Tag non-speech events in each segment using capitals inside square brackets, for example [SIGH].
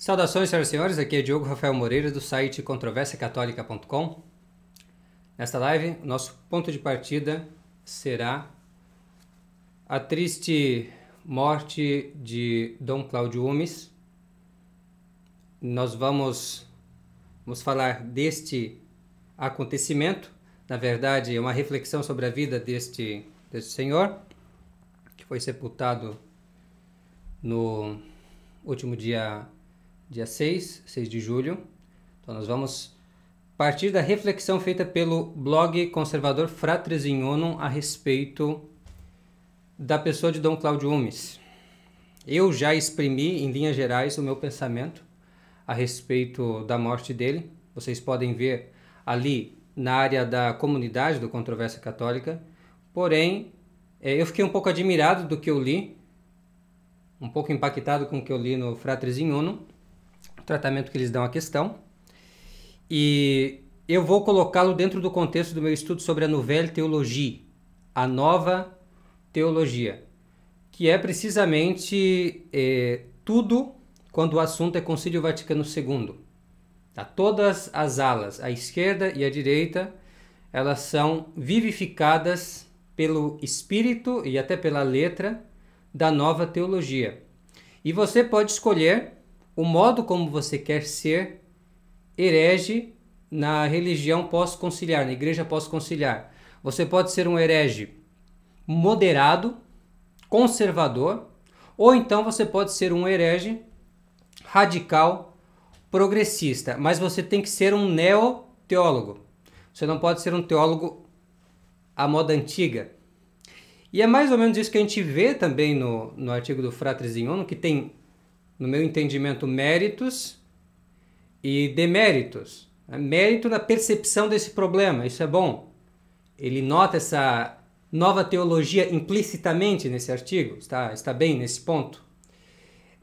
Saudações, senhoras e senhores, aqui é Diogo Rafael Moreira do site ControvérsiaCatólica.com. Nesta live, nosso ponto de partida será a triste morte de Dom Cláudio Umes. Nós vamos, vamos falar deste acontecimento, na verdade, é uma reflexão sobre a vida deste, deste senhor, que foi sepultado no último dia dia 6, 6 de julho. Então nós vamos partir da reflexão feita pelo blog conservador Fratres in a respeito da pessoa de Dom Cláudio Umes. Eu já exprimi em linhas gerais o meu pensamento a respeito da morte dele. Vocês podem ver ali na área da comunidade do Controvérsia Católica. Porém, é, eu fiquei um pouco admirado do que eu li, um pouco impactado com o que eu li no Fratres in tratamento que eles dão à questão. E eu vou colocá-lo dentro do contexto do meu estudo sobre a Nouvelle Théologie, a nova teologia, que é precisamente é, tudo quando o assunto é Concílio Vaticano II. Tá? Todas as alas, a esquerda e a direita, elas são vivificadas pelo espírito e até pela letra da nova teologia. E você pode escolher o modo como você quer ser herege na religião pós-conciliar, na igreja pós-conciliar. Você pode ser um herege moderado, conservador, ou então você pode ser um herege radical, progressista, mas você tem que ser um neo-teólogo. Você não pode ser um teólogo à moda antiga. E é mais ou menos isso que a gente vê também no, no artigo do Fratres Inhono, que tem no meu entendimento, méritos e deméritos. É mérito na percepção desse problema, isso é bom. Ele nota essa nova teologia implicitamente nesse artigo, está, está bem nesse ponto.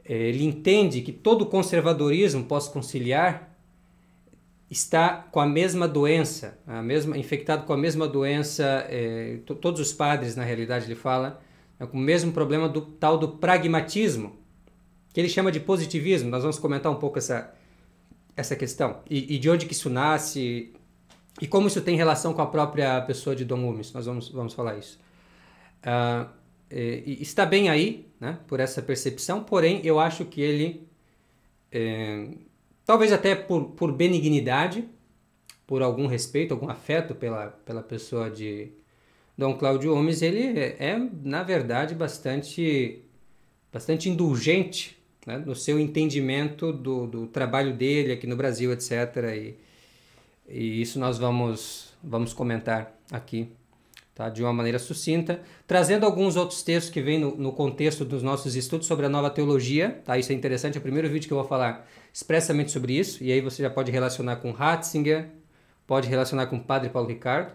É, ele entende que todo conservadorismo pós-conciliar está com a mesma doença, a mesma, infectado com a mesma doença, é, todos os padres, na realidade, ele fala, né, com o mesmo problema do tal do pragmatismo, que ele chama de positivismo. Nós vamos comentar um pouco essa, essa questão e, e de onde que isso nasce e como isso tem relação com a própria pessoa de Dom Umes. Nós vamos, vamos falar isso. Uh, e, está bem aí, né, por essa percepção, porém eu acho que ele, é, talvez até por, por benignidade, por algum respeito, algum afeto pela, pela pessoa de Dom Cláudio Gomes, ele é, é, na verdade, bastante, bastante indulgente né, no seu entendimento do, do trabalho dele aqui no Brasil, etc. E, e isso nós vamos, vamos comentar aqui tá, de uma maneira sucinta, trazendo alguns outros textos que vêm no, no, contexto dos nossos estudos sobre a nova teologia. Tá, isso é interessante, é o primeiro vídeo que eu vou falar expressamente sobre isso, e aí você já pode relacionar com Ratzinger, pode relacionar com o Padre Paulo Ricardo,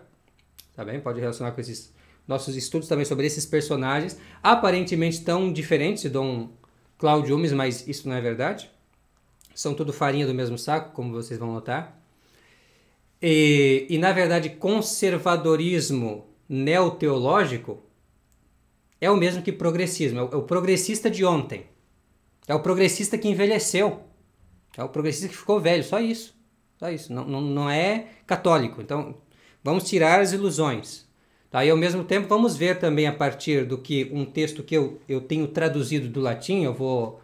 tá bem? pode relacionar com esses nossos estudos também sobre esses personagens aparentemente tão diferentes Dom Cláudio Umes, mas isso não é verdade. São tudo farinha do mesmo saco, como vocês vão notar. E, e na verdade, conservadorismo neoteológico é o mesmo que progressismo. É o, é o progressista de ontem. É o progressista que envelheceu. É o progressista que ficou velho, só isso. Só isso. Não, não, não é católico. Então, vamos tirar as ilusões. Tá? E ao mesmo tempo, vamos ver também a partir do que um texto que eu, eu tenho traduzido do latim, eu vou,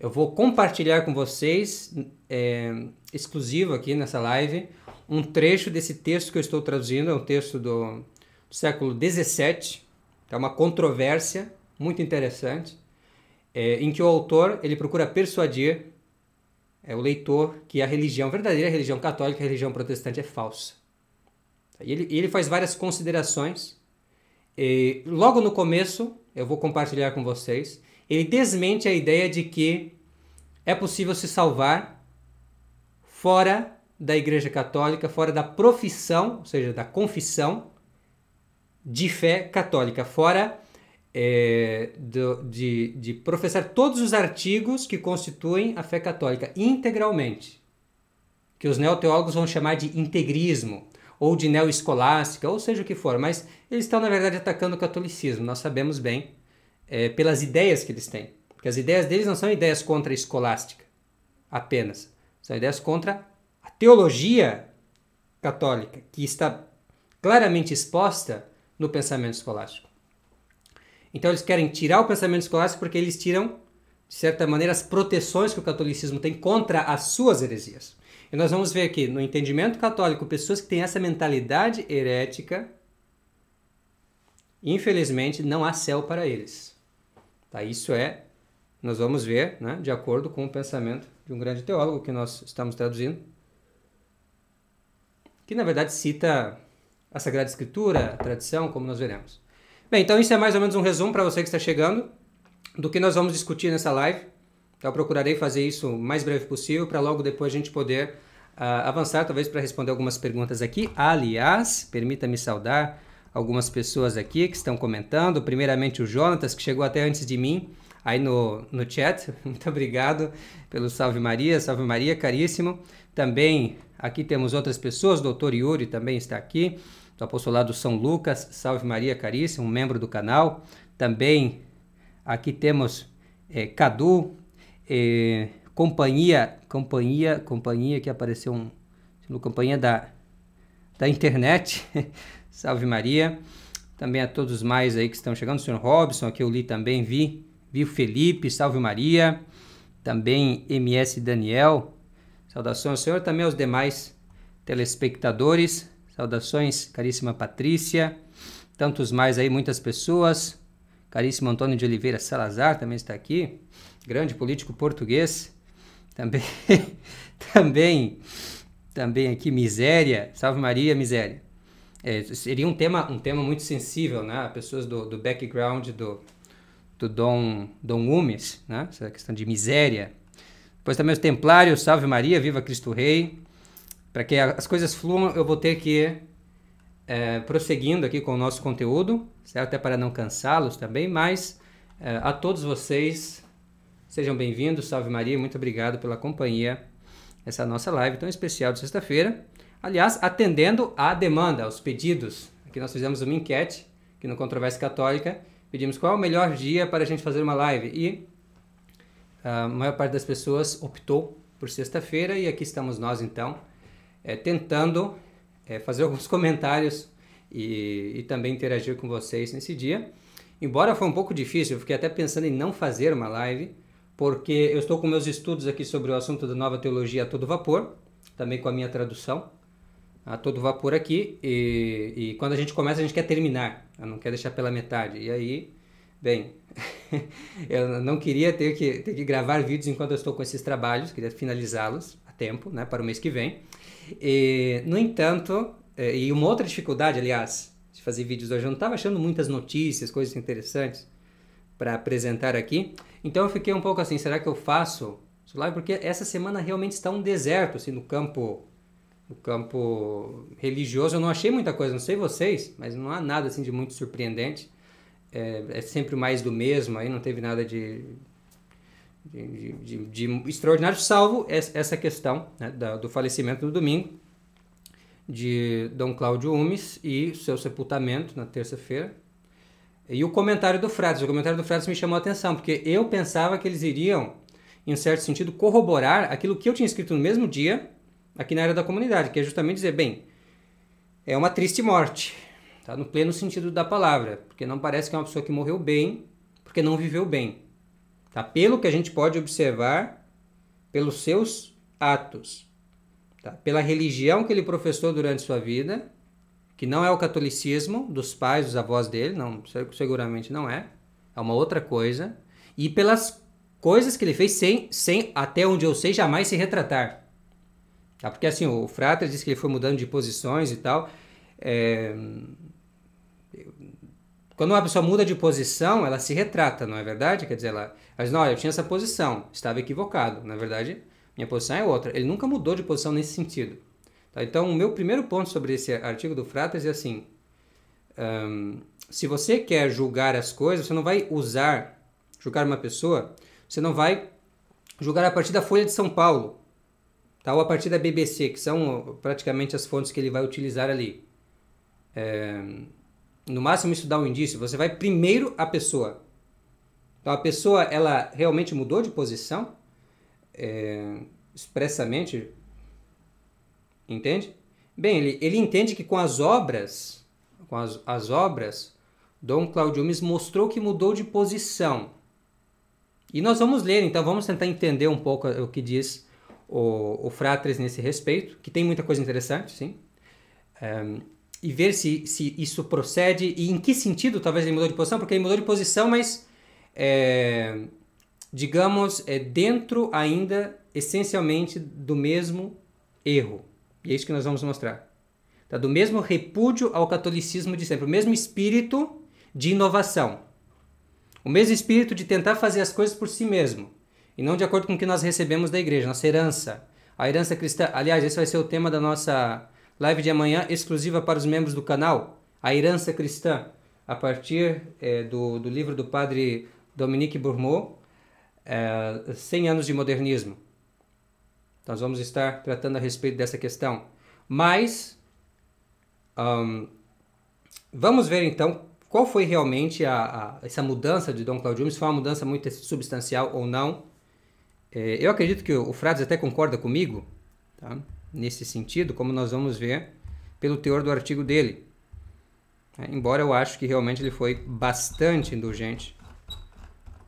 eu vou compartilhar com vocês, é, exclusivo aqui nessa live, um trecho desse texto que eu estou traduzindo, é um texto do, do século XVII, é tá? uma controvérsia muito interessante, é, em que o autor ele procura persuadir é, o leitor que a religião verdadeira, a religião católica, a religião protestante é falsa. E ele, ele faz várias considerações. E logo no começo, eu vou compartilhar com vocês, ele desmente a ideia de que é possível se salvar fora da Igreja Católica, fora da profissão, ou seja, da confissão de fé católica, fora é, do, de, de professar todos os artigos que constituem a fé católica integralmente, que os neoteólogos vão chamar de integrismo ou de neo-escolástica, ou seja o que for, mas eles estão, na verdade, atacando o catolicismo, nós sabemos bem, é, pelas ideias que eles têm. Porque as ideias deles não são ideias contra a escolástica apenas, são ideias contra a teologia católica, que está claramente exposta no pensamento escolástico. Então eles querem tirar o pensamento escolástico porque eles tiram, de certa maneira, as proteções que o catolicismo tem contra as suas heresias. E nós vamos ver aqui, no entendimento católico, pessoas que têm essa mentalidade herética, infelizmente, não há céu para eles. Tá? Isso é, nós vamos ver, né, de acordo com o pensamento de um grande teólogo que nós estamos traduzindo, que na verdade cita a Sagrada Escritura, a tradição, como nós veremos. Bem, então isso é mais ou menos um resumo para você que está chegando do que nós vamos discutir nessa live. Então, eu procurarei fazer isso o mais breve possível para logo depois a gente poder uh, avançar, talvez para responder algumas perguntas aqui. Aliás, permita-me saudar algumas pessoas aqui que estão comentando. Primeiramente o Jonatas, que chegou até antes de mim aí no, no chat. [LAUGHS] Muito obrigado pelo Salve Maria, Salve Maria, caríssimo. Também aqui temos outras pessoas, doutor Yuri também está aqui, do Apostolado São Lucas, Salve Maria, caríssimo, membro do canal. Também aqui temos é, Cadu, é, companhia, companhia, companhia que apareceu um, companhia da, da internet, [LAUGHS] salve Maria, também a todos mais aí que estão chegando, o senhor Robson, aqui eu li também, vi, vi o Felipe, salve Maria, também MS Daniel, saudações ao senhor, também aos demais telespectadores, saudações caríssima Patrícia, tantos mais aí, muitas pessoas, caríssimo Antônio de Oliveira Salazar também está aqui, grande político português, também, [LAUGHS] também, também aqui, miséria, salve Maria, miséria. É, seria um tema, um tema muito sensível, né? Pessoas do, do background do, do Dom, Dom Umes, né? Essa questão de miséria. Depois também os templários, salve Maria, viva Cristo Rei. Para que as coisas fluam, eu vou ter que é, prosseguindo aqui com o nosso conteúdo, certo? Até para não cansá-los também, mas é, a todos vocês Sejam bem-vindos, salve Maria, muito obrigado pela companhia. Essa nossa live tão especial de sexta-feira. Aliás, atendendo à demanda, aos pedidos. Aqui nós fizemos uma enquete, que no Controvérsia Católica, pedimos qual é o melhor dia para a gente fazer uma live. E ah, a maior parte das pessoas optou por sexta-feira, e aqui estamos nós então, é, tentando é, fazer [LAUGHS] alguns comentários e, e também interagir com vocês nesse dia. Embora foi um pouco difícil, eu fiquei até pensando em não fazer uma live porque eu estou com meus estudos aqui sobre o assunto da nova teologia a todo vapor, também com a minha tradução a todo vapor aqui. E, e quando a gente começa, a gente quer terminar, não quer deixar pela metade. E aí, bem, [LAUGHS] eu não queria ter que, ter que gravar vídeos enquanto eu estou com esses trabalhos, queria finalizá-los a tempo, né, para o mês que vem. E, no entanto, é, e uma outra dificuldade, aliás, de fazer vídeos hoje, eu não estava achando muitas notícias, coisas interessantes para apresentar aqui. Então eu fiquei um pouco assim, será que eu faço Porque essa semana realmente está um deserto, assim, no campo no campo religioso. Eu não achei muita coisa, não sei vocês, mas não há nada, assim, de muito surpreendente. É, é sempre mais do mesmo, aí não teve nada de, de, de, de extraordinário, salvo essa questão né, do falecimento no domingo de Dom Cláudio Umes e seu sepultamento na terça-feira. E o comentário do Fratos. O comentário do Fratos me chamou a atenção, porque eu pensava que eles iriam, em certo sentido, corroborar aquilo que eu tinha escrito no mesmo dia, aqui na área da comunidade, que é justamente dizer, bem, é uma triste morte, tá? no pleno sentido da palavra, porque não parece que é uma pessoa que morreu bem, porque não viveu bem. Tá? Pelo que a gente pode observar, pelos seus atos, tá? pela religião que ele professou durante sua vida que não é o catolicismo dos pais, dos avós dele, não, seguramente não é, é uma outra coisa, e pelas coisas que ele fez sem, sem até onde eu sei, jamais se retratar. Tá? Porque assim, o Frater disse que ele foi mudando de posições e tal. É... Quando uma pessoa muda de posição, ela se retrata, não é verdade? Quer dizer, ela, ela diz, não, eu tinha essa posição, estava equivocado. Na verdade, minha posição é outra. Ele nunca mudou de posição nesse sentido. Tá, então, o meu primeiro ponto sobre esse artigo do Fratas é assim: um, se você quer julgar as coisas, você não vai usar, julgar uma pessoa, você não vai julgar a partir da Folha de São Paulo, tá? ou a partir da BBC, que são uh, praticamente as fontes que ele vai utilizar ali. É, no máximo, isso dá um indício. Você vai primeiro a pessoa. Então, a pessoa, ela realmente mudou de posição é, expressamente Entende? Bem, ele, ele entende que com as obras, com as, as obras, Dom Claudiumes mostrou que mudou de posição. E nós vamos ler, então vamos tentar entender um pouco o que diz o, o Fratres nesse respeito, que tem muita coisa interessante, sim. Um, ehm, e ver se, se isso procede e em que sentido talvez ele mudou de posição, porque ele mudou de posição, mas, é, digamos, é dentro ainda essencialmente do mesmo erro. E é isso que nós vamos mostrar. Tá? Do mesmo repúdio ao catolicismo de sempre, o mesmo espírito de inovação, o mesmo espírito de tentar fazer as coisas por si mesmo e não de acordo com o que nós recebemos da igreja, nossa herança, a herança cristã. Aliás, esse vai ser o tema da nossa live de amanhã, exclusiva para os membros do canal, a herança cristã, a partir é, do, do livro do padre Dominique Bourmeau, é, eh, 100 anos de modernismo. Nós vamos estar tratando a respeito dessa questão. Mas um, vamos ver então qual foi realmente a, a, essa mudança de Dom Claudio Gomes, se foi uma mudança muito substancial ou não. É, eu acredito que o, o Frades até concorda comigo, tá? nesse sentido, como nós vamos ver pelo teor do artigo dele. É, embora eu acho que realmente ele foi bastante indulgente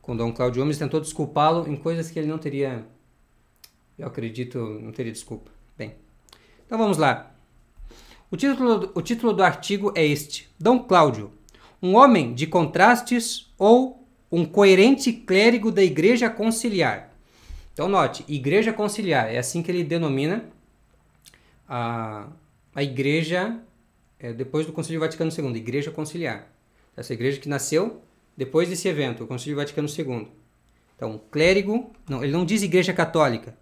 com Dom Claudio Gomes, tentou desculpá-lo em coisas que ele não teria eu acredito, não teria desculpa. Bem, então vamos lá. O título, o título do artigo é este: Dom Cláudio, um homem de contrastes ou um coerente clérigo da Igreja Conciliar. Então, note, Igreja Conciliar é assim que ele denomina a, a Igreja, é, depois do Concílio Vaticano II, Igreja Conciliar. Essa igreja que nasceu depois desse evento, o Concílio Vaticano II. Então, clérigo, não, ele não diz Igreja Católica,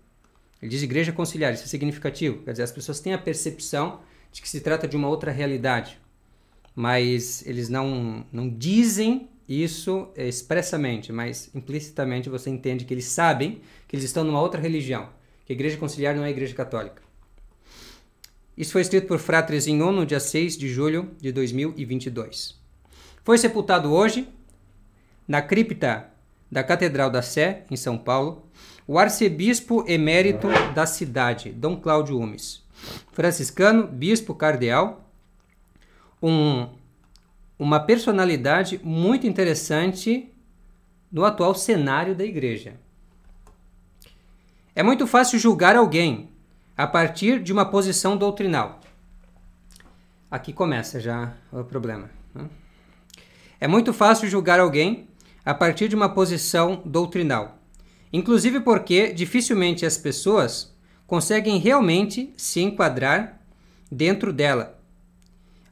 ele diz igreja conciliar, isso é significativo. Quer dizer, as pessoas têm a percepção de que se trata de uma outra realidade, mas eles não, não dizem isso eh, expressamente, mas implicitamente você entende que eles sabem que eles estão numa outra religião, que a igreja conciliar não é a igreja católica. Isso foi escrito por Fratres Inhon no dia 6 de julho de 2022. Foi sepultado hoje na cripta da Catedral da Sé, em São Paulo, o arcebispo emérito da cidade, Dom Cláudio Umes, franciscano, bispo cardeal, um, uma personalidade muito interessante no atual cenário da igreja. É muito fácil julgar alguém a partir de uma posição doutrinal. Aqui começa já o problema. Né? É muito fácil julgar alguém a partir de uma posição doutrinal. Inclusive porque dificilmente as pessoas conseguem realmente se enquadrar dentro dela,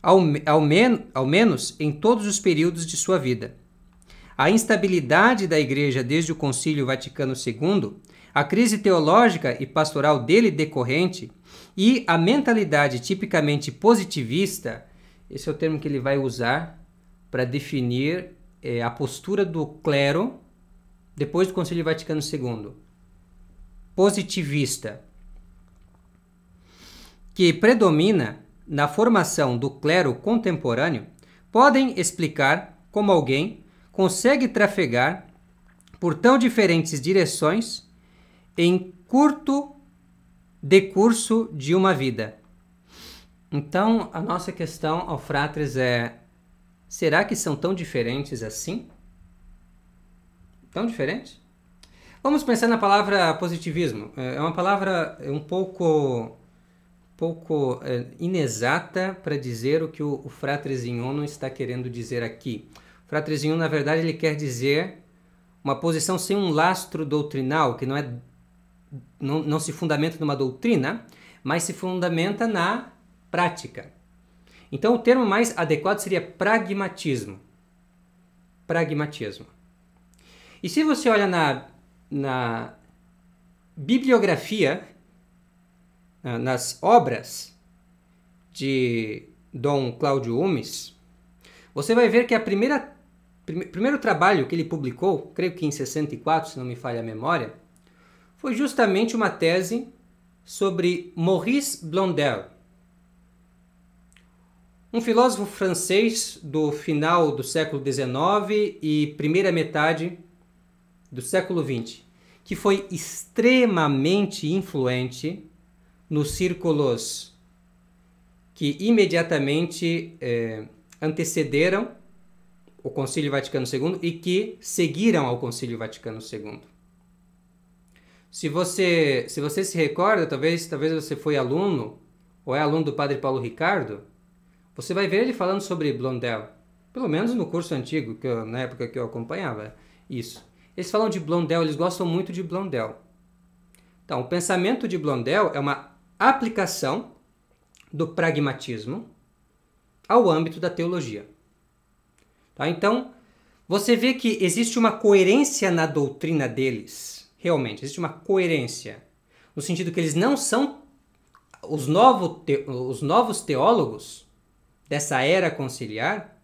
ao, ao, men ao menos em todos os períodos de sua vida. A instabilidade da Igreja desde o Concílio Vaticano II, a crise teológica e pastoral dele decorrente e a mentalidade tipicamente positivista esse é o termo que ele vai usar para definir é, a postura do clero depois do Conselho Vaticano II, positivista, que predomina na formação do clero contemporâneo, podem explicar como alguém consegue trafegar por tão diferentes direções em curto decurso de uma vida. Então, a nossa questão ao Fratres é: será que são tão diferentes assim? Tão diferente? Vamos pensar na palavra positivismo. É, é uma palavra é um pouco pouco é, inexata para dizer o que o, o não está querendo dizer aqui. Fratrezinho, na verdade, ele quer dizer uma posição sem um lastro doutrinal, que não é não, não se fundamenta numa doutrina, mas se fundamenta na prática. Então, o termo mais adequado seria pragmatismo. Pragmatismo. E se você olha na, na bibliografia, ah, nas obras de Dom Cláudio Umes, você vai ver que a primeira prime, primeiro trabalho que ele publicou, creio que em 64, se não me falha a memória, foi justamente uma tese sobre Maurice Blondel, um filósofo francês do final do século XIX e primeira metade do século XX, que foi extremamente influente nos círculos que imediatamente eh, antecederam o Concílio Vaticano II e que seguiram ao Concílio Vaticano II. Se você, se você se recorda, talvez, talvez você foi aluno ou é aluno do Padre Paulo Ricardo, você vai ver ele falando sobre Blondel, pelo menos no curso antigo, que eu, na época que eu acompanhava isso. Eles falam de Blondel, eles gostam muito de Blondel. Então, o pensamento de Blondel é uma aplicação do pragmatismo ao âmbito da teologia. Tá? Então, você vê que existe uma coerência na doutrina deles, realmente, existe uma coerência, no sentido que eles não são os, novo te, os novos teólogos dessa era conciliar,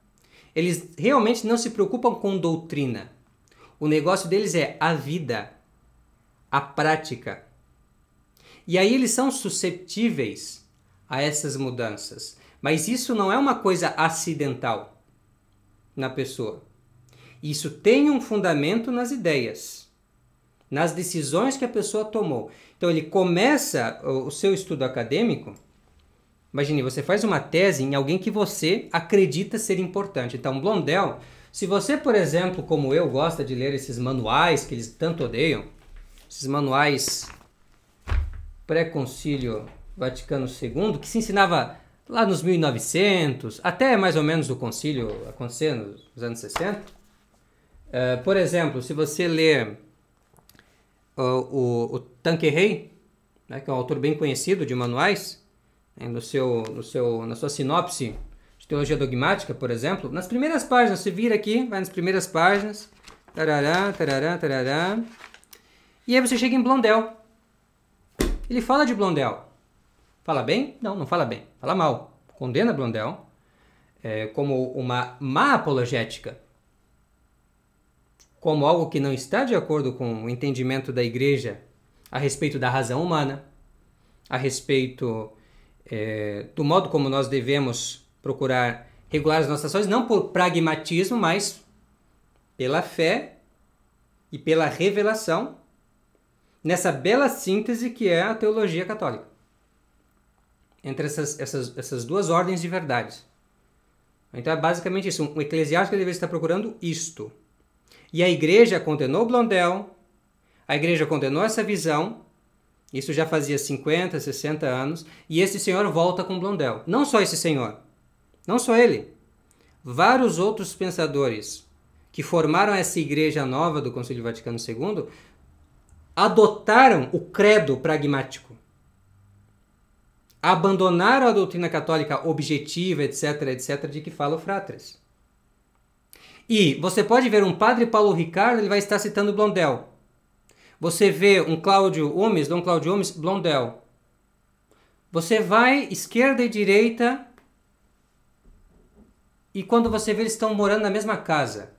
eles realmente não se preocupam com doutrina, o negócio deles é a vida, a prática. E aí eles são susceptíveis a essas mudanças. Mas isso não é uma coisa acidental na pessoa. Isso tem um fundamento nas ideias, nas decisões que a pessoa tomou. Então ele começa o seu estudo acadêmico. Imagine, você faz uma tese em alguém que você acredita ser importante. Então, Blondel se você, por exemplo, como eu, gosta de ler esses manuais que eles tanto odeiam, esses manuais pré-concílio Vaticano II, que se ensinava lá nos 1900, até mais ou menos o concílio acontecer nos anos 60. Uh, eh, por exemplo, se você ler o, o, o né, que é um autor bem conhecido de manuais, né, no seu, no seu, na sua sinopse de teologia dogmática, por exemplo, nas primeiras páginas, você vira aqui, vai nas primeiras páginas, tararã, tararã, tararã, e aí você chega em Blondel. Ele fala de Blondel. Fala bem? Não, não fala bem. Fala mal. Condena Blondel é, como uma má apologética, como algo que não está de acordo com o entendimento da igreja a respeito da razão humana, a respeito é, do modo como nós devemos procurar regular as nossas ações, não por pragmatismo, mas pela fé e pela revelação, nessa bela síntese que é a teologia católica. Entre essas, essas, essas duas ordens de verdades. Então é basicamente isso. Um eclesiástico deveria estar procurando isto. E a igreja condenou Blondel, a igreja condenou essa visão, isso já fazia 50, 60 anos, e esse senhor volta com Blondel. Não só esse senhor, não só ele, vários outros pensadores que formaram essa igreja nova do Concílio Vaticano II adotaram o credo pragmático. Abandonaram a doutrina católica objetiva, etc, etc, de que fala o Fratres. E você pode ver um padre Paulo Ricardo, ele vai estar citando Blondel. Você vê um Cláudio Homes, Dom Cláudio Homes, Blondel. Você vai esquerda e direita e quando você vê eles estão morando na mesma casa.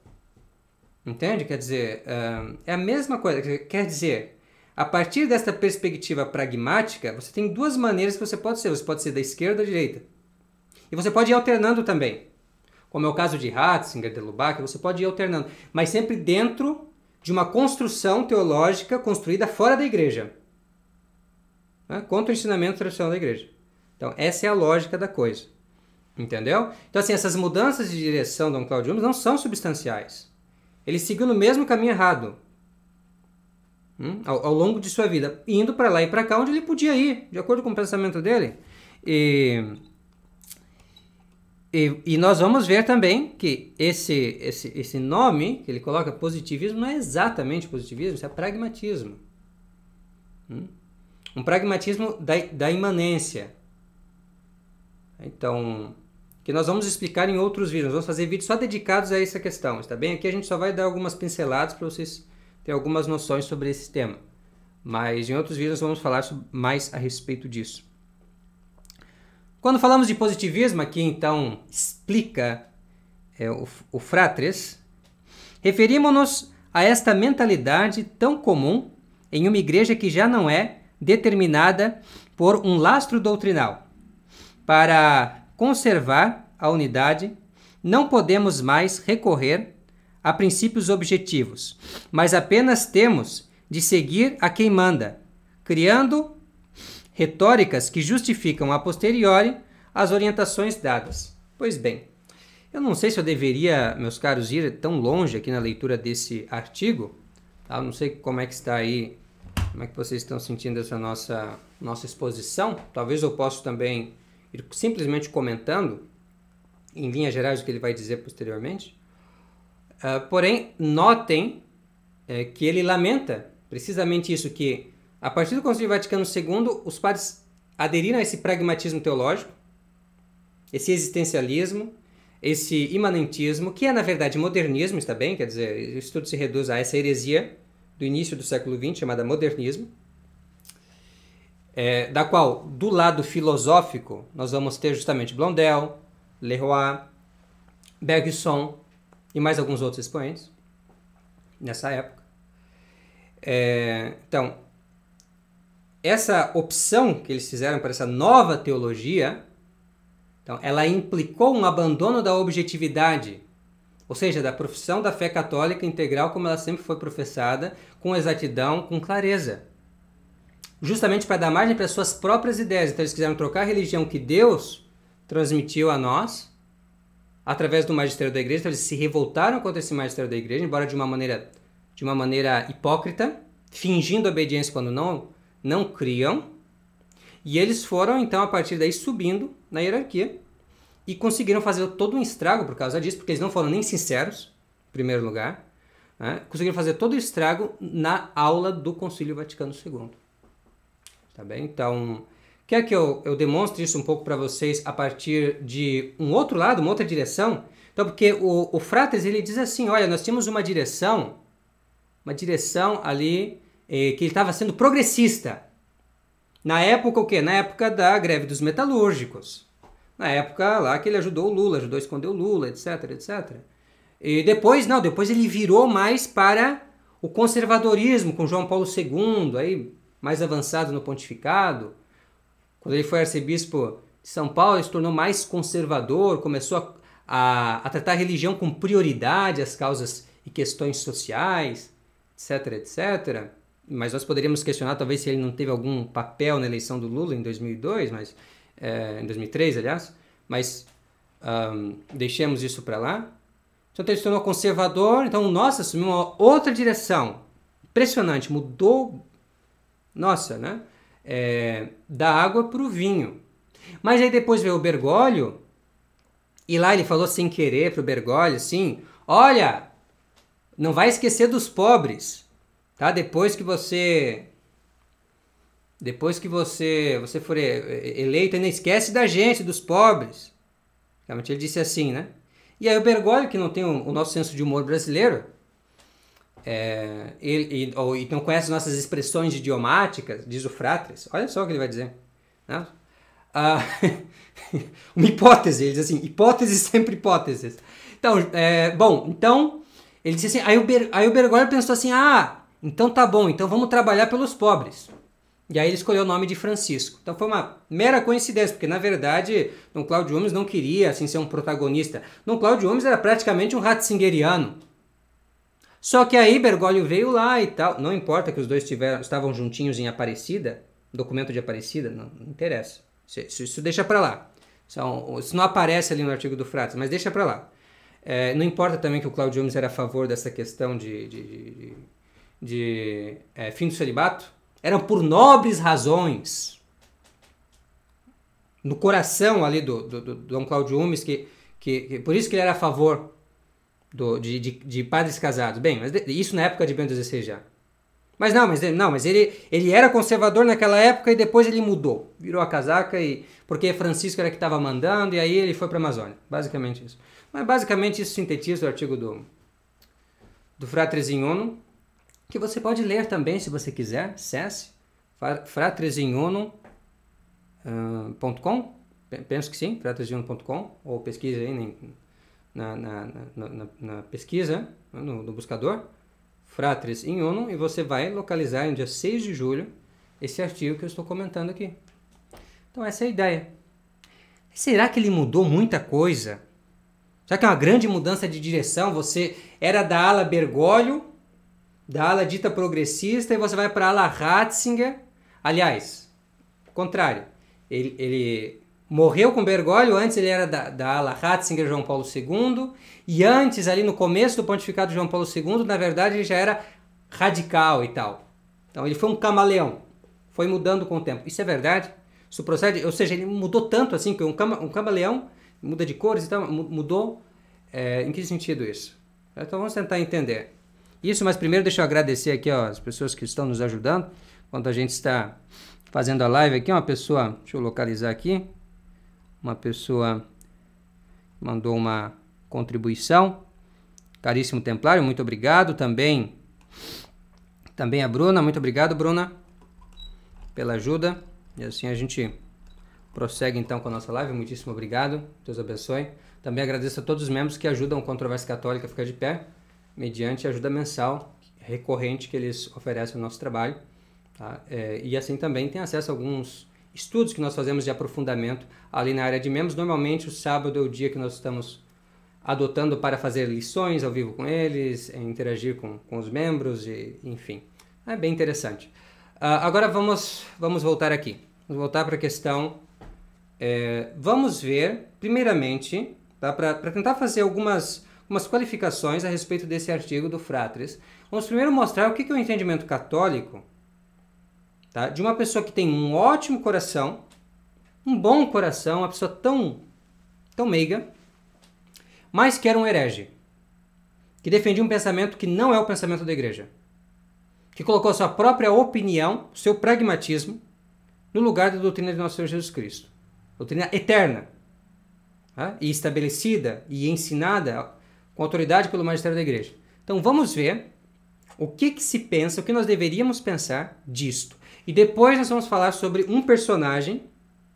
Entende? Quer dizer, ah, é a mesma coisa. Quer dizer, a partir desta perspectiva pragmática, você tem duas maneiras que você pode ser. Você pode ser da esquerda ou da direita. E você pode ir alternando também. Como é o caso de Ratzinger, de Lubac, você pode ir alternando. Mas sempre dentro de uma construção teológica construída fora da igreja. Né? Contra o ensinamento tradicional da igreja. Então, essa é a lógica da coisa. Entendeu? Então, assim, essas mudanças de direção do Cláudio Gomes não são substanciais. Ele seguiu no mesmo caminho errado hum? ao, ao, longo de sua vida, indo para lá e para cá onde ele podia ir, de acordo com o pensamento dele. E, e, e, nós vamos ver também que esse, esse, esse nome que ele coloca, positivismo, não é exatamente positivismo, isso é pragmatismo. Hum? Um pragmatismo da, da imanência. Então, que nós vamos explicar em outros vídeos. Nós vamos fazer vídeos só dedicados a essa questão, está bem? Aqui a gente só vai dar algumas pinceladas para vocês terem algumas noções sobre esse tema. Mas em outros vídeos nós vamos falar mais a respeito disso. Quando falamos de positivismo, aqui então explica é, o, o Fratres, referimos-nos a esta mentalidade tão comum em uma igreja que já não é determinada por um lastro doutrinal, para conservar a unidade, não podemos mais recorrer a princípios objetivos, mas apenas temos de seguir a quem manda, criando retóricas que justificam a posteriori as orientações dadas. Pois bem, eu não sei se eu deveria, meus caros, ir tão longe aqui na leitura desse artigo. Tá? Eu não sei como é que está aí, como é que vocês estão sentindo essa nossa, nossa exposição. Talvez eu possa também simplesmente comentando, em linhas gerais, o que ele vai dizer posteriormente. Uh, porém, notem é, que ele lamenta precisamente isso, que a partir do Concílio Vaticano II, os padres aderiram a esse pragmatismo teológico, esse existencialismo, esse imanentismo, que é na verdade modernismo, está bem? Quer dizer, isso tudo se reduz a essa heresia do início do século XX, chamada modernismo, é, da qual, do lado filosófico, nós vamos ter justamente Blondel, Leroy, Bergson e mais alguns outros expoentes nessa época. É, então, essa opção que eles fizeram para essa nova teologia, então, ela implicou um abandono da objetividade, ou seja, da profissão da fé católica integral como ela sempre foi professada, com exatidão, com clareza justamente para dar margem para suas próprias ideias. Então eles quiseram trocar a religião que Deus transmitiu a nós através do magistério da igreja. Então eles se revoltaram contra esse magistério da igreja, embora de uma maneira de uma maneira hipócrita, fingindo obediência quando não não criam. E eles foram então a partir daí subindo na hierarquia e conseguiram fazer todo um estrago por causa disso, porque eles não foram nem sinceros, em primeiro lugar. Né? Conseguiram fazer todo o estrago na aula do Concílio Vaticano II. Tá bem? Então, quer que eu, eu demonstre isso um pouco para vocês a partir de um outro lado, uma outra direção? Então, porque o, o frates ele diz assim: olha, nós tínhamos uma direção, uma direção ali eh, que ele estava sendo progressista. Na época o quê? Na época da greve dos metalúrgicos. Na época lá que ele ajudou o Lula, ajudou a esconder o Lula, etc, etc. E depois, não, depois ele virou mais para o conservadorismo com João Paulo II, aí mais avançado no pontificado, quando ele foi arcebispo de São Paulo, ele se tornou mais conservador, começou a, a, a tratar a religião com prioridade, as causas e questões sociais, etc, etc. Mas nós poderíamos questionar talvez se ele não teve algum papel na eleição do Lula em 2002, mas é, em 2003, aliás. Mas um, deixemos isso para lá. Então ele se tornou conservador, então nossa, assumiu uma outra direção. Impressionante, mudou nossa, né? É, da água para o vinho. Mas aí depois veio o Bergoglio, e lá ele falou sem querer para o Bergoglio assim: olha, não vai esquecer dos pobres, tá? Depois que você. Depois que você, você for eleito, ainda esquece da gente, dos pobres. Realmente ele disse assim, né? E aí o Bergoglio, que não tem o, o nosso senso de humor brasileiro, é, ele, e, ou, então conhece nossas expressões idiomáticas, diz o Fratres, olha só o que ele vai dizer. Né? Ah, [LAUGHS] uma hipótese, ele diz assim, hipótese sempre hipóteses. Então, é, bom, então, ele disse assim, aí o, Ber, aí o Bergoglio pensou assim, ah, então tá bom, então vamos trabalhar pelos pobres. E aí ele escolheu o nome de Francisco. Então foi uma mera coincidência, porque na verdade Dom Cláudio Gomes não queria assim ser um protagonista. Dom Cláudio Gomes era praticamente um ratzingeriano. Só que aí Bergoglio veio lá e tal. Não importa que os dois tiveram, estavam juntinhos em Aparecida, documento de Aparecida, não, não interessa. Isso, isso deixa para lá. São, isso não aparece ali no artigo do Fratos, mas deixa para lá. É, não importa também que o Claudio Gomes era a favor dessa questão de, de, de, de é, fim do celibato. Eram por nobres razões. No coração ali do, do, do Dom Claudio Gomes, que, que, que, por isso que ele era a favor do, de, de, de, padres casados. Bem, mas isso na época de Bento XVI já. Mas não, mas, não, mas ele, ele era conservador naquela época e depois ele mudou. Virou a casaca e. Porque Francisco era que estava mandando e aí ele foi para a Amazônia. Basicamente isso. Mas basicamente isso sintetiza o artigo do, do Fratres que você pode ler também se você quiser. Cesse fratrisinunum.com, uh, penso que sim, fratrisinunum.com, ou pesquise aí, nem, na, na, na, na pesquisa, né, no, no, buscador, Fratres in Unum, e você vai localizar no dia 6 de julho esse artigo que eu estou comentando aqui. Então essa é a ideia. Será que ele mudou muita coisa? Será que é uma grande mudança de direção? Você era da ala Bergoglio, da ala dita progressista, e você vai para a ala Ratzinger. Aliás, contrário. Ele, ele morreu com Bergoglio, antes ele era da, da ala Ratzinger João Paulo II, e antes, ali no começo do pontificado de João Paulo II, na verdade ele já era radical e tal. Então ele foi um camaleão, foi mudando com o tempo. Isso é verdade? Isso procede? Ou seja, ele mudou tanto assim, que um, cama, um camaleão muda de cores e tal, mudou. É, em que sentido isso? Então vamos tentar entender. Isso, mas primeiro deixa eu agradecer aqui ó, as pessoas que estão nos ajudando. Enquanto a gente está fazendo a live aqui, uma pessoa, deixa eu localizar aqui, uma pessoa mandou uma contribuição. Caríssimo Templário, muito obrigado também. Também a Bruna, muito obrigado, Bruna, pela ajuda. E assim a gente prossegue então com a nossa live. Muitíssimo obrigado. Deus abençoe. Também agradeço a todos os membros que ajudam o Controvérsia Católica a ficar de pé, mediante a ajuda mensal recorrente que eles oferecem ao nosso trabalho. Tá? É, e assim também tem acesso a alguns estudos que nós fazemos de aprofundamento ali na área de membros. Normalmente o sábado é o dia que nós estamos adotando para fazer lições ao vivo com eles, é, interagir com, com os membros, e, enfim. É bem interessante. Uh, agora vamos, vamos voltar aqui. Vamos voltar para a questão. É, vamos ver, primeiramente, tá, para tentar fazer algumas, algumas qualificações a respeito desse artigo do Fratres. Vamos primeiro mostrar o que, que é o entendimento católico tá? de uma pessoa que tem um ótimo coração, um bom coração, uma pessoa tão, tão meiga, mas que era um herege, que defendia um pensamento que não é o pensamento da igreja, que colocou sua própria opinião, seu pragmatismo, no lugar da doutrina de nosso Senhor Jesus Cristo. Doutrina eterna, tá? e estabelecida e ensinada com autoridade pelo magistério da igreja. Então vamos ver o que, que se pensa, o que nós deveríamos pensar disto. E depois nós vamos falar sobre um personagem,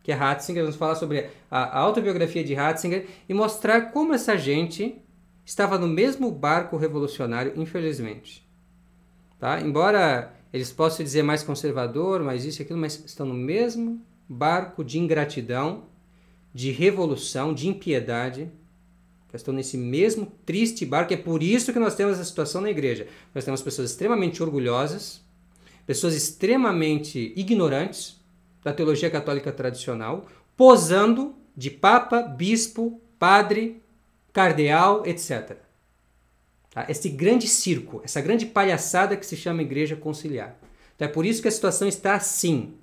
que é Ratzinger, vamos falar sobre a autobiografia de Ratzinger e mostrar como essa gente estava no mesmo barco revolucionário, infelizmente. Tá? Embora eles possam dizer mais conservador, mais isso e aquilo, mas estão no mesmo barco de ingratidão, de revolução, de impiedade. Estão nesse mesmo triste barco. É por isso que nós temos essa situação na igreja. Nós temos pessoas extremamente orgulhosas, pessoas extremamente ignorantes da teologia católica tradicional, posando de papa, bispo, padre, cardeal, etc. Tá? Esse grande circo, essa grande palhaçada que se chama igreja conciliar. Então é por isso que a situação está assim.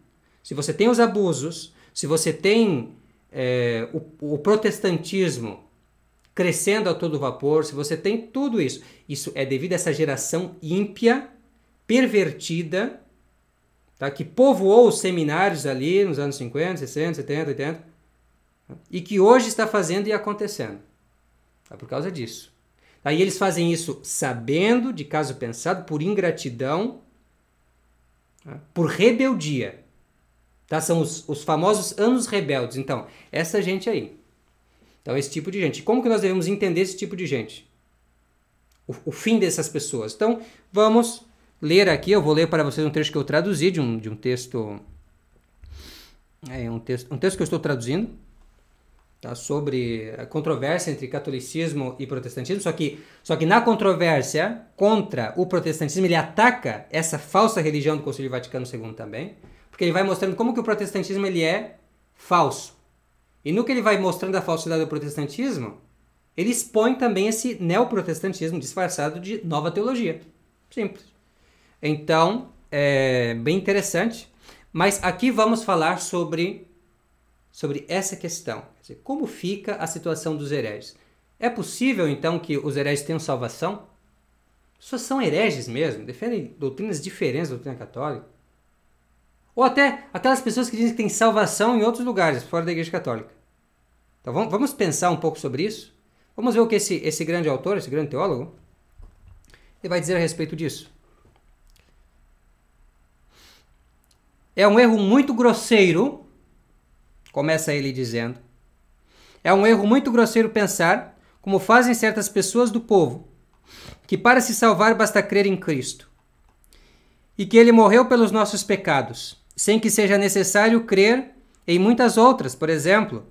Se você tem os abusos, se você tem é, o, o protestantismo crescendo a todo vapor, se você tem tudo isso, isso é devido a essa geração ímpia pervertida, tá? que povoou os seminários ali nos anos 50, 60, 70, 80, e que hoje está fazendo e acontecendo. Tá? Por causa disso. Aí eles fazem isso sabendo, de caso pensado, por ingratidão, tá? por rebeldia. Tá? São os, os famosos anos rebeldes. Então, essa gente aí. Então, esse tipo de gente. Como que nós devemos entender esse tipo de gente? O, o fim dessas pessoas. Então, vamos ler aqui, eu vou ler para vocês um trecho que eu traduzi de um, de um texto. É, um, texto um texto que eu estou traduzindo tá, sobre a controvérsia entre catolicismo e protestantismo. Só que, só que na controvérsia contra o protestantismo, ele ataca essa falsa religião do Concílio Vaticano II também, porque ele vai mostrando como que o protestantismo ele é falso. E no que ele vai mostrando a falsidade do protestantismo, ele expõe também esse neoprotestantismo disfarçado de nova teologia. Simples. Então, é bem interessante. Mas aqui vamos falar sobre, sobre essa questão. Dizer, como fica a situação dos hereges? É possível, então, que os hereges tenham salvação? Só são hereges mesmo, defendem doutrinas diferentes da doutrina católica. Ou até aquelas pessoas que dizem que tem salvação em outros lugares, fora da Igreja Católica. Então vamos, vamos pensar um pouco sobre isso? Vamos ver o que esse, esse grande autor, esse grande teólogo, ele vai dizer a respeito disso. É um erro muito grosseiro, começa ele dizendo. É um erro muito grosseiro pensar, como fazem certas pessoas do povo, que para se salvar basta crer em Cristo e que ele morreu pelos nossos pecados, sem que seja necessário crer em muitas outras, por exemplo,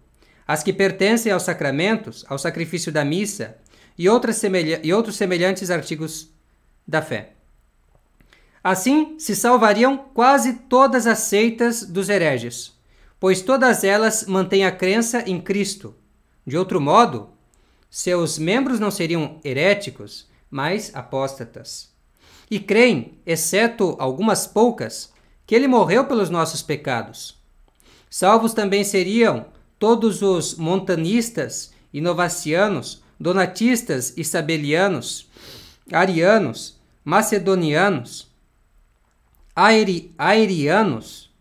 as que pertencem aos sacramentos, ao sacrifício da missa e, outras semelha e outros semelhantes artigos da fé. Assim se salvariam quase todas as seitas dos hereges, pois todas elas mantêm a crença em Cristo. De outro modo, seus membros não seriam heréticos, mas apóstatas. E creem, exceto algumas poucas, que ele morreu pelos nossos pecados. Salvos também seriam todos os montanistas, inovacianos, donatistas e sabelianos, arianos, macedonianos, aeri, aerianos,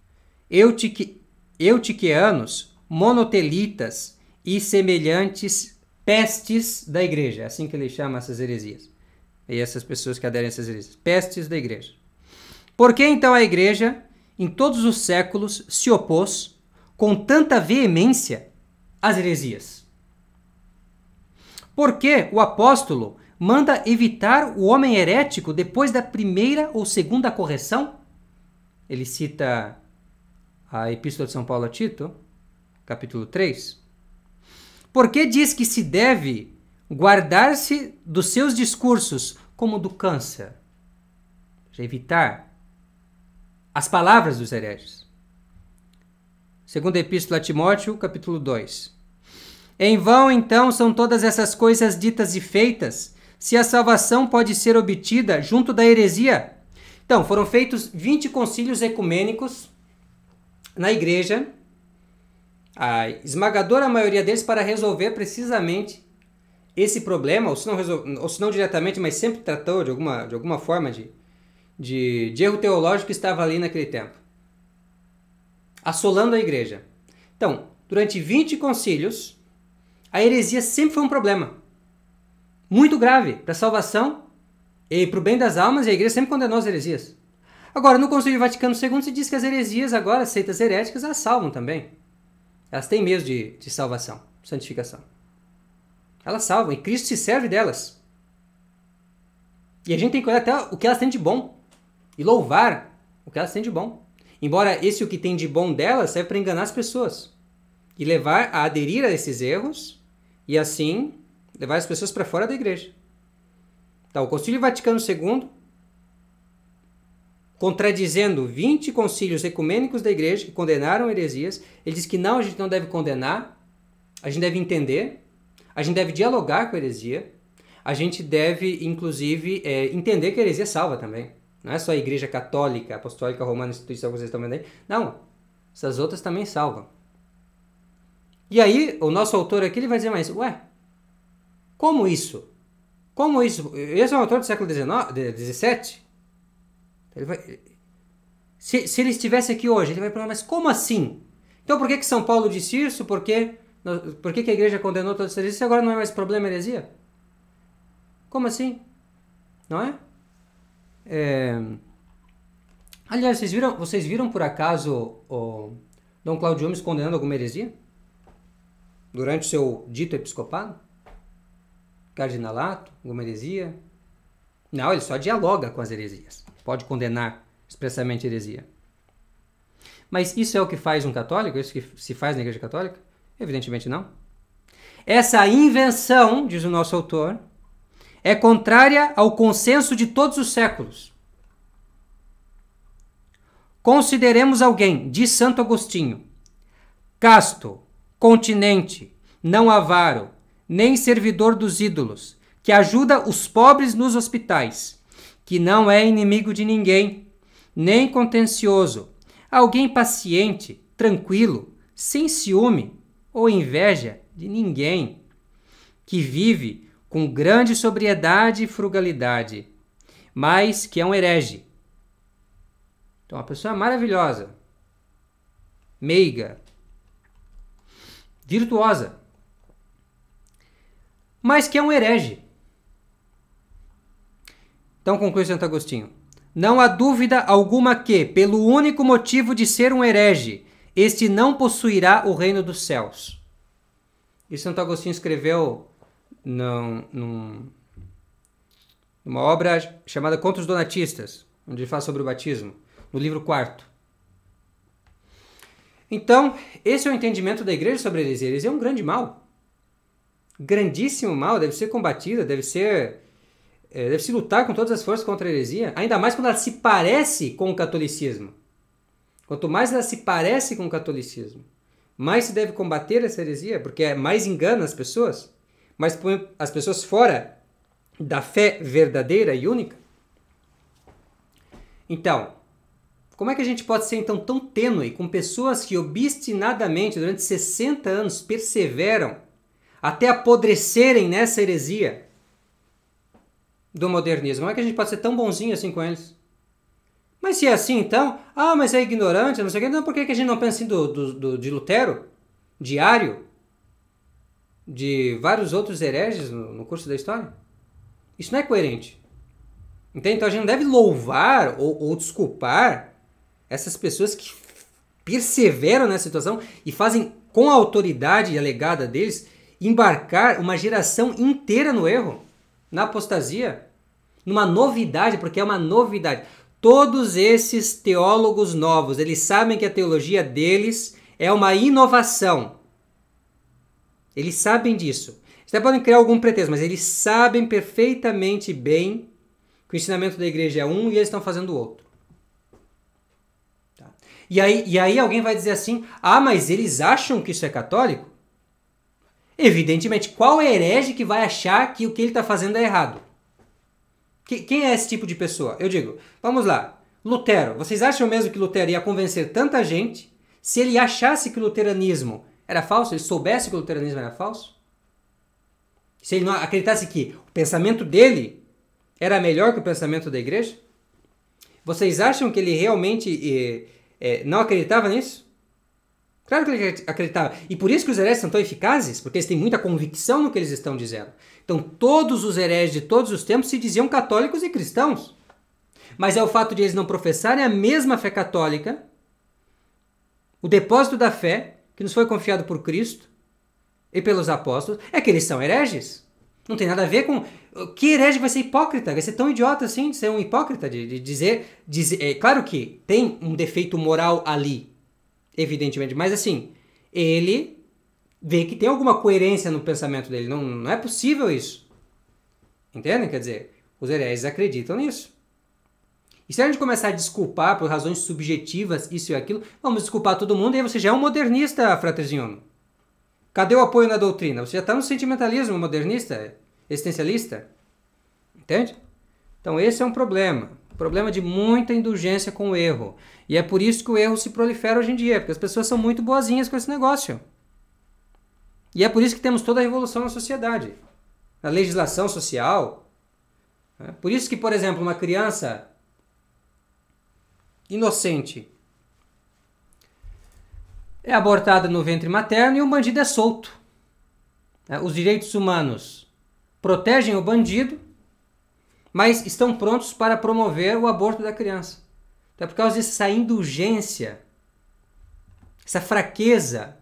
eutiqueanos, monotelitas e semelhantes pestes da igreja. É assim que ele chama essas heresias. E essas pessoas que aderem a essas heresias. Pestes da igreja. Por que então a igreja, em todos os séculos, se opôs com tanta veemência às heresias? Por que o apóstolo manda evitar o homem herético depois da primeira ou segunda correção? ele cita a Epístola de São Paulo a Tito, capítulo 3. Porque diz que se deve guardar-se dos seus discursos como do câncer, já evitar as palavras dos hereges. Segunda Epístola a Timóteo, capítulo 2. Em vão, então, são todas essas coisas ditas e feitas, se a salvação pode ser obtida junto da heresia então, foram feitos 20 concílios ecumênicos na igreja, a esmagadora maioria deles para resolver precisamente esse problema, ou se não, resol... ou se não diretamente, mas sempre tratou de alguma, de alguma forma de, de, de erro teológico que estava ali naquele tempo, assolando a igreja. Então, durante 20 concílios, a heresia sempre foi um problema muito grave para a salvação e para o bem das almas, a igreja sempre condenou as heresias. Agora, no Conselho Vaticano II se diz que as heresias, agora, seitas heréticas, as salvam também. Elas têm medo de, de salvação, santificação. Elas salvam e Cristo se serve delas. E a gente tem que olhar até o que elas têm de bom e louvar o que elas têm de bom. Embora esse o que tem de bom delas serve para enganar as pessoas e levar a aderir a esses erros e assim levar as pessoas para fora da igreja. Tá, o Concílio Vaticano II, contradizendo 20 concílios ecumênicos da igreja que condenaram heresias, ele diz que não, a gente não deve condenar, a gente deve entender, a gente deve dialogar com a heresia, a gente deve, inclusive, é, entender que a heresia salva também. Não é só a igreja católica, apostólica, romana, instituição que vocês estão vendo aí. Não, essas outras também salvam. E aí, o nosso autor aqui ele vai dizer mais, ué, como isso? Como isso? Esse é um autor do século XVII? Ele vai, se, se ele estivesse aqui hoje, ele vai falar, mas como assim? Então por que, que São Paulo disse isso? Por que, por que, que a igreja condenou todos esses isso agora não é mais problema heresia? Como assim? Não é? é... Aliás, vocês viram, vocês viram por acaso o Dom Claudio Gomes condenando alguma heresia? Durante o seu dito episcopado? cardinalato, alguma heresia? Não, ele só dialoga com as heresias. Pode condenar expressamente heresia. Mas isso é o que faz um católico? É isso que se faz na Igreja Católica? Evidentemente não. Essa invenção, diz o nosso autor, é contrária ao consenso de todos os séculos. Consideremos alguém, diz Santo Agostinho, casto, continente, não avaro, nem servidor dos ídolos, que ajuda os pobres nos hospitais, que não é inimigo de ninguém, nem contencioso, alguém paciente, tranquilo, sem ciúme ou inveja de ninguém, que vive com grande sobriedade e frugalidade, mas que é um herege. Então, uma pessoa maravilhosa, meiga, virtuosa, mas que é um herege. Então conclui Santo Agostinho. Não há dúvida alguma que, pelo único motivo de ser um herege, este não possuirá o reino dos céus. E Santo Agostinho escreveu num, num, numa obra chamada Contra os Donatistas, onde ele fala sobre o batismo, no livro 4. Então, esse é o entendimento da igreja sobre a heresia. A heresia é um grande mal grandíssimo mal, deve ser combatida, deve ser é, deve se lutar com todas as forças contra a heresia, ainda mais quando ela se parece com o catolicismo. Quanto mais ela se parece com o catolicismo, mais se deve combater essa heresia, porque é mais engana as pessoas, mais põe as pessoas fora da fé verdadeira e única. Então, como é que a gente pode ser então tão tênue com pessoas que obstinadamente durante 60 anos perseveram até apodrecerem nessa heresia do modernismo. Como é que a gente pode ser tão bonzinho assim com eles? Mas se é assim, então, ah, mas é ignorante, não sei o quê, então por que a gente não pensa assim do, do, do de Lutero, diário, de, de vários outros hereges no, no curso da história? Isso não é coerente. Entende? Então a gente não deve louvar ou, ou, desculpar essas pessoas que perseveram nessa situação e fazem com a autoridade alegada deles embarcar uma geração inteira no erro, na apostasia, numa novidade, porque é uma novidade. Todos esses teólogos novos, eles sabem que a teologia deles é uma inovação. Eles sabem disso. Vocês até podem criar algum pretexto, mas eles sabem perfeitamente bem que o ensinamento da igreja é um e eles estão fazendo o outro. Tá? E, aí, e aí alguém vai dizer assim: ah, mas eles acham que isso é católico? Evidentemente, qual é herege que vai achar que o que ele está fazendo é errado? Que, quem é esse tipo de pessoa? Eu digo, vamos lá. Lutero, vocês acham mesmo que Lutero ia convencer tanta gente se ele achasse que o luteranismo era falso? Ele soubesse que o luteranismo era falso? Se ele não acreditasse que o pensamento dele era melhor que o pensamento da igreja? Vocês acham que ele realmente eh, eh, não acreditava nisso? Claro que ele acreditava. E por isso que os hereges são tão eficazes, porque eles têm muita convicção no que eles estão dizendo. Então, todos os hereges de todos os tempos se diziam católicos e cristãos. Mas é o fato de eles não professarem a mesma fé católica, o depósito da fé que nos foi confiado por Cristo e pelos apóstolos, é que eles são hereges. Não tem nada a ver com. Que herege vai ser hipócrita? Vai ser tão idiota assim de ser um hipócrita? De, de dizer. é, claro que tem um defeito moral ali evidentemente. Mas assim, ele vê que tem alguma coerência no pensamento dele. Não, não é possível isso. Entendem? Quer dizer, os hereges acreditam nisso. E se a gente começar a desculpar por razões subjetivas isso e aquilo, vamos desculpar todo mundo e aí você já é um modernista, fraterzinho. Cadê o apoio na doutrina? Você já está no sentimentalismo modernista, existencialista. Entende? Então esse é um problema. Problema de muita indulgência com o erro. E é por isso que o erro se prolifera hoje em dia, porque as pessoas são muito boazinhas com esse negócio. E é por isso que temos toda a revolução na sociedade, na legislação social. É por isso que, por exemplo, uma criança inocente é abortada no ventre materno e o bandido é solto. É, os direitos humanos protegem o bandido mas estão prontos para promover o aborto da criança. Então, é por causa dessa indulgência, essa fraqueza,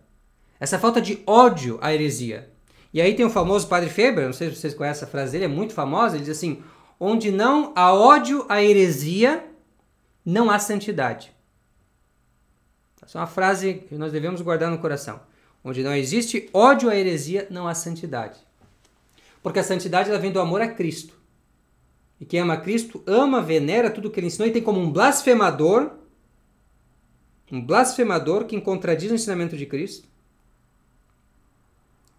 essa falta de ódio à heresia. E aí tem o famoso Padre Feber, não sei se vocês conhecem essa frase dele, é muito famosa, ele diz assim: onde não há ódio à heresia, não há santidade. Essa é uma frase que nós devemos guardar no coração. Onde não existe ódio à heresia, não há santidade. Porque a santidade ela vem do amor a Cristo e quem ama Cristo ama, venera tudo o que ele ensinou e tem como um blasfemador, um blasfemador que contradiz o ensinamento de Cristo,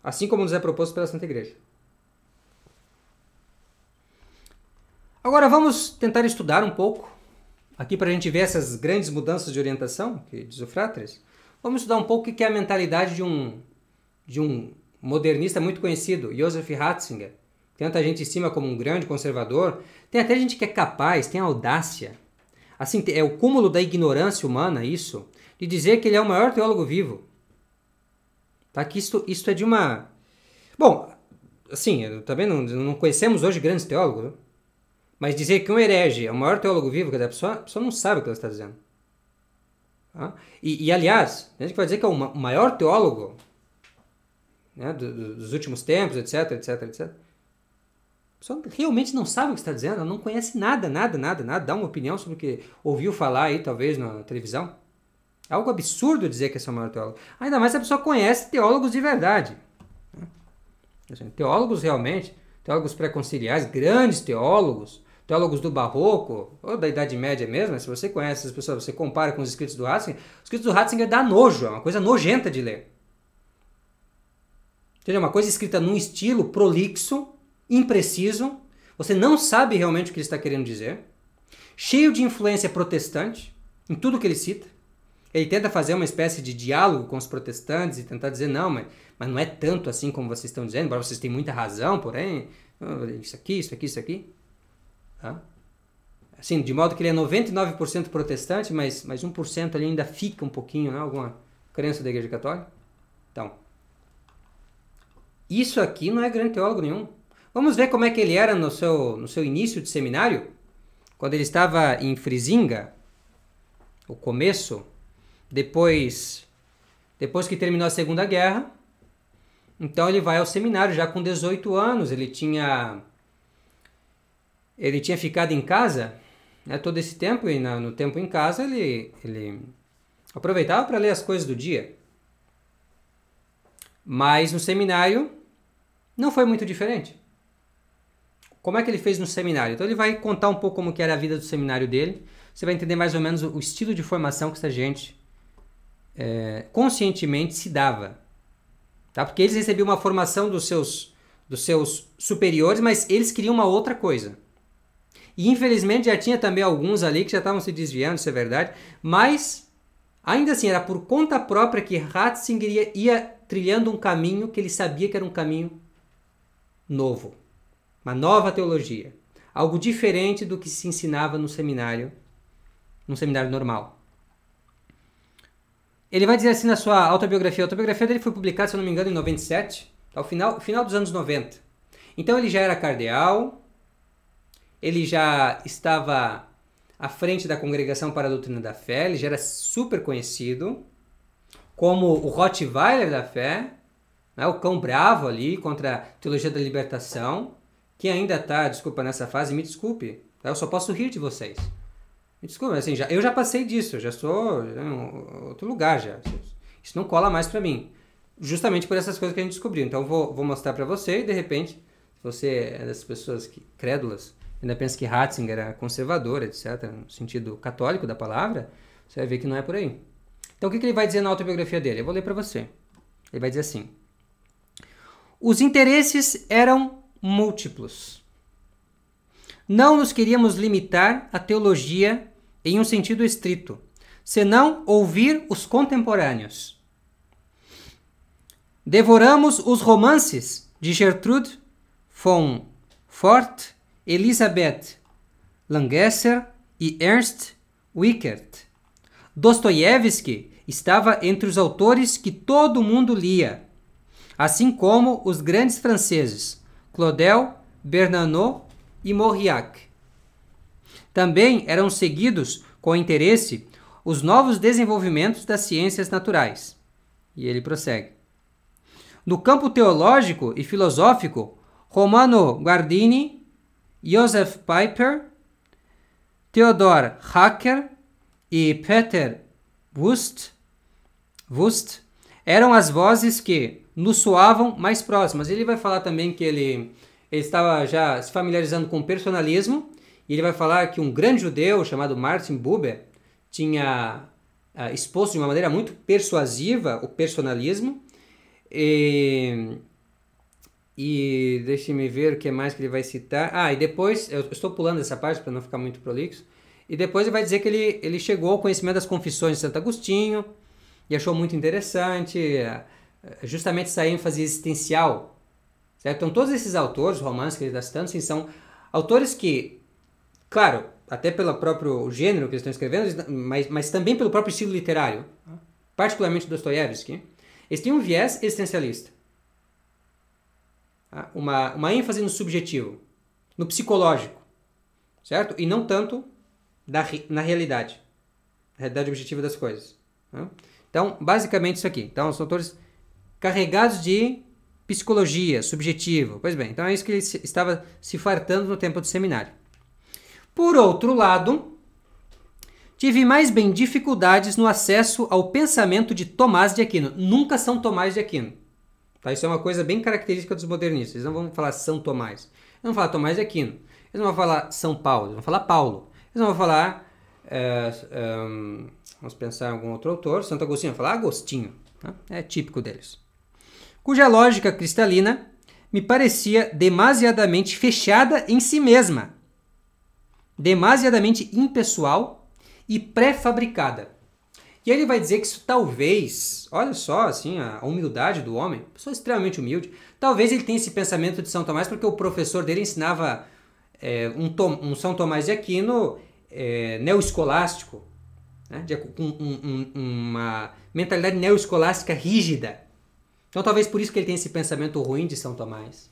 assim como nos é proposto pela Santa Igreja. Agora vamos tentar estudar um pouco, aqui para a gente ver essas grandes mudanças de orientação, que diz o Fratres. Vamos estudar um pouco o que é a mentalidade de um, de um modernista muito conhecido, Joseph Ratzinger, tanta gente estima como um grande conservador, tem até gente que é capaz, tem audácia. Assim, é o cúmulo da ignorância humana isso, de dizer que ele é o maior teólogo vivo. Tá? Que isto, isto é de uma. Bom, assim, também não, não conhecemos hoje grandes teólogos, né? mas dizer que um herege é o maior teólogo vivo, que a pessoa, a pessoa não sabe o que ela está dizendo. Tá? E, e, aliás, a gente vai dizer que é o maior teólogo né, dos últimos tempos, etc, etc, etc pessoa realmente não sabe o que está dizendo, ela não conhece nada, nada, nada, nada, dá uma opinião sobre o que ouviu falar aí, talvez, na televisão. É algo absurdo dizer que é só maior teólogo. Ainda mais se a pessoa conhece teólogos de verdade. Né? Assim, teólogos realmente, teólogos pré-conciliais, grandes teólogos, teólogos do Barroco, ou da Idade Média mesmo, né? se você conhece as pessoas, você compara com os escritos do Ratzinger, os escritos do Ratzinger dá nojo, é uma coisa nojenta de ler. Entendeu? É uma coisa escrita num estilo prolixo, impreciso, você não sabe realmente o que ele está querendo dizer, cheio de influência protestante em tudo que ele cita. Ele tenta fazer uma espécie de diálogo com os protestantes e tentar dizer, não, mas, mas não é tanto assim como vocês estão dizendo, embora vocês tenham muita razão, porém, oh, isso aqui, isso aqui, isso aqui. Tá? Assim, de modo que ele é 99% protestante, mas, mas 1% ali ainda fica um pouquinho, né, alguma crença da Igreja Católica. Então, isso aqui não é grande teólogo nenhum. Vamos ver como é que ele era no seu, no seu início de seminário? Quando ele estava em Frisinga, o começo, depois, depois que terminou a Segunda Guerra, então ele vai ao seminário já com 18 anos, ele tinha ele tinha ficado em casa né, todo esse tempo e no tempo em casa ele, ele aproveitava para ler as coisas do dia. Mas no seminário não foi muito diferente como é que ele fez no seminário. Então ele vai contar um pouco como que era a vida do seminário dele. Você vai entender mais ou menos o estilo de formação que essa gente é, conscientemente se dava. Tá? Porque eles recebiam uma formação dos seus, dos seus superiores, mas eles queriam uma outra coisa. E infelizmente já tinha também alguns ali que já estavam se desviando, isso é verdade. Mas ainda assim, era por conta própria que Ratzinger ia, ia trilhando um caminho que ele sabia que era um caminho novo uma nova teologia, algo diferente do que se ensinava no seminário, no seminário normal. Ele vai dizer assim na sua autobiografia, a autobiografia dele foi publicada, se eu não me engano, em 97, ao tá? final, final dos anos 90. Então ele já era cardeal, ele já estava à frente da Congregação para a Doutrina da Fé, ele já era super conhecido como o Rottweiler da Fé, né, o cão bravo ali contra a teologia da libertação que ainda está, desculpa, nessa fase, me desculpe. Tá? Eu só posso rir de vocês. Me desculpa, assim, já, eu já passei disso, eu já sou é um, outro lugar já. Isso não cola mais para mim. Justamente por essas coisas que a gente descobriu. Então vou, vou mostrar para você e de repente, se você é dessas pessoas que, crédulas, ainda pensa que Ratzinger era é conservador, etc., no sentido católico da palavra, você vai ver que não é por aí. Então o que, que ele vai dizer na autobiografia dele? Eu vou ler para você. Ele vai dizer assim: Os interesses eram múltiplos. Não nos queríamos limitar à teologia em um sentido estrito, senão ouvir os contemporâneos. Devoramos os romances de Gertrude von Fort, Elisabeth Langesser e Ernst Wickert. Dostoiévski estava entre os autores que todo mundo lia, assim como os grandes franceses Clodel, Bernanot e Mauriac. Também eram seguidos com interesse os novos desenvolvimentos das ciências naturais. E ele prossegue. No campo teológico e filosófico, Romano Guardini, Joseph Piper, Theodor Hacker e Peter Wust, Wust eram as vozes que, nos soavam mais próximas. Ele vai falar também que ele, ele estava já se familiarizando com o personalismo, e ele vai falar que um grande judeu chamado Martin Buber tinha uh, exposto de uma maneira muito persuasiva o personalismo. E, e deixe-me ver o que mais que ele vai citar. Ah, e depois, eu estou pulando essa parte para não ficar muito prolixo. E depois ele vai dizer que ele, ele chegou ao conhecimento das confissões de Santo Agostinho e achou muito interessante. Uh, é justamente essa ênfase existencial. Certo? Então, todos esses autores romanos que ele está citando, são autores que, claro, até pelo próprio gênero que eles estão escrevendo, mas, mas também pelo próprio estilo literário, particularmente Dostoiévski, eles têm um viés existencialista. Uma, uma ênfase no subjetivo, no psicológico, certo? E não tanto da, na realidade, na realidade objetiva das coisas. Então, basicamente isso aqui. Então, os autores carregados de psicologia, subjetivo. Pois bem, então é isso que ele estava se fartando no tempo do seminário. Por outro lado, tive mais bem dificuldades no acesso ao pensamento de Tomás de Aquino. Nunca São Tomás de Aquino. Tá? Isso é uma coisa bem característica dos modernistas. Eles não vão falar São Tomás. Eles não vão falar Tomás de Aquino. Eles não vão falar São Paulo. Eles vão falar Paulo. Eles não vão falar. É, é, vamos pensar em algum outro autor. Santo Agostinho. Vão falar Agostinho. Tá? É típico deles cuja lógica cristalina me parecia demasiadamente fechada em si mesma, demasiadamente impessoal e pré-fabricada. E aí ele vai dizer que isso talvez, olha só assim, a humildade do homem, pessoa extremamente humilde, talvez ele tenha esse pensamento de São Tomás porque o professor dele ensinava é, um, Tom, um, São Tomás de Aquino é, neoescolástico, né, com um, um, uma mentalidade neoescolástica rígida. Então talvez por isso que ele tem esse pensamento ruim de São Tomás.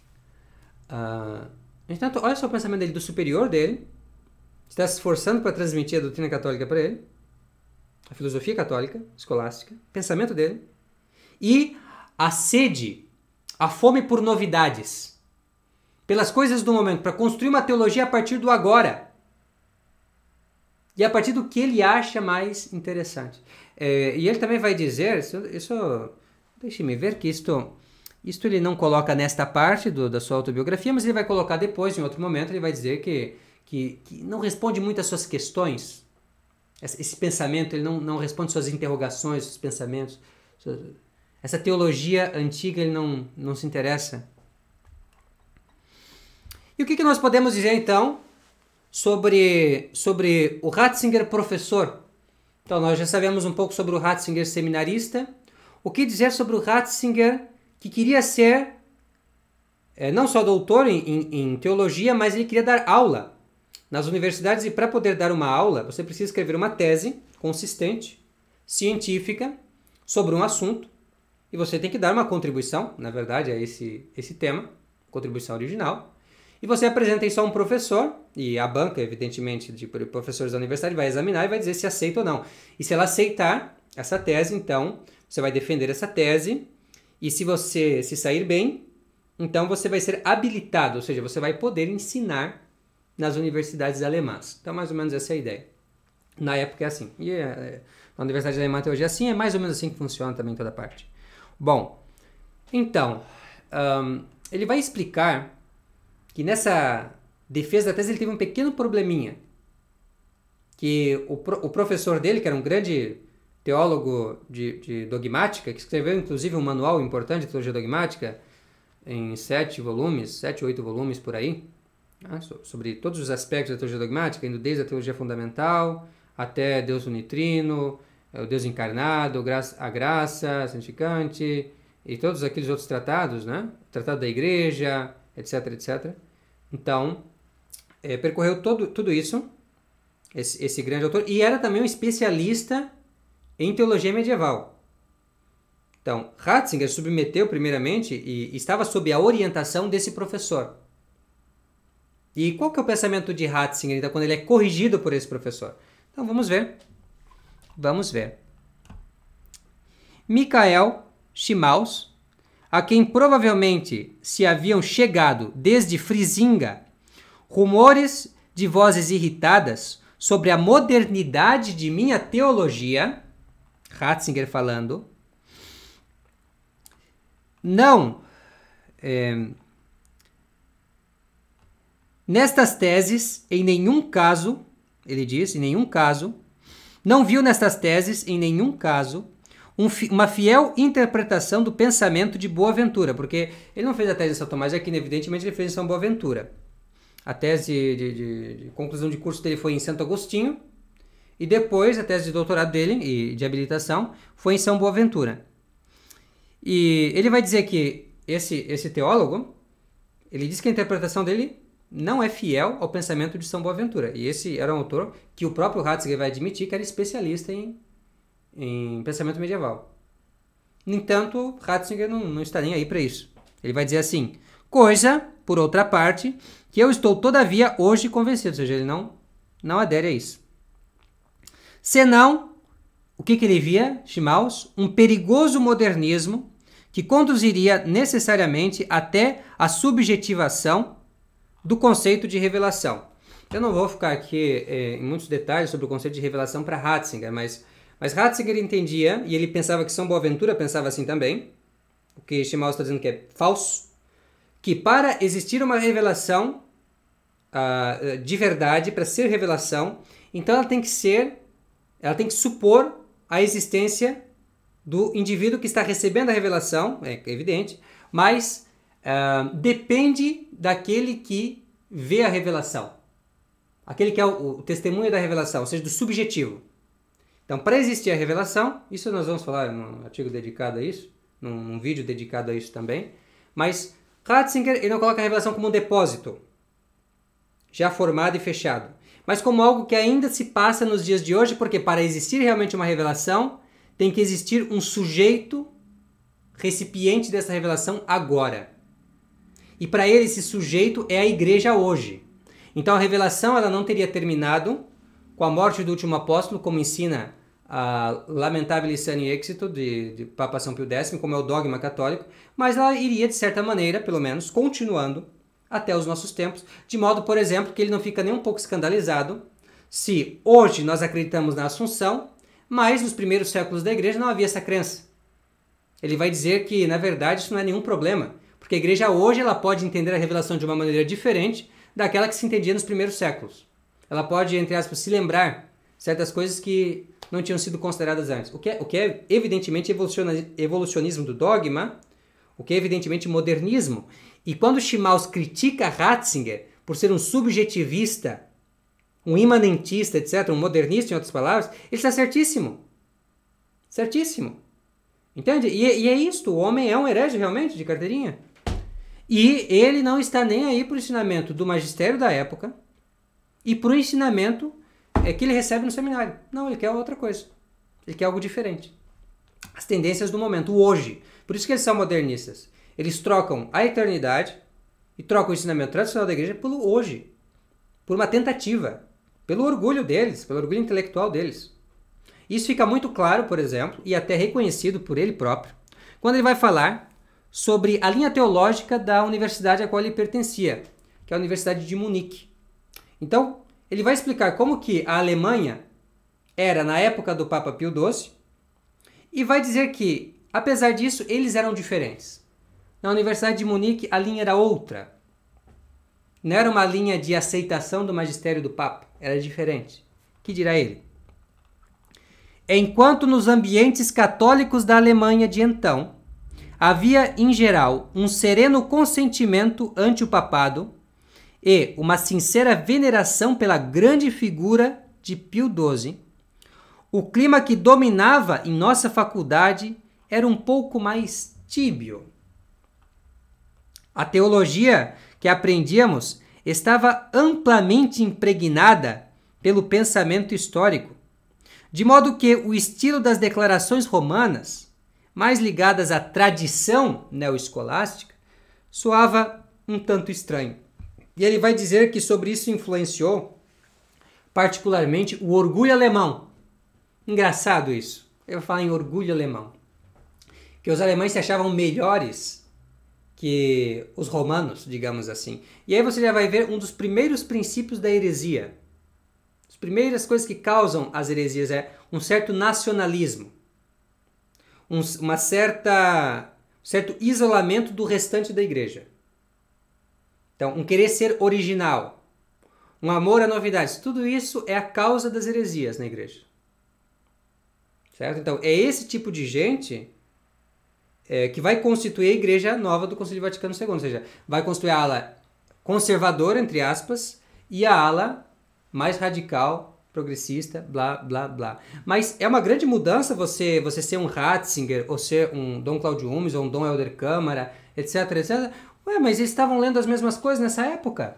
Uh, então, olha só o pensamento dele do superior dele, está se esforçando para transmitir a doutrina católica para ele, a filosofia católica, escolástica, pensamento dele, e a sede, a fome por novidades, pelas coisas do momento, para construir uma teologia a partir do agora e a partir do que ele acha mais interessante. É, e ele também vai dizer, isso, isso Deixe-me ver que isto, isto ele não coloca nesta parte do, da sua autobiografia, mas ele vai colocar depois, em outro momento, ele vai dizer que, que, que não responde muito às suas questões. Esse, pensamento, ele não, não responde suas interrogações, seus pensamentos. essa teologia antiga ele não, não se interessa. E o que, que nós podemos dizer então sobre, sobre o Ratzinger professor? Então, nós já sabemos um pouco sobre o Ratzinger seminarista, o que dizer sobre o Ratzinger, que queria ser é, não só doutor em, em, em teologia, mas ele queria dar aula nas universidades. E para poder dar uma aula, você precisa escrever uma tese consistente, científica, sobre um assunto. E você tem que dar uma contribuição, na verdade, a é esse, esse tema, contribuição original. E você apresenta isso a um professor, e a banca, evidentemente, de professores da universidade vai examinar e vai dizer se aceita ou não. E se ela aceitar essa tese, então você vai defender essa tese e se você se sair bem, então você vai ser habilitado, ou seja, você vai poder ensinar nas universidades alemãs. Então, mais ou menos essa é a ideia. Na época é assim. E é, é, na Universidade Alemã até hoje é assim, é mais ou menos assim que funciona também toda parte. Bom, então, um, ele vai explicar que nessa defesa da tese ele teve um pequeno probleminha. Que o, pro, o professor dele, que era um grande teólogo de, de dogmática, que escreveu inclusive um manual importante de teologia dogmática, em sete volumes, sete, oito volumes por aí, né? so, sobre todos os aspectos da teologia dogmática, indo desde a teologia fundamental até Deus unitrino, eh, o Deus encarnado, a graça santificante e todos aqueles outros tratados, né? Tratado da igreja, etc, etc. Então, é, percorreu todo, tudo isso, esse, esse grande autor, e era também um especialista em teologia medieval. Então, Ratzinger submeteu primeiramente e estava sob a orientação desse professor. E qual que é o pensamento de Ratzinger então, quando ele é corrigido por esse professor? Então vamos ver. Vamos ver. Michael Schimaus, a quem provavelmente se haviam chegado desde Frisinga rumores de vozes irritadas sobre a modernidade de minha teologia, Ratzinger falando. Não. É, nestas teses, em nenhum caso, ele diz, em nenhum caso, não viu nestas teses, em nenhum caso, um, uma fiel interpretação do pensamento de Boaventura, porque ele não fez a tese de São Tomás de é Aquino, evidentemente ele fez em São Boaventura. A tese de, de, de, de conclusão de curso dele foi em Santo Agostinho, e depois a tese de doutorado dele e de habilitação foi em São Boaventura. E ele vai dizer que esse, esse teólogo, ele diz que a interpretação dele não é fiel ao pensamento de São Boaventura. E esse era um autor que o próprio Ratzinger vai admitir que era especialista em, em pensamento medieval. No entanto, Ratzinger não, não está nem aí para isso. Ele vai dizer assim, coisa, por outra parte, que eu estou todavia hoje convencido, ou seja, ele não, não adere a isso. Senão, o que, que ele via, Chimaus? Um perigoso modernismo que conduziria necessariamente até a subjetivação do conceito de revelação. Eu não vou ficar aqui eh, em muitos detalhes sobre o conceito de revelação para Ratzinger, mas, mas Ratzinger entendia, e ele pensava que São Boaventura pensava assim também, o que Chimaus está dizendo que é falso, que para existir uma revelação uh, de verdade, para ser revelação, então ela tem que ser ela tem que supor a existência do indivíduo que está recebendo a revelação, é evidente, mas uh, depende daquele que vê a revelação. Aquele que é o, o testemunho da revelação, ou seja, do subjetivo. Então, para existir a revelação, isso nós vamos falar num artigo dedicado a isso, num, num vídeo dedicado a isso também, mas Ratzinger ele não coloca a revelação como um depósito já formado e fechado mas como algo que ainda se passa nos dias de hoje, porque para existir realmente uma revelação, tem que existir um sujeito recipiente dessa revelação agora. E para ele esse sujeito é a igreja hoje. Então a revelação ela não teria terminado com a morte do último apóstolo, como ensina a lamentável Sani Exito de, de Papa São Pio X, como é o dogma católico, mas ela iria de certa maneira, pelo menos, continuando até os nossos tempos, de modo, por exemplo, que ele não fica nem um pouco escandalizado se hoje nós acreditamos na Assunção, mas nos primeiros séculos da igreja não havia essa crença. Ele vai dizer que, na verdade, isso não é nenhum problema, porque a igreja hoje ela pode entender a revelação de uma maneira diferente daquela que se entendia nos primeiros séculos. Ela pode, entre aspas, se lembrar certas coisas que não tinham sido consideradas antes. O que é, o que é evidentemente evolucionismo do dogma, o que é evidentemente modernismo. E quando Schimaus critica Ratzinger por ser um subjetivista, um imanentista, etc., um modernista, em outras palavras, ele está certíssimo. Certíssimo. Entende? E, e é isto, o homem é um herege realmente, de carteirinha. E ele não está nem aí para o ensinamento do magistério da época e para o ensinamento é, que ele recebe no seminário. Não, ele quer outra coisa. Ele quer algo diferente. As tendências do momento, o hoje. Por isso que eles são modernistas. Eles trocam a eternidade e trocam o ensinamento tradicional da igreja pelo hoje, por uma tentativa, pelo orgulho deles, pelo orgulho intelectual deles. Isso fica muito claro, por exemplo, e até reconhecido por ele próprio, quando ele vai falar sobre a linha teológica da universidade a qual ele pertencia, que é a Universidade de Munique. Então, ele vai explicar como que a Alemanha era na época do Papa Pio XII e vai dizer que, apesar disso, eles eram diferentes. Na Universidade de Munique, a linha era outra. Não era uma linha de aceitação do magistério do Papa, era diferente. Que dirá ele? Enquanto nos ambientes católicos da Alemanha de então havia, em geral, um sereno consentimento ante o papado e uma sincera veneração pela grande figura de Pio XII, o clima que dominava em nossa faculdade era um pouco mais tíbio. A teologia que aprendíamos estava amplamente impregnada pelo pensamento histórico, de modo que o estilo das declarações romanas, mais ligadas à tradição neoescolástica, soava um tanto estranho. E ele vai dizer que sobre isso influenciou particularmente o orgulho alemão. Engraçado isso. Eu falo em orgulho alemão. Que os alemães se achavam melhores que os romanos, digamos assim. E aí você já vai ver um dos primeiros princípios da heresia. As primeiras coisas que causam as heresias é um certo nacionalismo, um, uma certa, certo isolamento do restante da igreja. Então, um querer ser original, um amor a novidades, tudo isso é a causa das heresias na igreja. Certo? Então, é esse tipo de gente é, que vai constituir a Igreja Nova do Concílio Vaticano II, ou seja, vai constituir a ala conservadora, entre aspas, e a ala mais radical, progressista, blá, blá, blá. Mas é uma grande mudança você você ser um Ratzinger, ou ser um Dom Claudio Humes, ou um Dom Helder Câmara, etc, etc. Ué, mas eles estavam lendo as mesmas coisas nessa época?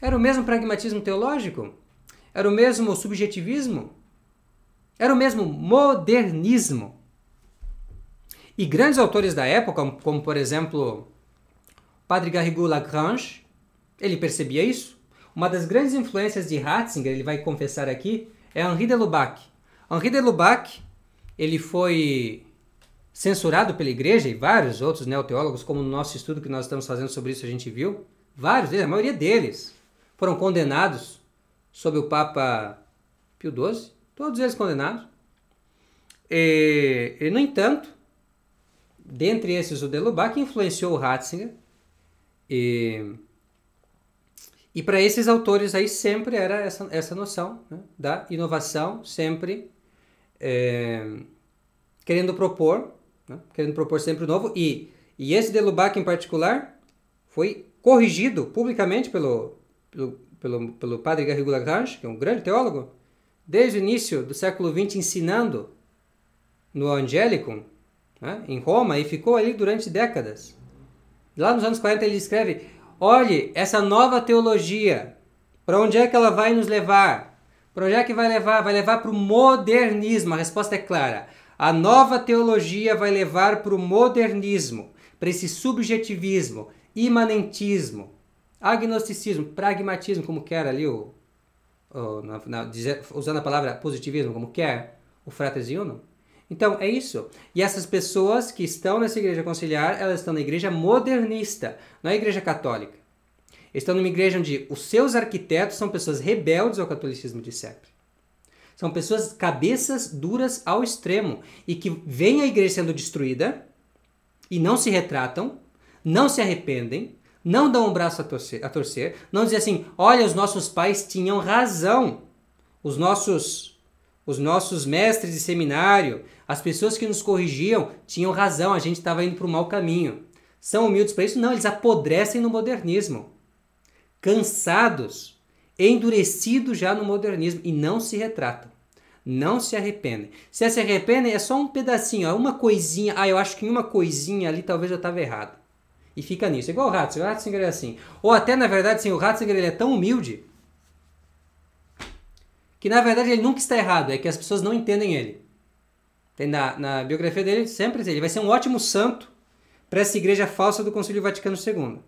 Era o mesmo pragmatismo teológico? Era o mesmo subjetivismo? Era o mesmo modernismo. E grandes autores da época, como por exemplo Padre Garrigou Lagrange, ele percebia isso. Uma das grandes influências de Ratzinger, ele vai confessar aqui, é Henri de Lubac. Henri de Lubac, ele foi censurado pela igreja e vários outros neoteólogos, né, como no nosso estudo que nós estamos fazendo sobre isso a gente viu, vários deles, a maioria deles, foram condenados sob o Papa Pio XII todos eles condenados. E, e no entanto, dentre esses o de Lubac influenciou o Ratzinger, e, e para esses autores aí sempre era essa, essa noção né, da inovação, sempre é, querendo propor, né, querendo propor sempre o novo, e, e esse Lubac em particular foi corrigido publicamente pelo, pelo, pelo, pelo padre Garrigou Lagrange, que é um grande teólogo, desde o início do século XX ensinando no Angelicum, né, em Roma, e ficou ali durante décadas. Lá nos anos 40 ele escreve: olhe, essa nova teologia, para onde é que ela vai nos levar? Para onde é que vai levar? Vai levar para o modernismo. A resposta é clara. A nova teologia vai levar para o modernismo, para esse subjetivismo, imanentismo, agnosticismo, pragmatismo, como que era ali o na, na, dizer, usando a palavra positivismo como quer, o fratesiono. Então, é isso. E essas pessoas que estão nessa igreja conciliar, elas estão na igreja modernista, não é igreja católica. Estão numa igreja onde os seus arquitetos são pessoas rebeldes ao catolicismo de sempre. São pessoas cabeças duras ao extremo e que veem a igreja sendo destruída e não se retratam, não se arrependem, não dão o um braço a torcer, a torcer, não dizer assim, olha, os nossos pais tinham razão. Os nossos os nossos mestres de seminário, as pessoas que nos corrigiam tinham razão, a gente estava indo para o mau caminho. São humildes para isso? Não, eles apodrecem no modernismo. Cansados, endurecidos já no modernismo e não se retratam. Não se arrependem. Se se arrependem, é só um pedacinho, uma coisinha. Ah, eu acho que em uma coisinha ali talvez eu estava errado e fica nisso. Igual o Ratzinger. O Ratzinger é assim. Ou até, na verdade, sim, o Ratzinger ele é tão humilde que, na verdade, ele nunca está errado. É que as pessoas não entendem ele. Na, na biografia dele, sempre ele vai ser um ótimo santo para essa igreja falsa do Concílio Vaticano II.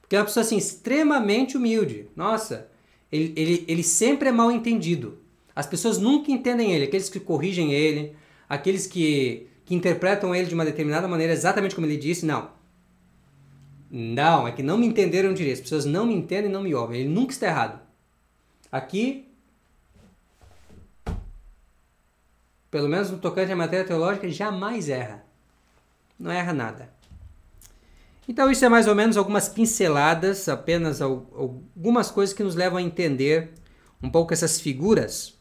Porque é uma pessoa assim, extremamente humilde. Nossa, ele, ele, ele sempre é mal entendido. As pessoas nunca entendem ele. Aqueles que corrigem ele, aqueles que, que interpretam ele de uma determinada maneira, exatamente como ele disse, não. Não, é que não me entenderam direito. As pessoas não me entendem e não me ouvem. Ele nunca está errado. Aqui, pelo menos no tocante à matéria teológica, jamais erra. Não erra nada. Então, isso é mais ou menos algumas pinceladas, apenas algumas coisas que nos levam a entender um pouco essas figuras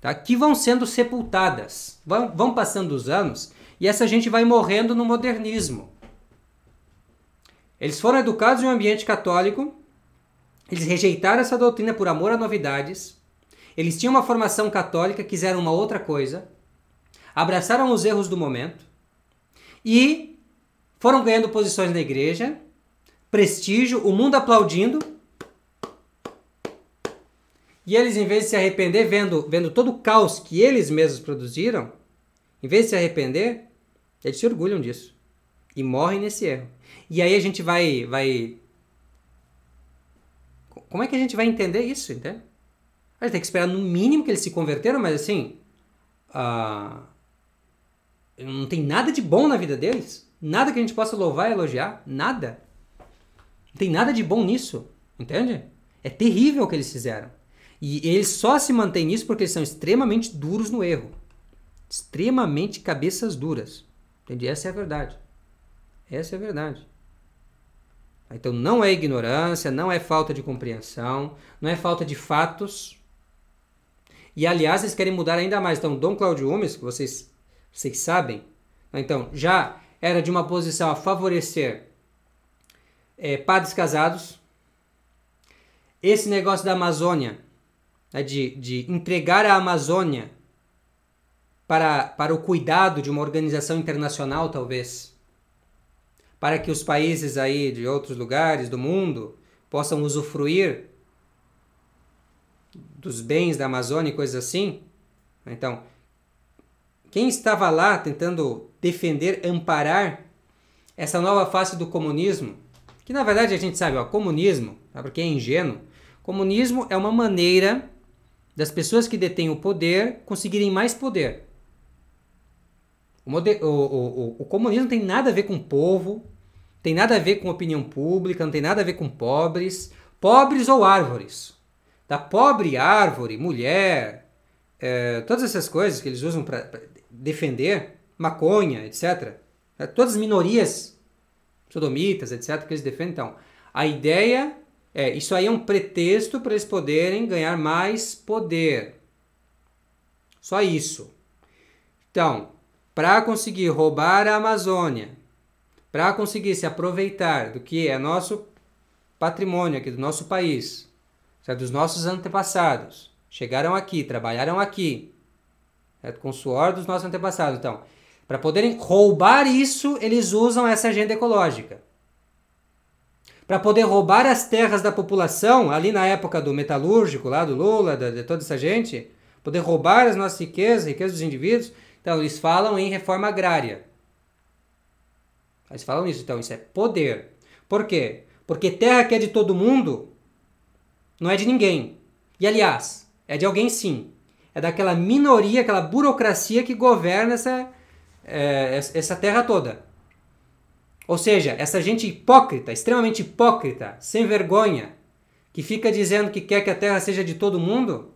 tá? que vão sendo sepultadas. Vão, vão passando os anos e essa gente vai morrendo no modernismo. Eles foram educados em um ambiente católico, eles rejeitaram essa doutrina por amor a novidades, eles tinham uma formação católica, quiseram uma outra coisa, abraçaram os erros do momento e foram ganhando posições na igreja, prestígio, o mundo aplaudindo. E eles, em vez de se arrepender, vendo, vendo todo o caos que eles mesmos produziram, em vez de se arrepender, eles se orgulham disso e morrem nesse erro. E aí a gente vai, vai. Como é que a gente vai entender isso, entende? A gente tem que esperar no mínimo que eles se converteram, mas assim. Uh, não tem nada de bom na vida deles. Nada que a gente possa louvar e elogiar. Nada. Não tem nada de bom nisso, entende? É terrível o que eles fizeram. E eles só se mantêm nisso porque eles são extremamente duros no erro. Extremamente cabeças duras. Entende? Essa é a verdade. Essa é a verdade. Ah, então não é ignorância, não é falta de compreensão, não é falta de fatos. E aliás, eles querem mudar ainda mais. Então, Dom Cláudio Humes, que vocês, vocês sabem, ah, então já era de uma posição a favorecer é, padres casados. Esse negócio da Amazônia, né, de, de entregar a Amazônia para, para o cuidado de uma organização internacional, talvez, para que os países aí de outros lugares do mundo possam usufruir dos bens da Amazônia e coisas assim. Então, quem estava lá tentando defender, amparar essa nova face do comunismo, que na verdade a gente sabe, ó, comunismo, tá? porque é ingênuo, comunismo é uma maneira das pessoas que detêm o poder conseguirem mais poder. O, o, o, o comunismo tem nada a ver com o povo, tem nada a ver com opinião pública, não tem nada a ver com pobres. Pobres ou árvores. Da tá? pobre árvore, mulher, é, todas essas coisas que eles usam para defender, maconha, etc. É, tá? todas as minorias, sodomitas, etc., que eles defendem. Então, a ideia é: isso aí é um pretexto para eles poderem ganhar mais poder. Só isso. Então, para conseguir roubar a Amazônia, para conseguir se aproveitar do que é nosso patrimônio aqui do nosso país, certo? dos nossos antepassados, chegaram aqui, trabalharam aqui, certo? com o suor dos nossos antepassados. Então, para poderem roubar isso, eles usam essa agenda ecológica. Para poder roubar as terras da população, ali na época do metalúrgico, lá do Lula, de, de toda essa gente, poder roubar as nossas riquezas, riquezas dos indivíduos, então, eles falam em reforma agrária. Eles falam isso, então isso é poder. Por quê? Porque terra que é de todo mundo não é de ninguém. E aliás, é de alguém sim. É daquela minoria, aquela burocracia que governa essa, é, essa terra toda. Ou seja, essa gente hipócrita, extremamente hipócrita, sem vergonha, que fica dizendo que quer que a terra seja de todo mundo,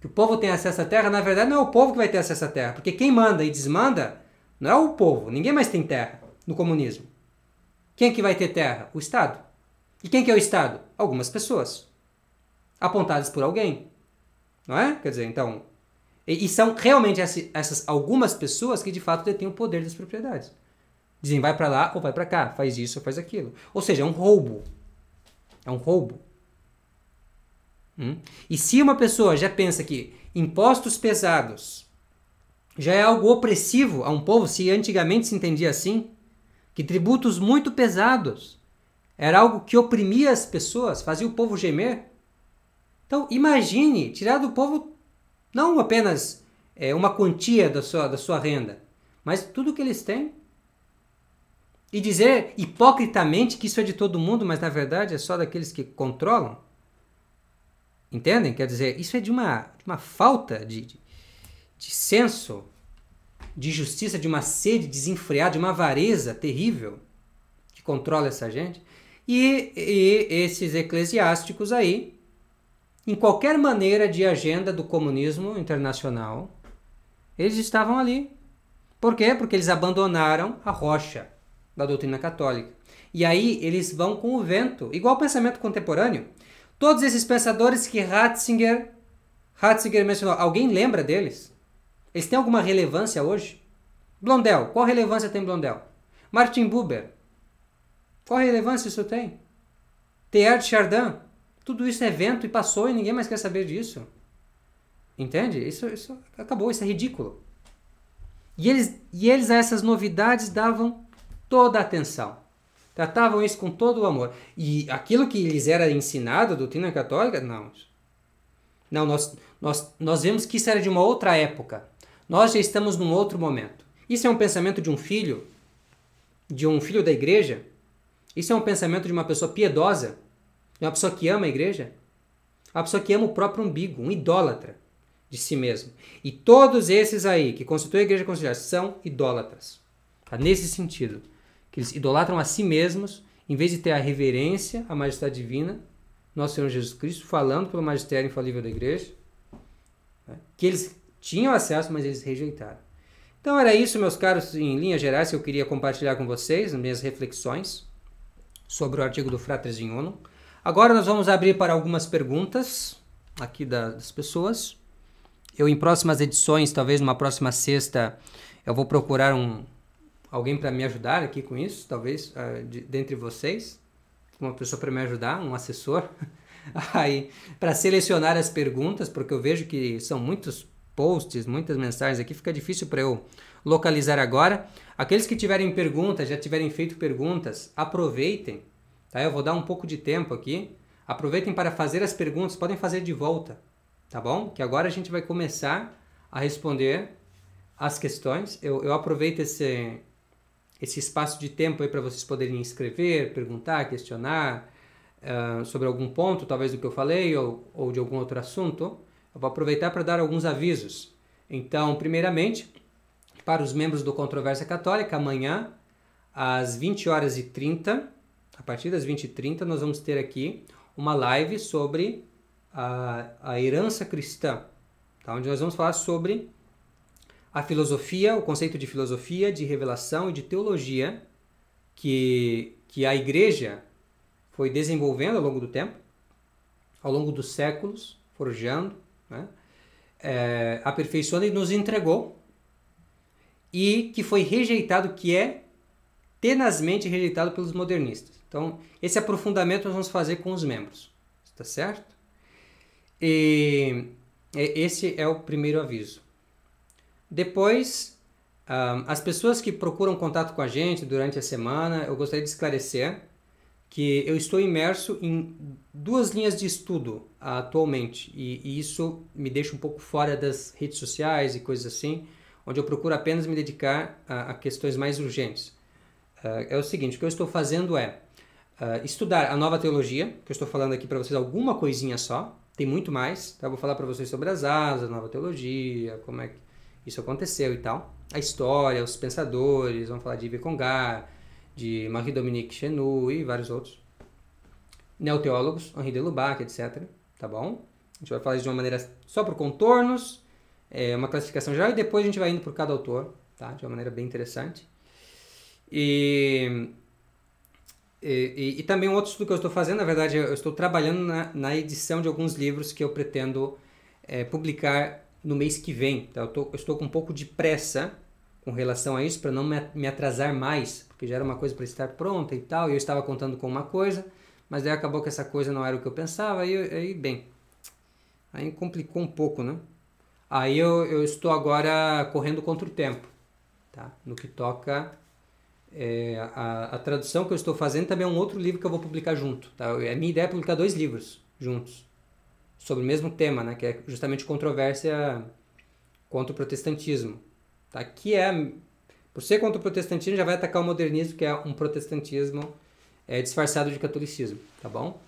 que o povo tem acesso à terra, na verdade não é o povo que vai ter acesso à terra, porque quem manda e desmanda não é o povo, ninguém mais tem terra no comunismo. Quem é que vai ter terra? O Estado. E quem que é o Estado? Algumas pessoas, apontadas por alguém, não é? Quer dizer, então, e, e são realmente essas, essas algumas pessoas que de fato detêm o poder das propriedades. Dizem vai para lá ou vai para cá, faz isso ou faz aquilo. Ou seja, é um roubo. É um roubo. Hum? E se uma pessoa já pensa que impostos pesados já é algo opressivo a um povo, se antigamente se entendia assim, que tributos muito pesados era algo que oprimia as pessoas, fazia o povo gemer. Então, imagine tirar do povo não apenas é, uma quantia da sua, da sua renda, mas tudo que eles têm. E dizer hipocritamente que isso é de todo mundo, mas na verdade é só daqueles que controlam. Entendem? Quer dizer, isso é de uma, de uma falta de, de, de senso, de justiça, de uma sede desenfreada, de uma avareza terrível que controla essa gente. E, e esses eclesiásticos aí, em qualquer maneira de agenda do comunismo internacional, eles estavam ali. Por quê? Porque eles abandonaram a rocha da doutrina católica. E aí eles vão com o vento, igual o pensamento contemporâneo. Todos esses pensadores que Ratzinger, Ratzinger mencionou, alguém lembra deles? Eles têm alguma relevância hoje? Blondel, qual relevância tem Blondel? Martin Buber, qual relevância isso tem? Teilhard Chardin, tudo isso é vento e passou e ninguém mais quer saber disso. Entende? Isso, isso acabou, isso é ridículo. E eles, e eles a essas novidades davam toda a atenção. Tratavam isso com todo o amor. E aquilo que lhes era ensinado, a doutrina católica, não. Não, nós, nós, nós vemos que isso era de uma outra época. Nós já estamos num outro momento. Isso é um pensamento de um filho, de um filho da igreja? Isso é um pensamento de uma pessoa piedosa? De uma pessoa que ama a igreja? Uma pessoa que ama o próprio umbigo, um idólatra de si mesmo. E todos esses aí que constituem a igreja conciliar são idólatras. Tá nesse sentido que eles idolatram a si mesmos, em vez de ter a reverência à majestade divina, nosso Senhor Jesus Cristo, falando pelo magistério infalível da igreja, né? que eles tinham acesso, mas eles rejeitaram. Então era isso, meus caros, em linhas gerais, que eu queria compartilhar com vocês, minhas reflexões sobre o artigo do Fratres em Unum. Agora nós vamos abrir para algumas perguntas aqui das pessoas. Eu, em próximas edições, talvez numa próxima sexta, eu vou procurar um, alguém para me ajudar aqui com isso, talvez uh, de, dentre vocês, uma pessoa para me ajudar, um assessor, [LAUGHS] aí para selecionar as perguntas, porque eu vejo que são muitos posts, muitas mensagens aqui, fica difícil para eu localizar agora. Aqueles que tiverem perguntas, já tiverem feito perguntas, aproveitem, tá? Eu vou dar um pouco de tempo aqui. Aproveitem para fazer as perguntas, podem fazer de volta, tá bom? Que agora a gente vai começar a responder as questões. Eu, eu aproveito esse, esse espaço de tempo aí para vocês poderem escrever, perguntar, questionar uh, sobre algum ponto, talvez do que eu falei ou, ou de algum outro assunto, eu vou aproveitar para dar alguns avisos. Então, primeiramente, para os membros do Controvérsia Católica, amanhã, às 20 horas e 30, a partir das 20 e 30, nós vamos ter aqui uma live sobre a, a herança cristã, tá? onde nós vamos falar sobre a filosofia, o conceito de filosofia, de revelação e de teologia que, que a igreja foi desenvolvendo ao longo do tempo, ao longo dos séculos, forjando, né? é, aperfeiçoando e nos entregou, e que foi rejeitado, que é tenazmente rejeitado pelos modernistas. Então, esse aprofundamento nós vamos fazer com os membros, está certo? E é, esse é o primeiro aviso. Depois, um, as pessoas que procuram contato com a gente durante a semana, eu gostaria de esclarecer que eu estou imerso em duas linhas de estudo atualmente e, e isso me deixa um pouco fora das redes sociais e coisas assim, onde eu procuro apenas me dedicar a, a questões mais urgentes. Uh, é o seguinte, o que eu estou fazendo é uh, estudar a nova teologia, que eu estou falando aqui para vocês alguma coisinha só, tem muito mais, tá? Eu vou falar para vocês sobre as asas, a nova teologia, como é que isso aconteceu e tal. A história, os pensadores, vamos falar de Vicongar, de Marie-Dominique Chenu e vários outros. Neoteólogos, Henri de Lubac, etc. Tá bom? A gente vai falar de uma maneira só por contornos, é, uma classificação geral, e depois a gente vai indo por cada autor, tá? De uma maneira bem interessante. E, e, e também um outro estudo que eu estou fazendo, na verdade, eu estou trabalhando na, na edição de alguns livros que eu pretendo é, publicar no mês que vem. Tá? Eu, tô, eu estou com um pouco de pressa com relação a isso para não me atrasar mais, porque já era uma coisa para estar pronta e tal, e eu estava contando com uma coisa, mas daí acabou que essa coisa não era o que eu pensava, aí, aí bem, aí complicou um pouco, né? Aí eu, eu estou agora correndo contra o tempo, tá? No que toca é, a, a, tradução que eu estou fazendo também é um outro livro que eu vou publicar junto, tá? A é, minha ideia é publicar dois livros juntos, sobre o mesmo tema, né, que é justamente controvérsia contra o protestantismo. Tá? Que é, por ser contra o protestantismo, já vai atacar o modernismo, que é um protestantismo é, disfarçado de catolicismo, tá bom?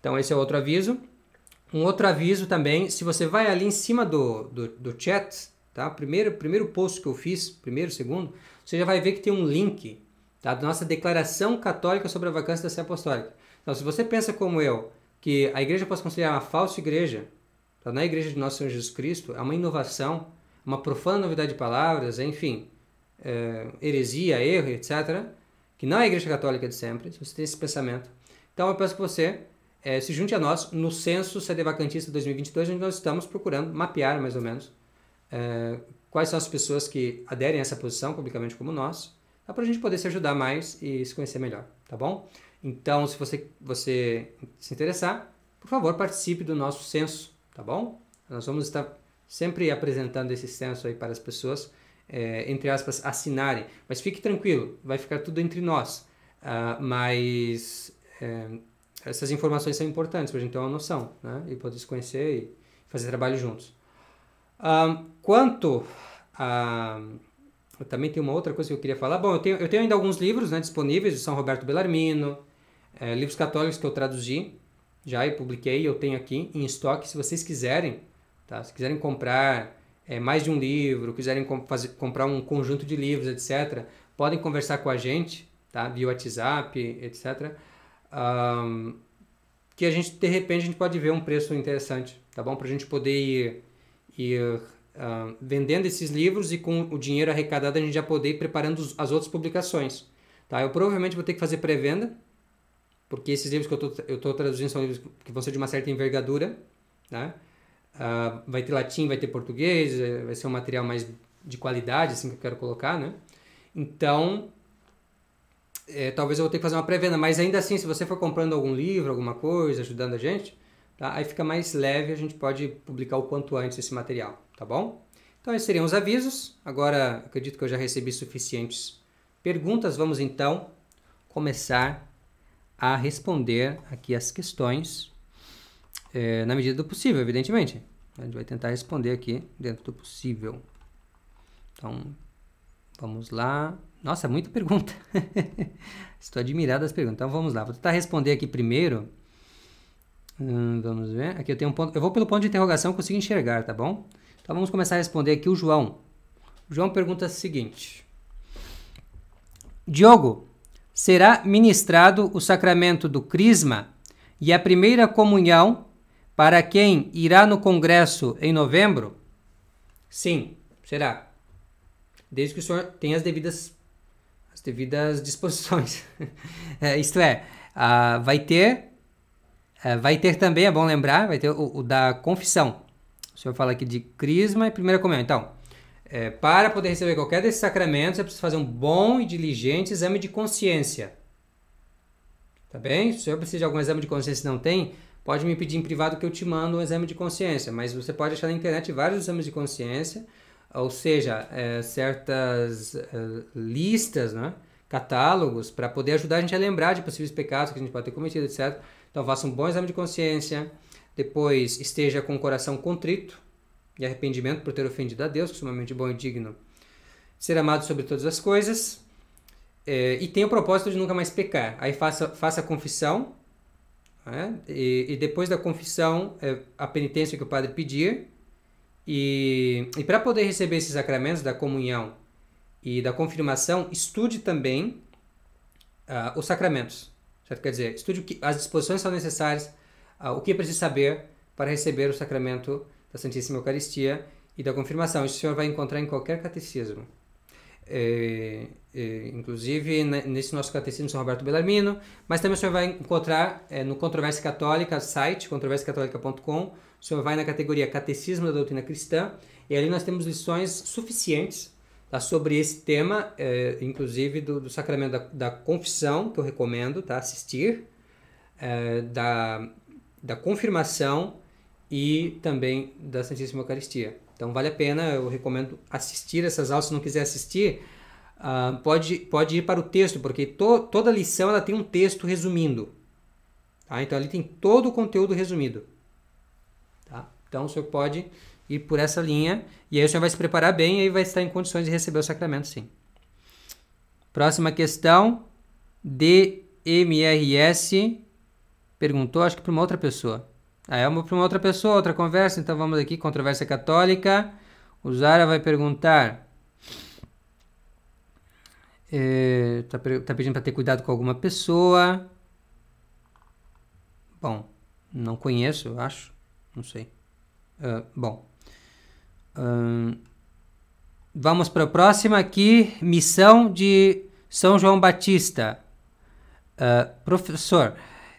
Então esse é outro aviso. Um outro aviso também, se você vai ali em cima do, do, do chat, tá? Primeiro, primeiro post que eu fiz, primeiro, segundo, você já vai ver que tem um link, tá? Da nossa declaração católica sobre a vacância da Sé Apostólica. Então, se você pensa como eu, que a igreja possa considerar uma falsa igreja, tá? na igreja de nosso Senhor Jesus Cristo, é uma inovação, uma profunda novidade de palavras, enfim, é, heresia, erro, etc., que não é a igreja católica de sempre, se você tem esse pensamento. Então eu peço que você é, se junte a nós no censo CD Vacantista 2022, onde nós estamos procurando mapear, mais ou menos, é, quais são as pessoas que aderem a essa posição publicamente como nós, para a gente poder se ajudar mais e se conhecer melhor, tá bom? Então, se você, você se interessar, por favor, participe do nosso censo, tá bom? Nós vamos estar sempre apresentando esse censo aí para as pessoas, é, entre aspas, assinarem. Mas fique tranquilo, vai ficar tudo entre nós. Uh, mas é, essas informações são importantes para a gente ter uma noção né? e poder se conhecer e fazer trabalho juntos. Um, ah, quanto a também tem uma outra coisa que eu queria falar. Bom, eu tenho, eu tenho ainda alguns livros né, disponíveis de São Roberto Bellarmino, é, livros católicos que eu traduzi já e publiquei, eu tenho aqui em estoque. Se vocês quiserem, tá? se quiserem comprar é, mais de um livro, quiserem comp fazer, comprar um conjunto de livros, etc., podem conversar com a gente tá? via WhatsApp, etc. Um, que a gente, de repente, a gente pode ver um preço interessante, tá bom? Para a gente poder ir, ir ah, vendendo esses livros e com o dinheiro arrecadado a gente já poder ir preparando as outras publicações. Tá? Eu provavelmente vou ter que fazer pré-venda, porque esses livros que eu estou traduzindo são livros que vão ser de uma certa envergadura. Né? Uh, vai ter latim, vai ter português, eh, vai ser um material mais de qualidade assim que eu quero colocar. Né? Então, é, talvez eu vou ter que fazer uma pré-venda, mas ainda assim, se você for comprando algum livro, alguma coisa, ajudando a gente, tá? aí fica mais leve, a gente pode publicar o quanto antes esse material tá bom? Então, esses seriam os avisos. Agora, acredito que eu já recebi suficientes perguntas. Vamos então começar a responder aqui as questões é, na medida do possível, evidentemente. A gente vai tentar responder aqui dentro do possível. Então, vamos lá. Nossa, muita pergunta. [LAUGHS] Estou admirado das perguntas. Então, vamos lá. Vou tentar responder aqui primeiro. Hum, vamos ver. Aqui eu tenho um ponto. Eu vou pelo ponto de interrogação, consigo enxergar, tá bom? Então vamos começar a responder aqui o João. O João pergunta o seguinte: Diogo, será ministrado o sacramento do Crisma e a primeira comunhão para quem irá no congresso em novembro? Sim, será. Desde que o senhor tenha as devidas, as devidas disposições. [LAUGHS] é, isto é, uh, vai ter. Uh, vai ter também, é bom lembrar, vai ter o, o da confissão. O senhor fala aqui de crisma e primeira comunhão. Então, é, para poder receber qualquer desses sacramentos, é preciso fazer um bom e diligente exame de consciência. Tá bem? Se o senhor precisa de algum exame de consciência e não tem, pode me pedir em privado que eu te mando um exame de consciência. Mas você pode achar na internet vários exames de consciência, ou seja, é, certas é, listas, né? catálogos, para poder ajudar a gente a lembrar de possíveis pecados que a gente pode ter cometido, etc. Então faça um bom exame de consciência depois, esteja com o coração contrito e arrependimento por ter ofendido a Deus, que é sumamente bom e digno. Ser amado sobre todas as coisas. É, e tenha o propósito de nunca mais pecar. Aí faça, faça a confissão. Né? E, e, depois da confissão, é, a penitência que o padre pedir. E, e para poder receber esses sacramentos da comunhão e da confirmação, estude também uh, os sacramentos. Certo? Quer dizer, estude que as disposições são necessárias uh, o que precisa saber para receber o sacramento da Santíssima Eucaristia e da confirmação. Isso o senhor vai encontrar em qualquer catecismo. É, é, inclusive né, nesse nosso catecismo São Roberto Bellarmino, mas também o senhor vai encontrar é, no Controvérsia Católica, site controversiacatólica.com, o senhor vai na categoria Catecismo da Doutrina Cristã, e ali nós temos lições suficientes tá, sobre esse tema, é, inclusive do, do sacramento da, da, confissão, que eu recomendo tá, assistir, é, da da confirmação e também da Santíssima Eucaristia. Então vale a pena, eu recomendo assistir essas aulas. Se não quiser assistir, uh, pode, pode ir para o texto, porque to, toda lição ela tem um texto resumindo. Tá? Então ali tem todo o conteúdo resumido. Tá? Então o senhor pode ir por essa linha e aí o senhor vai se preparar bem e aí vai estar em condições de receber o sacramento, sim. Próxima questão, DMRS Perguntou, acho que para uma outra pessoa. Ah, é uma, para uma outra pessoa, outra conversa. Então vamos aqui, controvérsia católica. O Zara vai perguntar. Está é, tá, tá pedindo para ter cuidado com alguma pessoa. Bom, não conheço, eu acho. Não sei. Uh, bom. vamos para a próxima aqui. Missão de São João Batista. Uh, professor,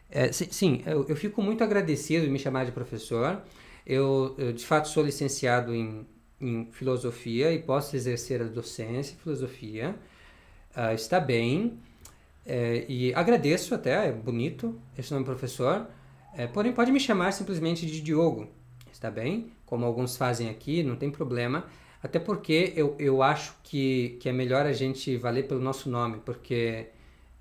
é, sim, eu, eu, fico muito agradecido de me chamar de professor. Eu, eu de fato, sou licenciado em, em, filosofia e posso exercer a docência em filosofia. Uh, está bem. É, e agradeço até, é bonito esse nome professor. É, porém, pode me chamar simplesmente de Diogo. Está bem? Como alguns fazem aqui, não tem problema. Até porque eu, eu acho que, que é melhor a gente valer pelo nosso nome, porque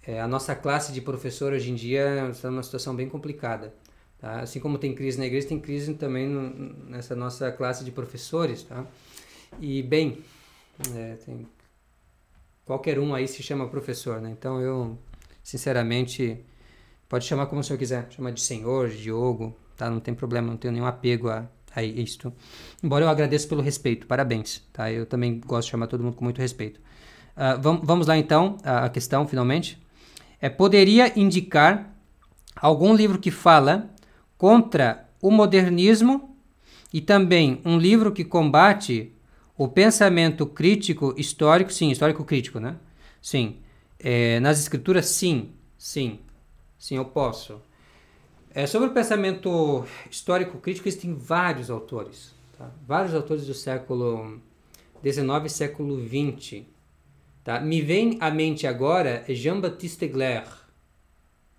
é, a nossa classe de professor hoje em dia está numa situação bem complicada. Tá? Assim como tem crise na igreja, tem crise também no, nessa nossa classe de professores. Tá? E, bem, é, tem... qualquer um aí se chama professor. Né? Então, eu, sinceramente, pode chamar como o senhor quiser. Chama de senhor, de Diogo, tá? não tem problema, não tenho nenhum apego a, a isto. Embora eu agradeço pelo respeito, parabéns. Tá? Eu também gosto de chamar todo mundo com muito respeito. Uh, ah, vamos, vamos lá, então, a questão, finalmente é, poderia indicar algum livro que fala contra o modernismo e também um livro que combate o pensamento crítico histórico, sim, histórico crítico, né? Sim. É, nas escrituras, sim, sim, sim, eu posso. É, sobre o pensamento histórico crítico, existem vários autores, tá? vários autores do século XIX e século XX Tá? Me vem à mente agora Jean-Baptiste Glaire.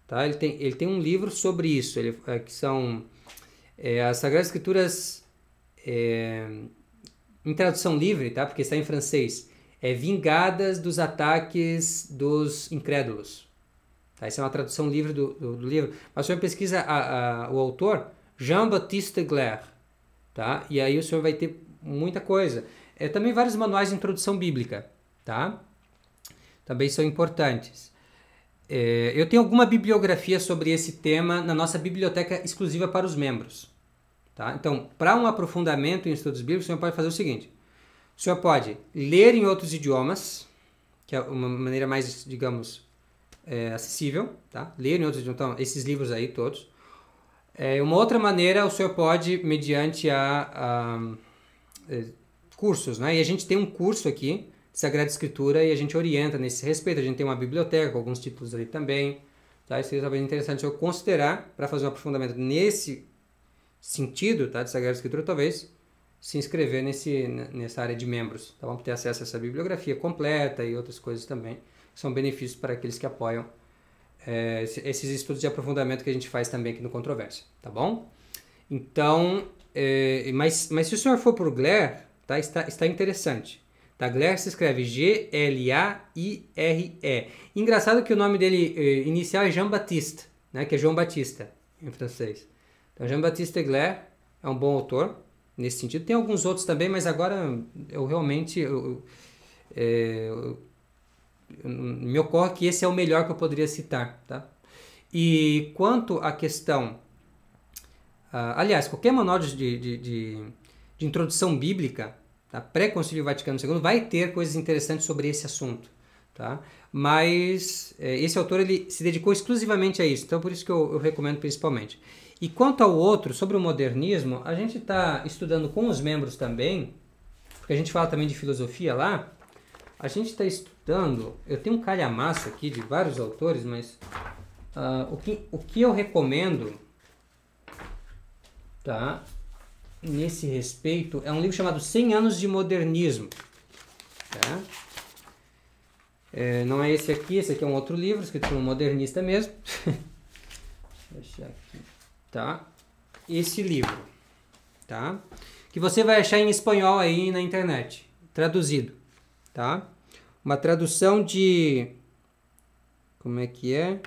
Tá? Ele, tem, ele tem um livro sobre isso, ele, é, que são é, as Sagradas Escrituras é, em tradução livre, tá? porque está em francês. É Vingadas dos Ataques dos Incrédulos. Tá? Essa é uma tradução livre do, do, do livro. Mas o senhor pesquisa a, a, o autor, Jean-Baptiste Glaire. Tá? E aí o senhor vai ter muita coisa. É, também vários manuais de introdução bíblica. Tá? também são importantes. É, eu tenho alguma bibliografia sobre esse tema na nossa biblioteca exclusiva para os membros. Tá? Então, para um aprofundamento em estudos bíblicos, o senhor pode fazer o seguinte: o senhor pode ler em outros idiomas, que é uma maneira mais, digamos, é, acessível, tá? ler em outros idiomas, então, esses livros aí todos. É, uma outra maneira, o senhor pode, mediante a, a é, cursos, né? e a gente tem um curso aqui Sagrada Escritura e a gente orienta nesse respeito. A gente tem uma biblioteca com alguns títulos ali também. Tá? Isso seria é talvez interessante eu considerar para fazer um aprofundamento nesse sentido tá? de Sagrada Escritura, talvez se inscrever nesse, nessa área de membros. Tá? Vamos ter acesso a essa bibliografia completa e outras coisas também. São benefícios para aqueles que apoiam é, esses estudos de aprofundamento que a gente faz também aqui no Controvérsia. Tá bom? Então, é, mas, mas se o senhor for para o Glare, tá? está, está interessante. Tagler se escreve G-L-A-I-R-E. Engraçado que o nome dele eh, inicial é Jean Baptiste, né? que é João Batista em francês. Então, Jean-Baptiste Tagler é um bom autor nesse sentido. Tem alguns outros também, mas agora eu realmente. Eh, eu, eu, me ocorre que esse é o melhor que eu poderia citar. Tá? E quanto à questão. Uh, aliás, qualquer manual de, de, de, de introdução bíblica tá? pré-concílio Vaticano II, vai ter coisas interessantes sobre esse assunto. Tá? Mas é, esse autor ele se dedicou exclusivamente a isso, então por isso que eu, eu recomendo principalmente. E quanto ao outro, sobre o modernismo, a gente está estudando com os membros também, porque a gente fala também de filosofia lá, a gente está estudando, eu tenho um calhamaço aqui de vários autores, mas uh, o, que, o que eu recomendo, tá? nesse respeito é um livro chamado 100 anos de modernismo. Tá? É, não é esse aqui, esse aqui é um outro livro, escrito por um modernista mesmo. [LAUGHS] Deixa aqui, tá? Esse livro, tá? Que você vai achar em espanhol aí na internet, traduzido, tá? Uma tradução de como é que é?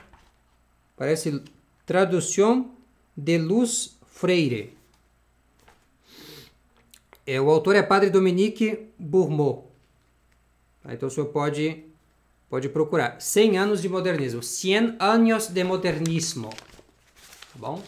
Parece tradução de Luz Freire, é, o autor é padre Dominique Bourmeau. Tá, então o senhor pode, pode procurar. 100 anos de modernismo. 100 anos de modernismo. Tá bom?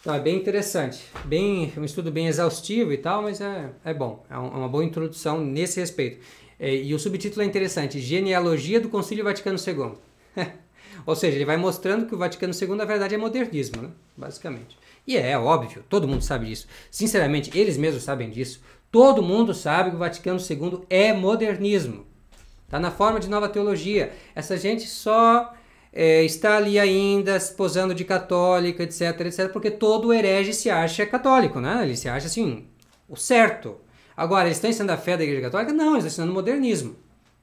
Então é bem interessante. Bem, um estudo bem exaustivo e tal, mas é, é bom. É, um, é uma boa introdução nesse respeito. É, e o subtítulo é interessante: Genealogia do Concílio Vaticano II. [LAUGHS] Ou seja, ele vai mostrando que o Vaticano II, na verdade, é modernismo, né? basicamente. E é, é óbvio, todo mundo sabe disso. Sinceramente, eles mesmos sabem disso. Todo mundo sabe que o Vaticano II é modernismo. Está na forma de nova teologia. Essa gente só é, está ali ainda se posando de católica, etc, etc, porque todo herege se acha católico, né? Ele se acha assim, o certo. Agora, eles estão ensinando a fé da Igreja Católica? Não, eles estão ensinando o modernismo.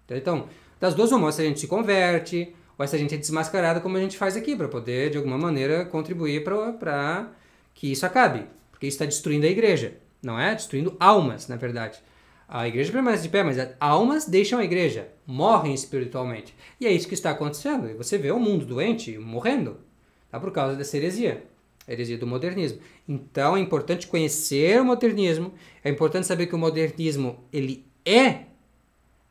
Então, das duas uma, se a gente se converte, ou essa gente é desmascarada como a gente faz aqui, para poder, de alguma maneira, contribuir para que isso acabe. Porque isso está destruindo a igreja, não é? Destruindo almas, na verdade. A igreja permanece de pé, mas almas deixam a igreja, morrem espiritualmente. E é isso que está acontecendo. E você vê o mundo doente, morrendo, tá? por causa dessa heresia. A heresia do modernismo. Então é importante conhecer o modernismo, é importante saber que o modernismo ele é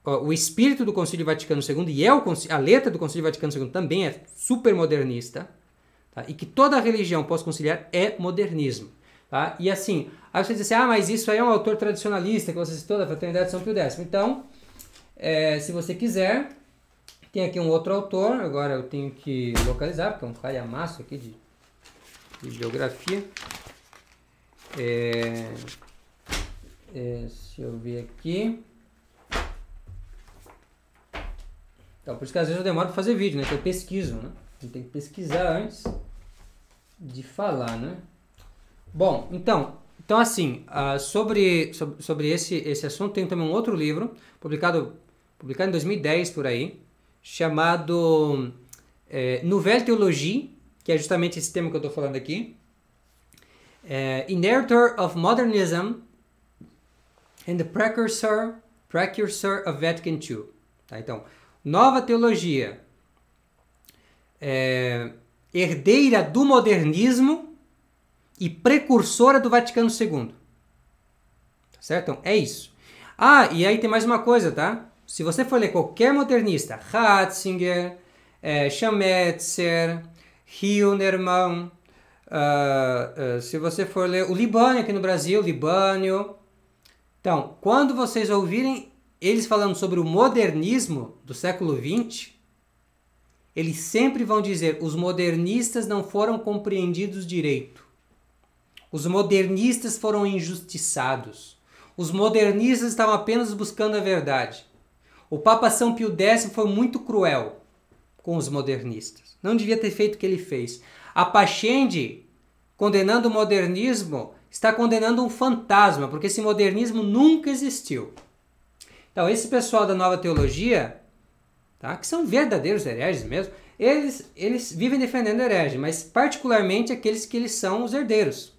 o espírito do Concílio Vaticano II e é o, a letra do Concílio Vaticano II também é super modernista, tá? e que toda religião pós-conciliar é modernismo. Tá? E assim, aí você diz assim, ah, mas isso aí é um autor tradicionalista que você citou da Fraternidade São Pio X. Então, é, se você quiser, tem aqui um outro autor, agora eu tenho que localizar, porque é um calhamaço aqui de bibliografia. É, é, deixa eu ver aqui. Então, por isso que às vezes eu demoro para fazer vídeo, né? Que eu pesquiso, né? Tem que pesquisar antes de falar, né? Bom, então, então assim, uh, sobre, sobre, sobre, esse, esse assunto, tem também um outro livro, publicado, publicado em 2010 por aí, chamado é, Nouvelle Theologie, que é justamente esse tema que eu estou falando aqui. É, In of Modernism and the Precursor, Precursor of Vatican II. Tá, então, Nova teologia, é, herdeira do modernismo e precursora do Vaticano II. Tá certo? Então, é isso. Ah, e aí tem mais uma coisa, tá? Se você for ler qualquer modernista, Ratzinger, é, Schametzer, Hilnermann, uh, uh, se você for ler o Libânio aqui no Brasil, Libânio. Então, quando vocês ouvirem eles falando sobre o modernismo do século XX, eles sempre vão dizer: os modernistas não foram compreendidos direito. Os modernistas foram injustiçados. Os modernistas estavam apenas buscando a verdade. O Papa São Pio X foi muito cruel com os modernistas. Não devia ter feito o que ele fez. A Pachendi, condenando o modernismo, está condenando um fantasma, porque esse modernismo nunca existiu. Então, esse pessoal da nova teologia, tá, que são verdadeiros hereges mesmo, eles, eles vivem defendendo herege, mas particularmente aqueles que eles são os herdeiros.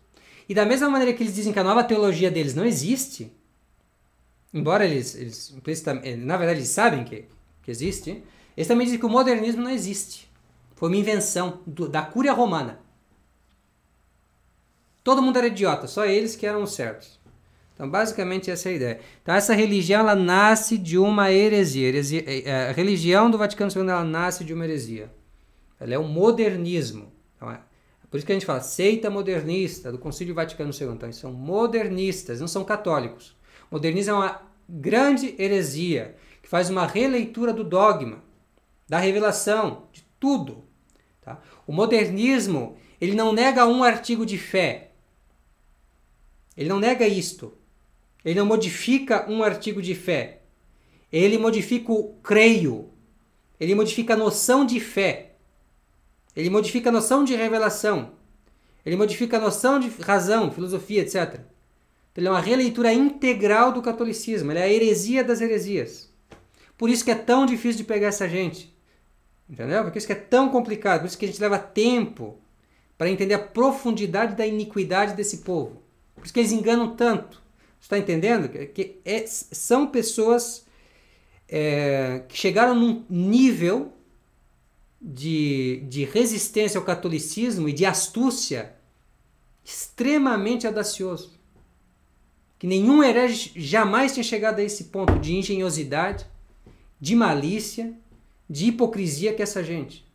E da mesma maneira que eles dizem que a nova teologia deles não existe, embora eles, eles eh, na verdade, eles sabem que, que existe, eles também dizem que o modernismo não existe. Foi uma invenção do, da Cúria Romana. Todo mundo era idiota, só eles que eram certos. Então, basicamente, essa é a ideia. Então, essa religião, ela nasce de uma heresia. heresia é, é, a religião do Vaticano II, ela nasce de uma heresia. Ela é o um modernismo. Então, é, é por isso que a gente fala seita modernista do Concílio Vaticano II. Então, eles são modernistas, não são católicos. Modernismo é uma grande heresia que faz uma releitura do dogma, da revelação, de tudo. Tá? O modernismo ele não nega um artigo de fé. Ele não nega isto. Ele não modifica um artigo de fé. Ele modifica o creio. Ele modifica a noção de fé. Ele modifica a noção de revelação. Ele modifica a noção de razão, filosofia, etc. Então, ele é uma releitura integral do catolicismo. Ele é a heresia das heresias. Por isso que é tão difícil de pegar essa gente. Entendeu? Por isso que é tão complicado. Por isso que a gente leva tempo para entender a profundidade da iniquidade desse povo. Por isso que eles enganam tanto está entendendo? Que é, são pessoas é, que chegaram num nível de, de resistência ao catolicismo e de astúcia extremamente audacioso. Que nenhum herege jamais tinha chegado a esse ponto de engenhosidade, de malícia, de hipocrisia que essa gente.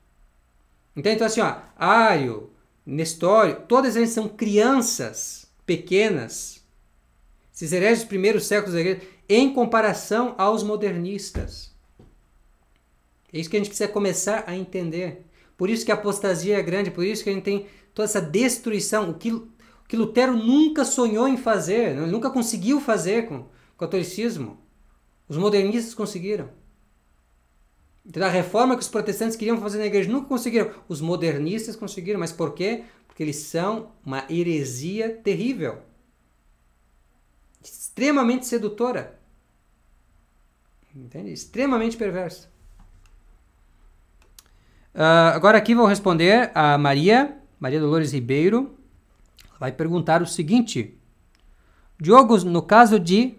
Então, então assim, ó, Ario, Nestório, todas eles são crianças pequenas esses hereges dos primeiros séculos da igreja, em comparação aos modernistas. É isso que a gente precisa começar a entender. Por isso que a apostasia é grande, por isso que a gente tem toda essa destruição, o que, o que Lutero nunca sonhou em fazer, né? nunca conseguiu fazer com, com o catolicismo. Os modernistas conseguiram. Então, a reforma que os protestantes queriam fazer na igreja nunca conseguiram. Os modernistas conseguiram, mas por quê? Porque eles são uma heresia terrível extremamente sedutora. Entende? Extremamente perversa. Uh, agora aqui vou responder a Maria, Maria Dolores Ribeiro. Ela vai perguntar o seguinte. Diogo, no caso de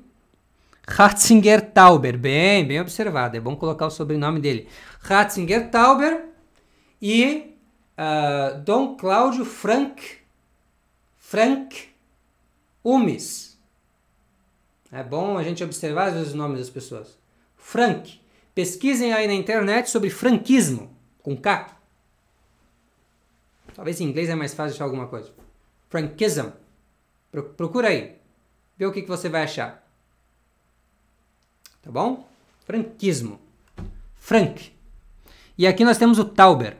Ratzinger Tauber, bem, bem observado, é bom colocar o sobrenome dele. Ratzinger Tauber e uh, Dom Cláudio Frank, Frank Umes. É bom a gente observar às vezes os nomes das pessoas. Frank. Pesquisem aí na internet sobre franquismo, com K. Talvez em inglês é mais fácil achar alguma coisa. Frankism. Pro procura aí. Vê o que, que você vai achar. Tá bom? Franquismo. Frank. E aqui nós temos o Tauber.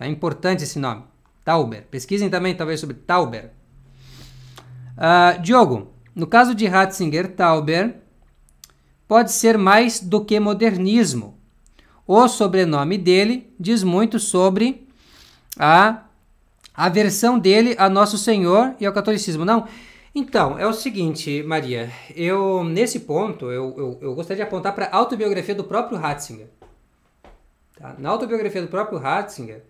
É importante esse nome. Tauber. Pesquisem também, talvez, sobre Tauber. Uh, Diogo, no caso de Ratzinger-Tauber, pode ser mais do que modernismo. O sobrenome dele diz muito sobre a aversão dele a Nosso Senhor e ao catolicismo. Não. Então, é o seguinte, Maria, eu nesse ponto eu, eu, eu gostaria de apontar para a autobiografia do próprio Ratzinger. Tá? Na autobiografia do próprio Ratzinger,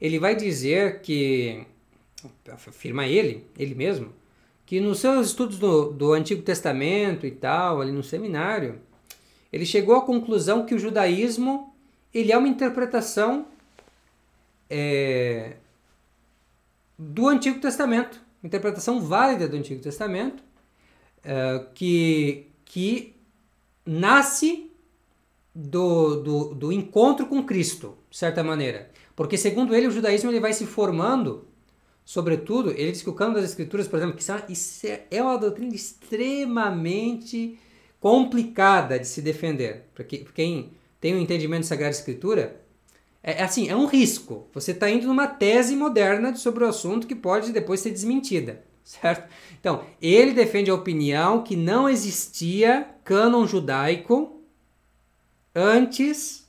ele vai dizer que, afirma ele, ele mesmo, que nos seus estudos do, do Antigo Testamento e tal, ali no seminário, ele chegou à conclusão que o judaísmo ele é uma interpretação é, do Antigo Testamento, interpretação válida do Antigo Testamento, é, que, que nasce do, do, do encontro com Cristo, de certa maneira. Porque, segundo ele, o judaísmo ele vai se formando Sobretudo, ele diz que o cano das escrituras, por exemplo, que é, é, é uma doutrina extremamente complicada de se defender. Para quem tem um entendimento sagrado Sagrada Escritura, é, é assim, é um risco. Você está indo numa tese moderna sobre o assunto que pode depois ser desmentida, certo? Então, ele defende a opinião que não existia cânon judaico antes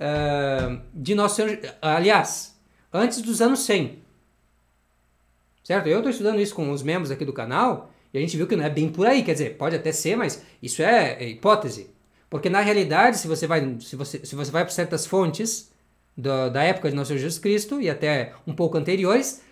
uh, de nosso... Aliás, antes dos anos 100 certo? Eu estou estudando isso com os membros aqui do canal e a gente viu que não é bem por aí, quer dizer, pode até ser, mas isso é, é, hipótese. Porque na realidade, se você vai, se você, se você vai para certas fontes do, da época de nosso Senhor Jesus Cristo e até um pouco anteriores,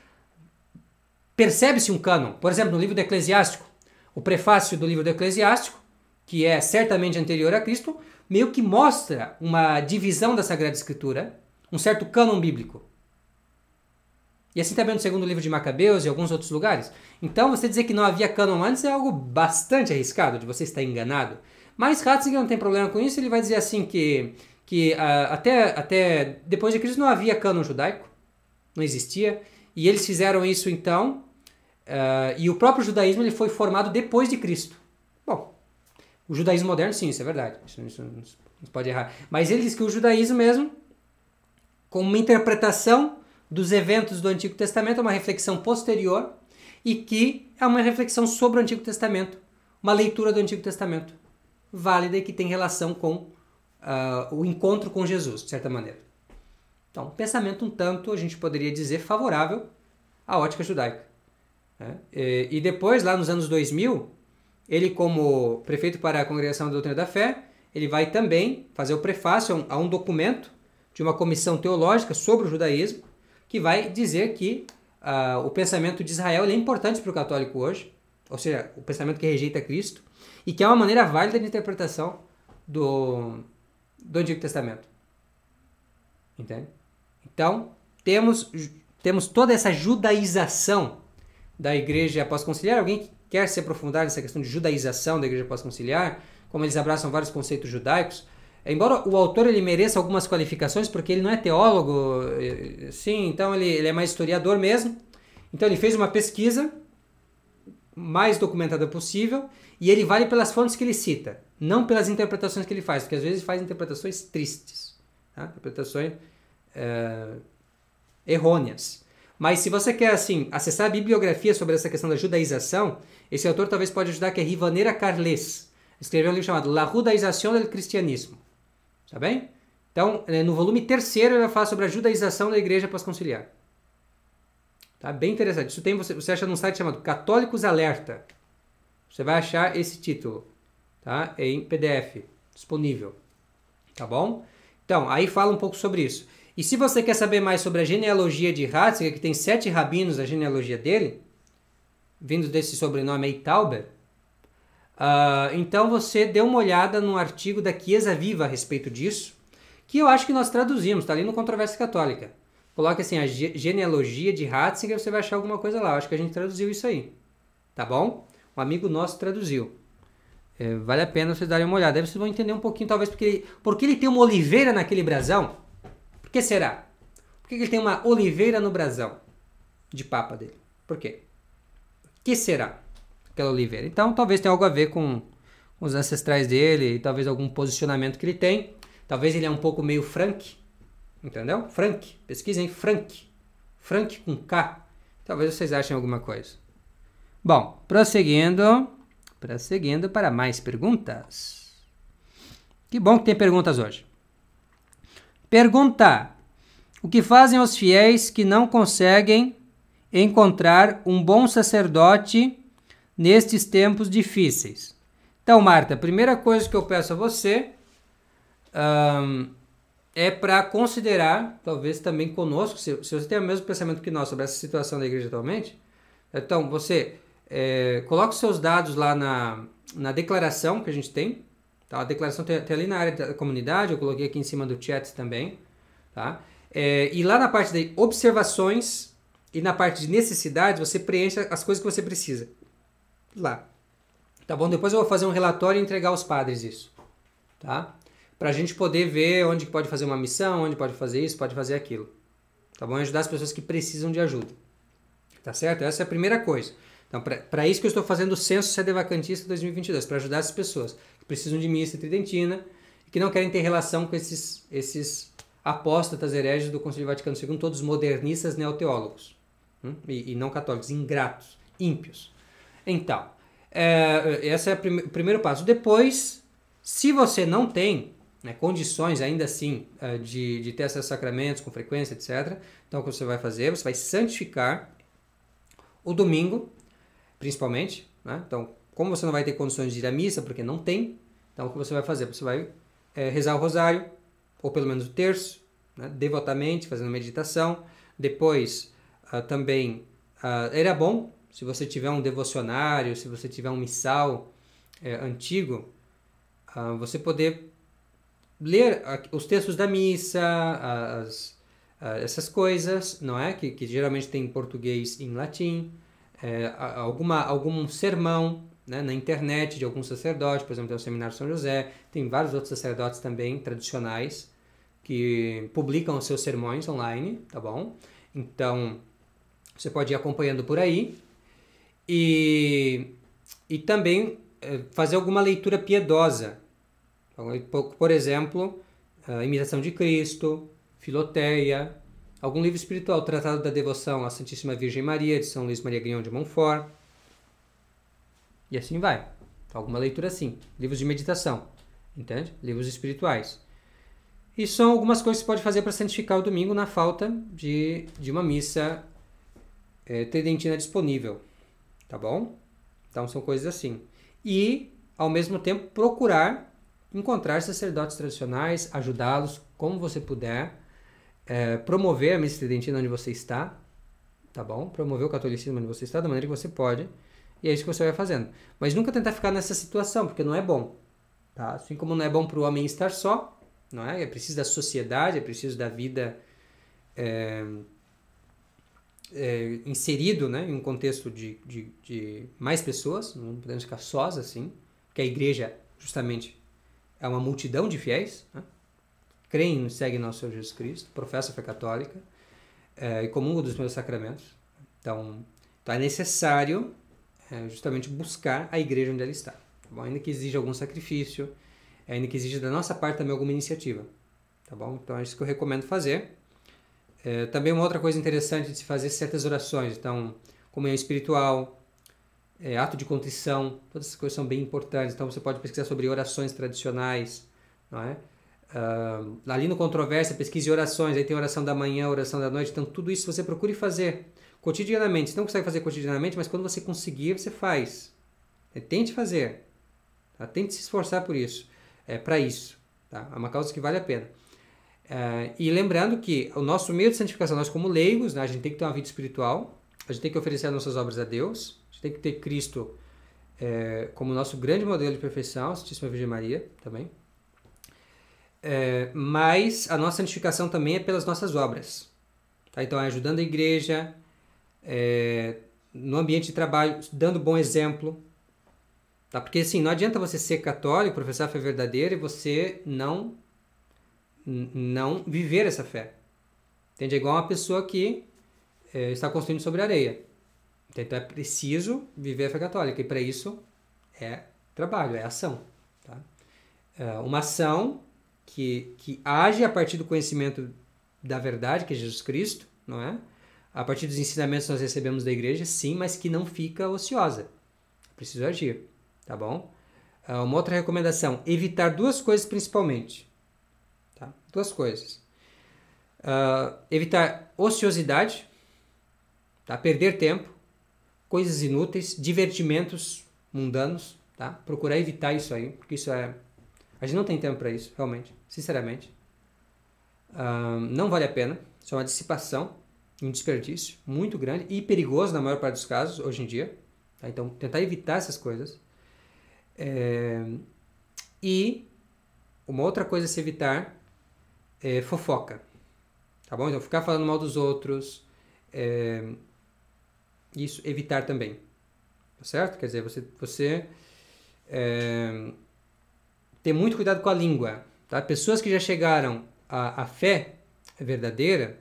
percebe-se um cânon. Por exemplo, no livro do Eclesiástico, o prefácio do livro do Eclesiástico, que é certamente anterior a Cristo, meio que mostra uma divisão da Sagrada Escritura, um certo cânon bíblico. E assim também no segundo livro de Macabeus e alguns outros lugares. Então, você dizer que não havia cânon antes é algo bastante arriscado, de você estar enganado. Mas Ratzinger não tem problema com isso, ele vai dizer assim que, que uh, até, até depois de Cristo não havia cânon judaico, não existia, e eles fizeram isso então, uh, e o próprio judaísmo ele foi formado depois de Cristo. Bom, o judaísmo moderno sim, isso é verdade, isso, isso não se pode errar. Mas ele diz que o judaísmo mesmo, com uma interpretação dos eventos do Antigo Testamento, é uma reflexão posterior e que é uma reflexão sobre o Antigo Testamento, uma leitura do Antigo Testamento válida e que tem relação com uh, o encontro com Jesus, de certa maneira. Então, pensamento um tanto, a gente poderia dizer, favorável à ótica judaica. Né? E, e depois, lá nos anos 2000, ele, como prefeito para a Congregação da Doutrina da Fé, ele vai também fazer o prefácio a um, a um documento de uma comissão teológica sobre o judaísmo, que vai dizer que uh, o pensamento de Israel é importante para o católico hoje, ou seja, o pensamento que rejeita Cristo, e que é uma maneira válida de interpretação do, do Antigo Testamento. Entende? Então, temos, temos toda essa judaização da igreja pós-conciliar. Alguém que quer se aprofundar nessa questão de judaização da igreja pós-conciliar, como eles abraçam vários conceitos judaicos, embora o autor ele mereça algumas qualificações, porque ele não é teólogo, eh, sim, então ele, ele é mais historiador mesmo. Então ele fez uma pesquisa mais documentada possível e ele vale pelas fontes que ele cita, não pelas interpretações que ele faz, porque às vezes faz interpretações tristes, tá? interpretações uh, errôneas. Mas se você quer assim acessar a bibliografia sobre essa questão da judaização, esse autor talvez pode ajudar, que é Rivaneira Carles. Escreveu um livro chamado La Judaización del Cristianismo. Tá bem? Então, é, no volume terceiro, ele vai falar sobre a judaização da igreja pós-conciliar. Tá bem interessante. Isso tem, você, você acha num site chamado Católicos Alerta. Você vai achar esse título, tá? É em PDF, disponível. Tá bom? Então, aí fala um pouco sobre isso. E se você quer saber mais sobre a genealogia de Ratzinger, que tem sete rabinos, a genealogia dele, vindo desse sobrenome aí, Tauber, Uh, então você deu uma olhada no artigo da Chiesa Viva a respeito disso, que eu acho que nós traduzimos, está ali no Controvérsia Católica. Coloca assim, a genealogia de Ratzinger, você vai achar alguma coisa lá. Eu acho que a gente traduziu isso aí, tá bom? Um amigo nosso traduziu. É, vale a pena vocês darem uma olhada. Aí vocês vão entender um pouquinho, talvez, porque ele, porque ele tem uma oliveira naquele brasão. Por que será? Por que ele tem uma oliveira no brasão de papa dele? Por quê? que será? aquela oliveira. Então, talvez tenha algo a ver com os ancestrais dele, e talvez algum posicionamento que ele tem. Talvez ele é um pouco meio Frank, entendeu? Frank, pesquisem Frank. Frank com K. Talvez vocês achem alguma coisa. Bom, prosseguindo, prosseguindo para mais perguntas. Que bom que tem perguntas hoje. Pergunta: O que fazem os fiéis que não conseguem encontrar um bom sacerdote nestes tempos difíceis. Então, Marta, a primeira coisa que eu peço a você um, é para considerar, talvez também conosco, se, se, você tem o mesmo pensamento que nós sobre essa situação da igreja atualmente, então você é, coloca os seus dados lá na, na declaração que a gente tem. Tá? A declaração tem, tem ali na área da comunidade, eu coloquei aqui em cima do chat também. Tá? É, e lá na parte de observações e na parte de necessidades, você preenche as coisas que você precisa lá. Tá bom? Depois eu vou fazer um relatório e entregar aos padres isso, tá? Para a gente poder ver onde pode fazer uma missão, onde pode fazer isso, pode fazer aquilo. Tá bom? E ajudar as pessoas que precisam de ajuda. Tá certo? Essa é a primeira coisa. Então, para isso que eu estou fazendo o Censo Sede Vacantista 2022, para ajudar as pessoas que precisam de missa tridentina e que não querem ter relação com esses, esses apóstatas hereges do Conselho Vaticano II, todos modernistas neoteólogos hum? e, e não católicos, ingratos, ímpios. Então, é, esse é o primeiro passo. Depois, se você não tem né, condições ainda assim é, de, de ter acesso a sacramentos com frequência, etc. Então o que você vai fazer? Você vai santificar o domingo, principalmente. Né? Então, como você não vai ter condições de ir à missa, porque não tem, então o que você vai fazer? Você vai é, rezar o rosário, ou pelo menos o terço, né? devotamente, fazendo meditação. Depois, uh, também, uh, era bom se você tiver um devocionário, se você tiver um missal é, antigo, uh, você poder ler os textos da missa, as, essas coisas, não é? Que, que geralmente tem em português e em latim, é, alguma, algum sermão né? na internet de algum sacerdote, por exemplo, tem o Seminário São José, tem vários outros sacerdotes também tradicionais que publicam os seus sermões online, tá bom? Então, você pode ir acompanhando por aí. E, e também eh, fazer alguma leitura piedosa. Então, por exemplo, Imitação de Cristo, Filoteia, algum livro espiritual, Tratado da Devoção à Santíssima Virgem Maria, de São Luís Maria Grignon de Montfort. E assim vai. Então, alguma leitura assim. Livros de meditação, entende? Livros espirituais. E são algumas coisas que você pode fazer para santificar o domingo na falta de, de uma missa é, eh, tridentina disponível tá bom? Então são coisas assim. E, ao mesmo tempo, procurar encontrar sacerdotes tradicionais, ajudá-los como você puder, é, promover a missa tridentina onde você está, tá bom? Promover o catolicismo onde você está, da maneira que você pode, e é isso que você vai fazendo. Mas nunca tentar ficar nessa situação, porque não é bom, tá? Assim como não é bom para o homem estar só, não é? É preciso da sociedade, é preciso da vida. É, é, inserido né, em um contexto de, de, de, mais pessoas, não podemos ficar sós assim, porque a igreja, justamente, é uma multidão de fiéis, né? creem e seguem nosso Senhor Jesus Cristo, professa a fé católica é, e comungam dos meus sacramentos. Então, então é necessário é, justamente buscar a igreja onde ela está, tá bom? ainda que exija algum sacrifício, ainda que exija da nossa parte também alguma iniciativa. Tá bom? Então é isso que eu recomendo fazer. É, também uma outra coisa interessante de se fazer é certas orações, então comunhão espiritual, é, ato de contrição, todas essas coisas são bem importantes. Então você pode pesquisar sobre orações tradicionais, não é? Uh, ali no Controvérsia, pesquise orações, aí tem oração da manhã, oração da noite, então tudo isso você procure fazer cotidianamente. Você não consegue fazer cotidianamente, mas quando você conseguir, você faz. É, tente fazer, tá? tente se esforçar por isso, é para isso. Tá? É uma causa que vale a pena. Uh, e lembrando que o nosso meio de santificação, nós como leigos, né, a gente tem que ter uma vida espiritual, a gente tem que oferecer as nossas obras a Deus, a gente tem que ter Cristo é, como nosso grande modelo de perfeição, a Santíssima Virgem Maria também. É, mas a nossa santificação também é pelas nossas obras. Tá? Então, é ajudando a igreja, é, no ambiente de trabalho, dando bom exemplo. Tá? Porque assim, não adianta você ser católico, professar a fé verdadeira e você não não viver essa fé. Entende? É igual uma pessoa que é, está construindo sobre areia. Então é preciso viver a fé católica e para isso é trabalho, é ação. Tá? É uma ação que, que age a partir do conhecimento da verdade, que é Jesus Cristo, não é? A partir dos ensinamentos que nós recebemos da igreja, sim, mas que não fica ociosa. Preciso agir, tá bom? É, uma outra recomendação: evitar duas coisas principalmente. Duas coisas. Uh, evitar ociosidade, tá? perder tempo, coisas inúteis, divertimentos mundanos, tá? Procurar evitar isso aí, porque isso é. A gente não tem tempo para isso, realmente, sinceramente. Uh, não vale a pena, isso é uma dissipação, um desperdício muito grande e perigoso na maior parte dos casos hoje em dia. Tá? Então, tentar evitar essas coisas. É... E uma outra coisa a se evitar é, fofoca. Tá bom? Então, ficar falando mal dos outros. É, isso evitar também. Tá certo? Quer dizer, você, você é, ter muito cuidado com a língua. Tá? Pessoas que já chegaram à, à fé verdadeira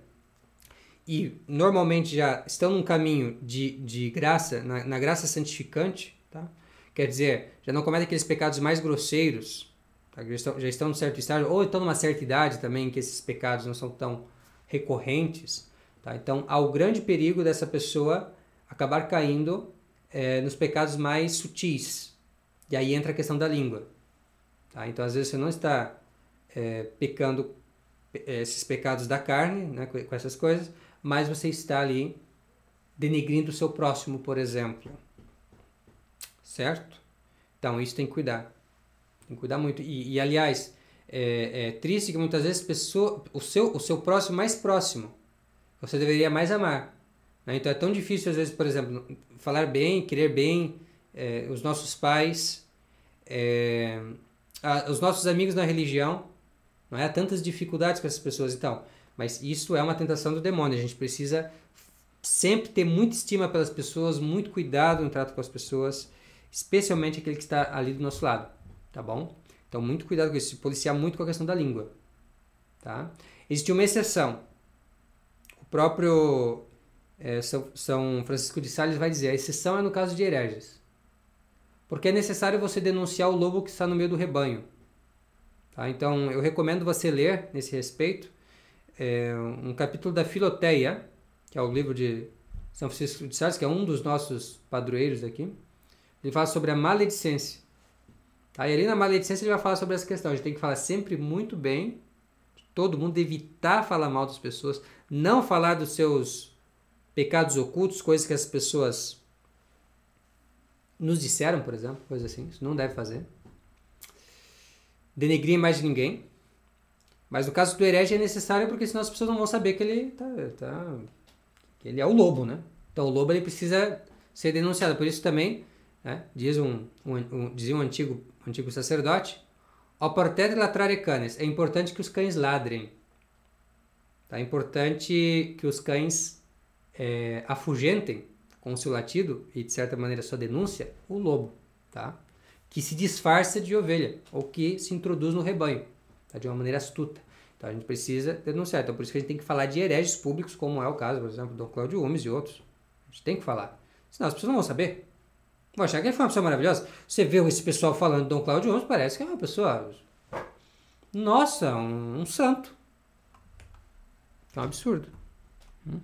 e normalmente já estão num caminho de, de graça, na, na graça santificante, tá? quer dizer, já não cometem aqueles pecados mais grosseiros Tá, já estão, já estão num certo estágio, ou estão numa certa idade também, que esses pecados não são tão recorrentes, tá? Então, há o grande perigo dessa pessoa acabar caindo é, nos pecados mais sutis. E aí entra a questão da língua. Tá? Então, às vezes, você não está é, pecando é, esses pecados da carne, né, com essas coisas, mas você está ali denegrindo o seu próximo, por exemplo. Certo? Então, isso tem que cuidar. Tem que cuidar muito. E, e aliás, é, é, triste que muitas vezes pessoa, o, seu, o seu próximo mais próximo, você deveria mais amar. Né? Então é tão difícil, às vezes, por exemplo, falar bem, querer bem é, os nossos pais, é, a, os nossos amigos na religião. Não é? Há tantas dificuldades com essas pessoas e então. tal. Mas isso é uma tentação do demônio. A gente precisa sempre ter muita estima pelas pessoas, muito cuidado no trato com as pessoas, especialmente aquele que está ali do nosso lado tá bom? Então, muito cuidado com isso, se policiar muito com a questão da língua, tá? Existe uma exceção. O próprio é, São, Francisco de Sales vai dizer, a exceção é no caso de hereges. Porque é necessário você denunciar o lobo que está no meio do rebanho. Tá? Então, eu recomendo você ler, nesse respeito, é, um capítulo da Filoteia, que é o livro de São Francisco de Sales, que é um dos nossos padroeiros aqui. Ele fala sobre a maledicência. Tá? E ali na maledicência ele vai falar sobre essa questão. A gente tem que falar sempre muito bem todo mundo, evitar falar mal das pessoas, não falar dos seus pecados ocultos, coisas que as pessoas nos disseram, por exemplo, coisas assim. Isso não deve fazer. Denegrir mais de ninguém. Mas no caso do herege é necessário porque senão as pessoas não vão saber que ele tá, tá que ele é o lobo, né? Então o lobo ele precisa ser denunciado. Por isso também, né, diz um, um, um dizia um antigo antigo sacerdote, o de latrare canes, é importante que os cães ladrem. Tá? É importante que os cães é, afugentem com o seu latido e, de certa maneira, sua denúncia, o lobo, tá? que se disfarça de ovelha ou que se introduz no rebanho tá? de uma maneira astuta. Então a gente precisa denunciar. Então por isso que a gente tem que falar de hereges públicos, como é o caso, por exemplo, do Cláudio Gomes e outros. A gente tem que falar. Senão as pessoas não vão saber que Bochack foi uma pessoa maravilhosa. Você vê esse pessoal falando de Dom Cláudio Ramos, parece que é uma pessoa. Nossa, um, um santo. É um absurdo. Hum.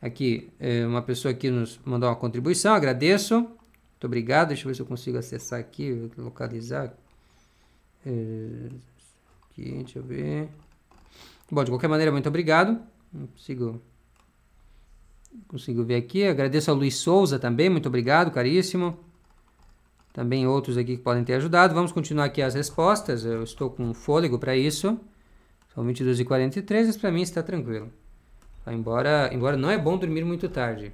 Aqui, é, uma pessoa aqui nos mandou uma contribuição, agradeço. Muito obrigado. Deixa eu ver se eu consigo acessar aqui, localizar. É, aqui, deixa eu ver. Bom, de qualquer maneira, muito obrigado. Não consigo Consigo ver aqui. Agradeço ao Luiz Souza também. Muito obrigado, caríssimo. Também outros aqui que podem ter ajudado. Vamos continuar aqui as respostas. Eu estou com fôlego para isso. São 22 e 43 Isso para mim está tranquilo. Embora, embora não é bom dormir muito tarde.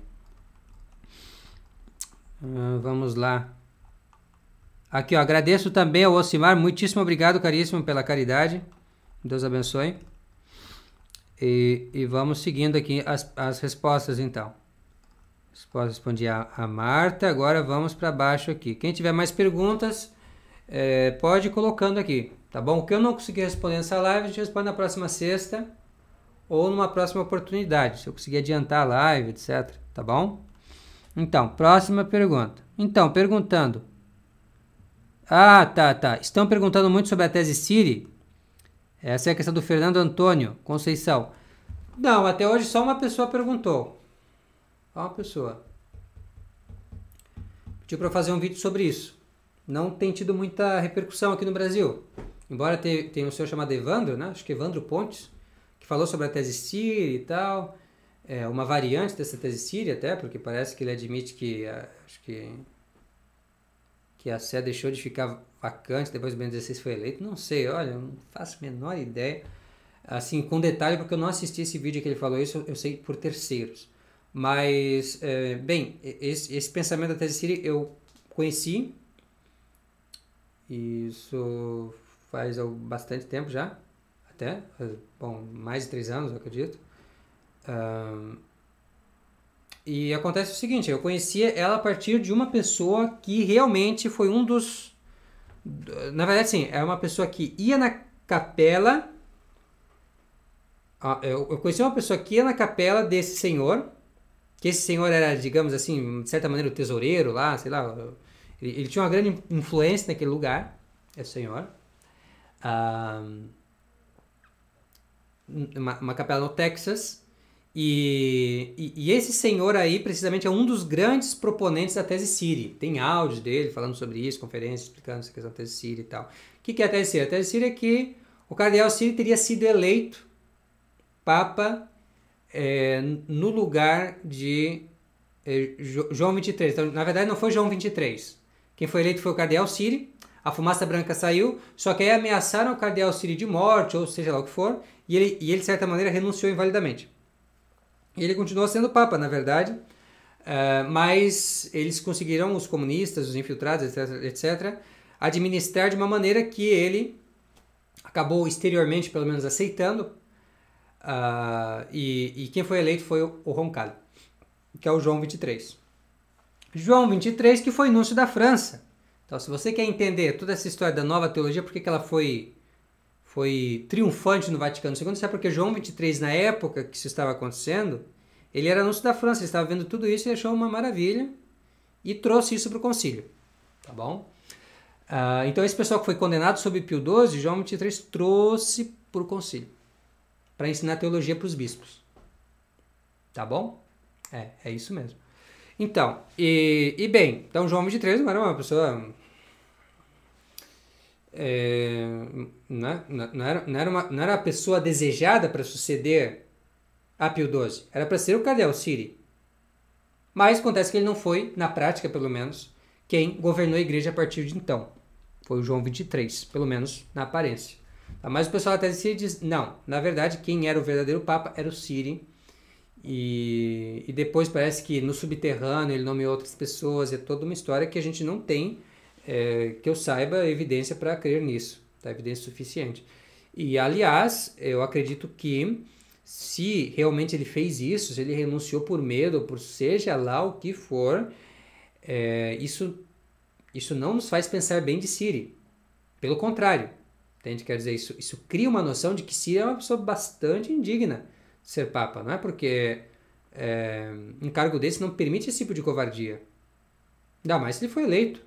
Uh, vamos lá. Aqui, ó, agradeço também ao Osimar. Muitíssimo obrigado, caríssimo, pela caridade. Deus abençoe. E, e vamos seguindo aqui as, as respostas, então. Posso a, a Marta. Agora vamos para baixo aqui. Quem tiver mais perguntas, é, pode ir colocando aqui, tá bom? O que eu não consegui responder nessa live, a gente responde na próxima sexta ou numa próxima oportunidade, se eu conseguir adiantar a live, etc, tá bom? Então, próxima pergunta. Então, perguntando. Ah, tá, tá. Estão perguntando muito sobre a tese Siri. Essa é a questão do Fernando Antônio Conceição. Não, até hoje só uma pessoa perguntou. Só uma pessoa. Pediu para fazer um vídeo sobre isso. Não tem tido muita repercussão aqui no Brasil. Embora tenha um senhor chamado Evandro, né? acho que Evandro Pontes, que falou sobre a tese Siri e tal. É uma variante dessa tese Siri, até, porque parece que ele admite que, ah, acho que que a Sé deixou de ficar vacante, depois o Bento XVI foi eleito, não sei, olha, não faço a menor ideia. Assim, com detalhe, porque eu não assisti esse vídeo que ele falou isso, eu sei por terceiros. Mas, é, bem, esse, esse, pensamento da tese Siri eu conheci, isso faz bastante tempo já, até, bom, mais de três anos, eu acredito. Um, e acontece o seguinte, eu conhecia ela a partir de uma pessoa que realmente foi um dos. Na verdade, sim, é uma pessoa que ia na capela. Ah, eu conheci uma pessoa que ia na capela desse senhor, que esse senhor era, digamos assim, de certa maneira, o tesoureiro lá, sei lá. Ele, tinha uma grande influência naquele lugar, esse senhor. Ah, uma, uma capela no Texas e, e, e, esse senhor aí, precisamente, é um dos grandes proponentes da tese Siri. Tem áudio dele falando sobre isso, conferência, explicando essa questão da tese Siri e tal. O que, que é a tese Siri? A tese Siri é que o cardeal Siri teria sido eleito papa é, no lugar de é, João 23. Então, na verdade, não foi João 23. Quem foi eleito foi o cardeal Siri. A fumaça branca saiu, só que aí ameaçaram o cardeal Siri de morte, ou seja lá o que for, e ele, e ele de certa maneira, renunciou invalidamente. Ele continuou sendo papa, na verdade, uh, mas eles conseguiram, os comunistas, os infiltrados, etc., etc., administrar de uma maneira que ele acabou exteriormente, pelo menos, aceitando. Uh, e, e, quem foi eleito foi o, o Roncalli, que é o João 23. João 23, que foi núncio da França. Então, se você quer entender toda essa história da nova teologia, por que ela foi foi triunfante no Vaticano II, sabe porque João 23, na época que isso estava acontecendo, ele era anúncio da França, ele estava vendo tudo isso e achou uma maravilha e trouxe isso para o concílio, tá bom? Uh, então esse pessoal que foi condenado sob Pio XII, João 23 trouxe para o concílio para ensinar teologia para os bispos, tá bom? É, é isso mesmo. Então, e, e bem, então João 23 não era uma pessoa é, né? não, não, era, não, era uma, não era a pessoa desejada para suceder a Pio XII. Era para ser o Cadel Siri. Mas acontece que ele não foi, na prática pelo menos, quem governou a igreja a partir de então. Foi o João 23, pelo menos na aparência. Tá, mas o pessoal até se diz, não, na verdade quem era o verdadeiro Papa era o Siri. E, e depois parece que no subterrâneo ele nomeou outras pessoas, é toda uma história que a gente não tem é, que eu saiba, evidência para crer nisso, tá? evidência suficiente. E, aliás, eu acredito que se realmente ele fez isso, se ele renunciou por medo, por seja lá o que for, é, isso, isso não nos faz pensar bem de Siri. Pelo contrário, entende? Quer dizer, isso, isso cria uma noção de que Siri é uma pessoa bastante indigna de ser Papa, não é? Porque é, um cargo desse não permite esse tipo de covardia. Ainda mais se ele foi eleito.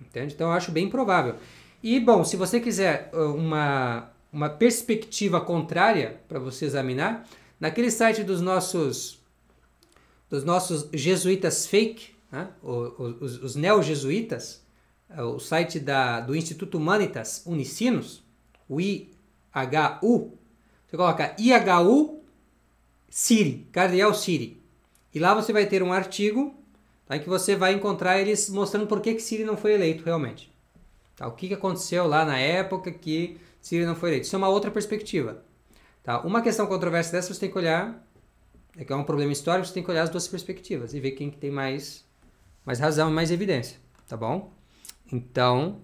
Entende? Então eu acho bem provável. E, bom, se você quiser uma, uma perspectiva contrária para você examinar, naquele site dos nossos, dos nossos jesuítas fake, né? os, os, os neo-jesuítas, é o site da, do Instituto Humanitas Unicinos, o IHU, você coloca IHU Siri, Cardeal Siri. E lá você vai ter um artigo aí Que você vai encontrar eles mostrando por que, que Siri não foi eleito realmente. Tá? O que, que aconteceu lá na época que Siri não foi eleito. Isso é uma outra perspectiva. Tá? Uma questão controversa dessa você tem que olhar, é que é um problema histórico, você tem que olhar as duas perspectivas e ver quem que tem mais, mais razão e mais evidência. Tá bom? Então,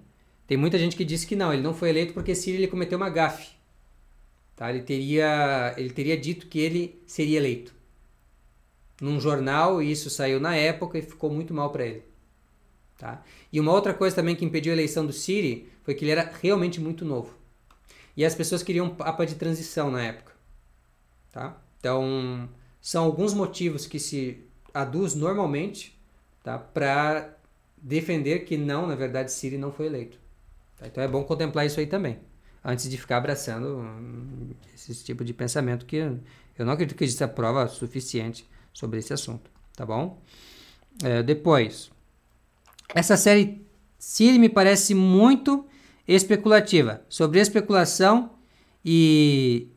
tem muita gente que diz que não, ele não foi eleito porque Siri ele cometeu uma gafe. Tá? Ele, teria, ele teria dito que ele seria eleito num jornal e isso saiu na época e ficou muito mal para ele. Tá? E uma outra coisa também que impediu a eleição do Siri foi que ele era realmente muito novo. E as pessoas queriam um papa de transição na época. Tá? Então, são alguns motivos que se aduz normalmente tá? para defender que não, na verdade, Siri não foi eleito. Tá? Então é bom contemplar isso aí também. Antes de ficar abraçando hum, esse tipo de pensamento que eu não acredito que exista prova suficiente sobre esse assunto, tá bom? É, depois, essa série Siri me parece muito especulativa, sobre especulação e,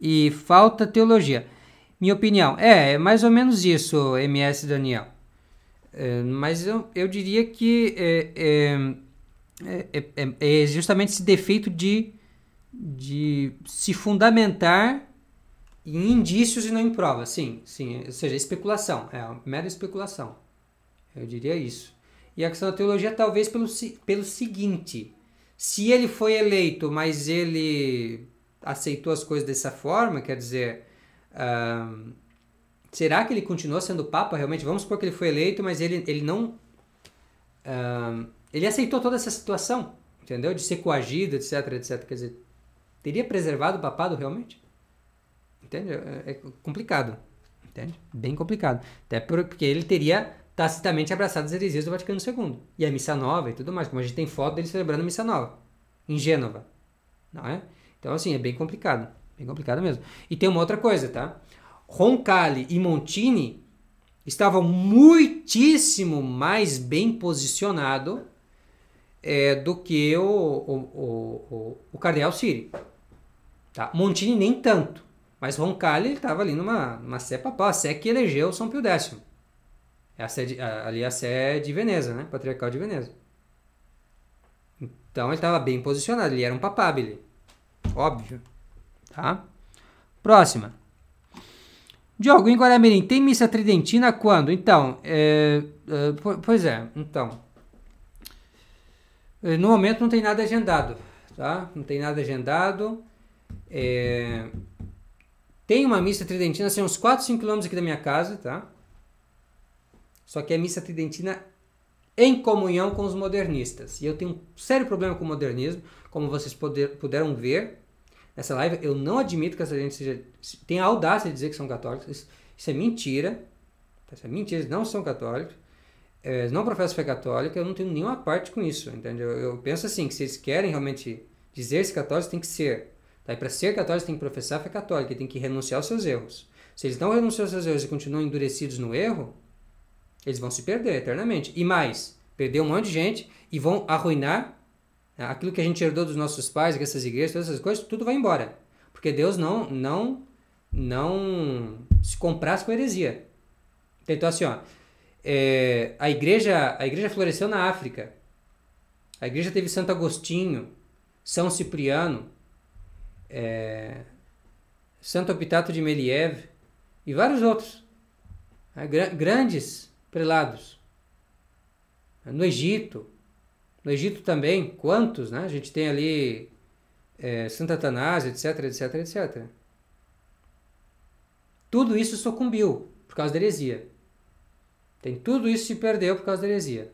e falta teologia. Minha opinião, é, é mais ou menos isso, MS Daniel. É, mas eu, eu diria que é, é, é, justamente esse defeito de, de se fundamentar em indícios e não em provas. Sim, sim. Ou seja, especulação. É mera especulação. Eu diria isso. E a questão da teologia, talvez pelo, pelo seguinte: se ele foi eleito, mas ele aceitou as coisas dessa forma, quer dizer. será que ele continuou sendo papa realmente? Vamos supor que ele foi eleito, mas ele, ele não. ele aceitou toda essa situação, entendeu? De ser coagido, etc, etc. Quer dizer, teria preservado o papado realmente? entende? É, é complicado, entende? Bem complicado. Até porque ele teria tacitamente abraçado as heresias do Vaticano II. E a Missa Nova e tudo mais, como a gente tem foto dele celebrando a Missa Nova, em Gênova, não é? Então, assim, é bem complicado, bem complicado mesmo. E tem uma outra coisa, tá? Roncalli e Montini estavam muitíssimo mais bem posicionados é, do que o, o, o, o, o Cardeal Siri. Tá? Montini nem tanto. Mas Roncalli ele estava ali numa, numa sé papal, a sé que elegeu São Pio X. É a sé de, a, ali é a sé de Veneza, né? Patriarcal de Veneza. Então ele estava bem posicionado, ele era um papabile. Óbvio. Tá? Próxima. Diogo, em Guaramirim, tem missa tridentina quando? Então, é, é, pois é, então. É, no momento não tem nada agendado, tá? Não tem nada agendado. É, tem uma missa tridentina, são uns 4, 5 quilômetros aqui da minha casa, tá? Só que é missa tridentina em comunhão com os modernistas. E eu tenho um sério problema com o modernismo, como vocês poder, puderam ver nessa live. Eu não admito que essa gente seja, tenha audácia de dizer que são católicos. Isso, isso é mentira. Tá? Isso é mentira, eles não são católicos. É, eles não professam fé católica, eu não tenho nenhuma parte com isso, entende? Eu, eu penso assim, que se eles querem realmente dizer-se católicos, tem que ser Tá? E para ser católico, tem que professar a fé católica, tem que renunciar aos seus erros. Se eles não renunciam aos seus erros e continuam endurecidos no erro, eles vão se perder eternamente. E mais, perder um monte de gente e vão arruinar né? aquilo que a gente herdou dos nossos pais, dessas igrejas, todas essas coisas, tudo vai embora. Porque Deus não não não se comprasse com heresia. Então, então assim, ó, é, a igreja a igreja floresceu na África. A igreja teve Santo Agostinho, São Cipriano, é, Santo Optato de Meliev e vários outros né, grandes prelados. Né, no Egito, no Egito também, quantos, né? A gente tem ali é, Santa etc, etc, etc. Tudo isso sucumbiu por causa da heresia. Tem tudo isso se perdeu por causa da heresia.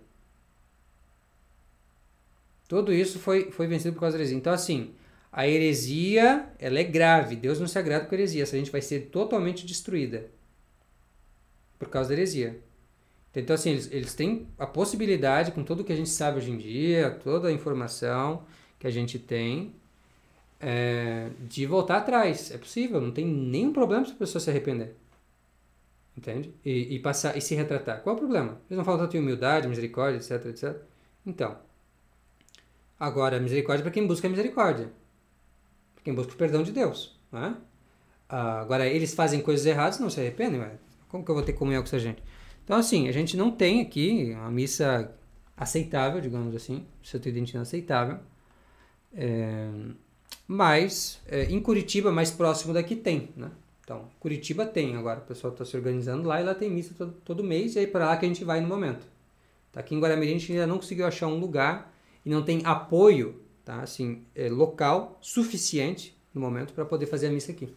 Tudo isso foi, foi vencido por causa da heresia. Então, assim, a heresia, ela é grave. Deus não se agrada com a heresia. Essa gente vai ser totalmente destruída por causa da heresia. Então, então, assim, eles, eles têm a possibilidade, com tudo que a gente sabe hoje em dia, toda a informação que a gente tem, é, de voltar atrás. É possível, não tem nenhum problema se a pessoa se arrepender. Entende? E, e, passar e se retratar. Qual é o problema? Eles não falam tanto em humildade, misericórdia, etc, etc. Então, agora, misericórdia é para quem busca misericórdia em busca do perdão de Deus. Né? agora, eles fazem coisas erradas, não se arrependem, mas como que eu vou ter comunhão com essa gente? Então, assim, a gente não tem aqui uma missa aceitável, digamos assim, santo identidade aceitável. É, mas é, em Curitiba, mais próximo daqui, tem, né? Então, Curitiba tem agora, o pessoal está se organizando lá e lá tem missa todo, todo mês e aí para lá que a gente vai no momento. Tá, aqui em Guaramirim a gente ainda não conseguiu achar um lugar e não tem apoio tá? assim, é, local suficiente no momento para poder fazer a missa aqui.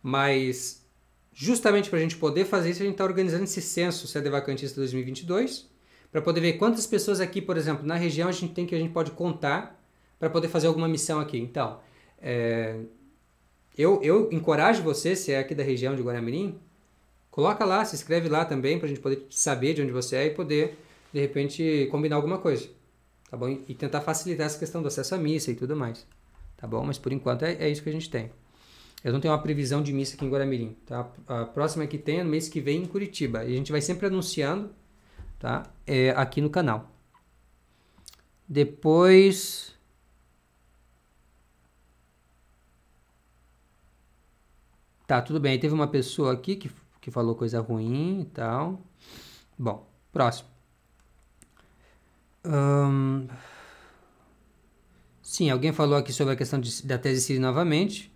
Mas, justamente para a gente poder fazer isso, a gente está organizando esse censo Sede Vacantista 2022, para poder ver quantas pessoas aqui, por exemplo, na região a gente tem que a gente pode contar para poder fazer alguma missão aqui. Então, é, eu, eu encorajo você, se é aqui da região de Guaramirim, coloca lá, se inscreve lá também para a gente poder saber de onde você é e poder, de repente, combinar alguma coisa tá bom? E, tentar facilitar essa questão do acesso à missa e tudo mais, tá bom? Mas por enquanto é, é isso que a gente tem. Eu não tenho uma previsão de missa aqui em Guaramirim, tá? A próxima que tem é no mês que vem em Curitiba. E a gente vai sempre anunciando, tá? É, aqui no canal. Depois... Tá, tudo bem. Aí teve uma pessoa aqui que, que falou coisa ruim e tal. Bom, próximo sim, alguém falou aqui sobre a questão de, da tese Siri novamente.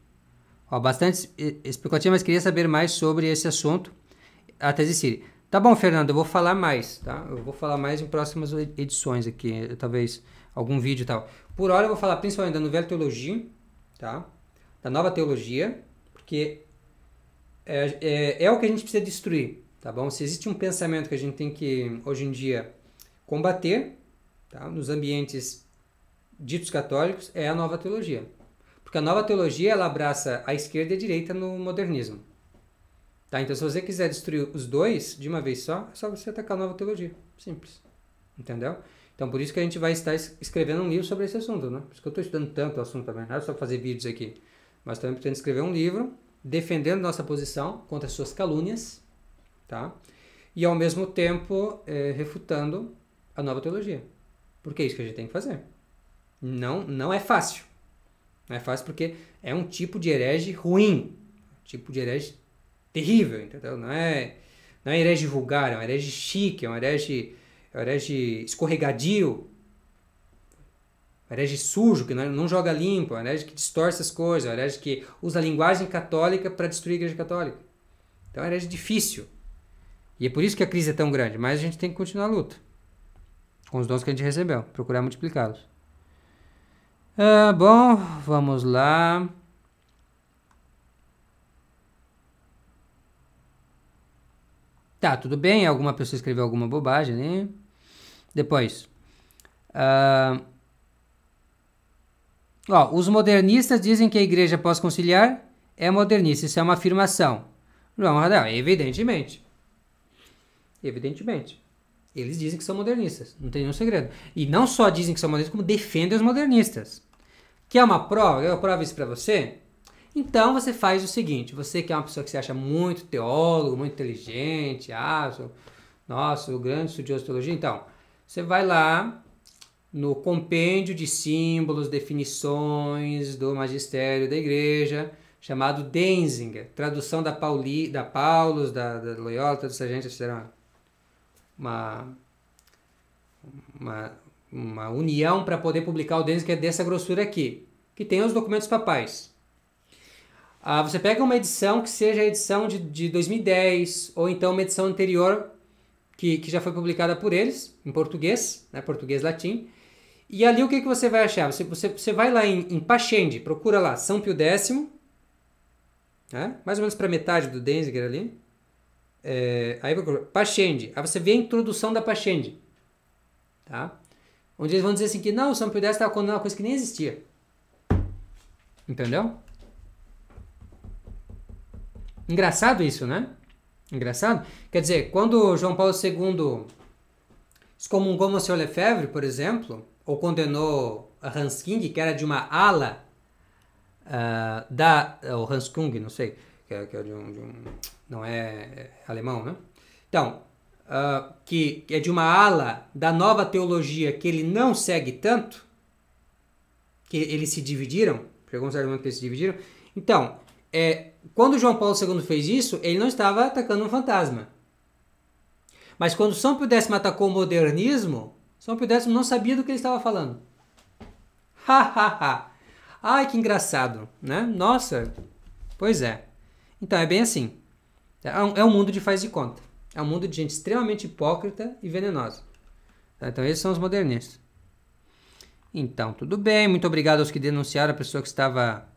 Ó, bastante explicativo, mas queria saber mais sobre esse assunto, a tese Siri. Tá bom, Fernando, eu vou falar mais, tá? Eu vou falar mais em próximas edições aqui, eh, talvez algum vídeo e tal. Por hora eu vou falar principalmente da novela teologia, tá? Da nova teologia, porque é, é, é, o que a gente precisa destruir, tá bom? Se existe um pensamento que a gente tem que, hoje em dia, combater, tá? nos ambientes ditos católicos, é a nova teologia. Porque a nova teologia ela abraça a esquerda e a direita no modernismo. Tá? Então, se você quiser destruir os dois de uma vez só, é só você atacar a nova teologia. Simples. Entendeu? Então, por isso que a gente vai estar escrevendo um livro sobre esse assunto. Né? Por isso que eu estou estudando tanto o assunto também. Não é só fazer vídeos aqui. Mas também pretendo escrever um livro defendendo nossa posição contra as suas calúnias. Tá? E, ao mesmo tempo, é, refutando a nova teologia. Porque é isso que a gente tem que fazer. Não, não é fácil. Não é fácil porque é um tipo de herege ruim. Um tipo de herege terrível, entendeu? Não é, não é herege vulgar, é um herege chique, é um herege, é um herege escorregadio. herege sujo, que não, é, joga limpo, é herege que distorce as coisas, é herege que usa a linguagem católica para destruir a igreja católica. Então é herege difícil. E é por isso que a crise é tão grande, mas a gente tem que continuar a luta com os dons que a gente recebeu, procurar multiplicá-los. Ah, bom, vamos lá. Tá, tudo bem, alguma pessoa escreveu alguma bobagem, né? Depois. Ah, ó, os modernistas dizem que a igreja pós-conciliar é modernista. Isso é uma afirmação. João Radal, evidentemente. Evidentemente. Eles dizem que são modernistas, não tem nenhum segredo. E não só dizem que são modernistas, como defendem os modernistas. Quer uma prova? Eu provo isso para você? Então você faz o seguinte: você que é uma pessoa que se acha muito teólogo, muito inteligente, ah, sou, nossa, o grande estudioso de teologia, então, você vai lá no compêndio de símbolos, definições do magistério da igreja, chamado Denzinger, tradução da, Pauli, da Paulus, da, da Loyola, toda essa gente, etc uma, uma, uma união para poder publicar o é dessa grossura aqui, que tem os documentos papais. Ah, você pega uma edição que seja a edição de, de 2010, ou então uma edição anterior que, que já foi publicada por eles, em português, né, português latim, e ali o que, que você vai achar? Você, você, você vai lá em, em Pachende, procura lá São Pio X, né? mais ou menos para metade do Denziger ali. É, aí vai Pachende. Aí você vê a introdução da Pachende. Tá? Onde eles vão dizer assim que não, o São Pio X estava condenando uma coisa que nem existia. Entendeu? Engraçado isso, né? Engraçado. Quer dizer, quando João Paulo II excomungou Monsieur Lefebvre, por exemplo, ou condenou Hans King, que era de uma ala uh, da. É, ou Hans Kung, não sei, que era, é, que era é de um, de um não é, é alemão, né? Então, uh, que é de uma ala da nova teologia que ele não segue tanto, que eles se dividiram, pegou uns argumentos que eles se dividiram. Então, é, quando João Paulo II fez isso, ele não estava atacando um fantasma. Mas quando São Pio X atacou o modernismo, São Pio X não sabia do que ele estava falando. Ha, ha, ha. Ai, que engraçado, né? Nossa, pois é. Então, é bem assim. É, é, é um, mundo de faz de conta. É um mundo de gente extremamente hipócrita e venenosa. Tá? Então, esses são os modernistas. Então, tudo bem. Muito obrigado aos que denunciaram a pessoa que estava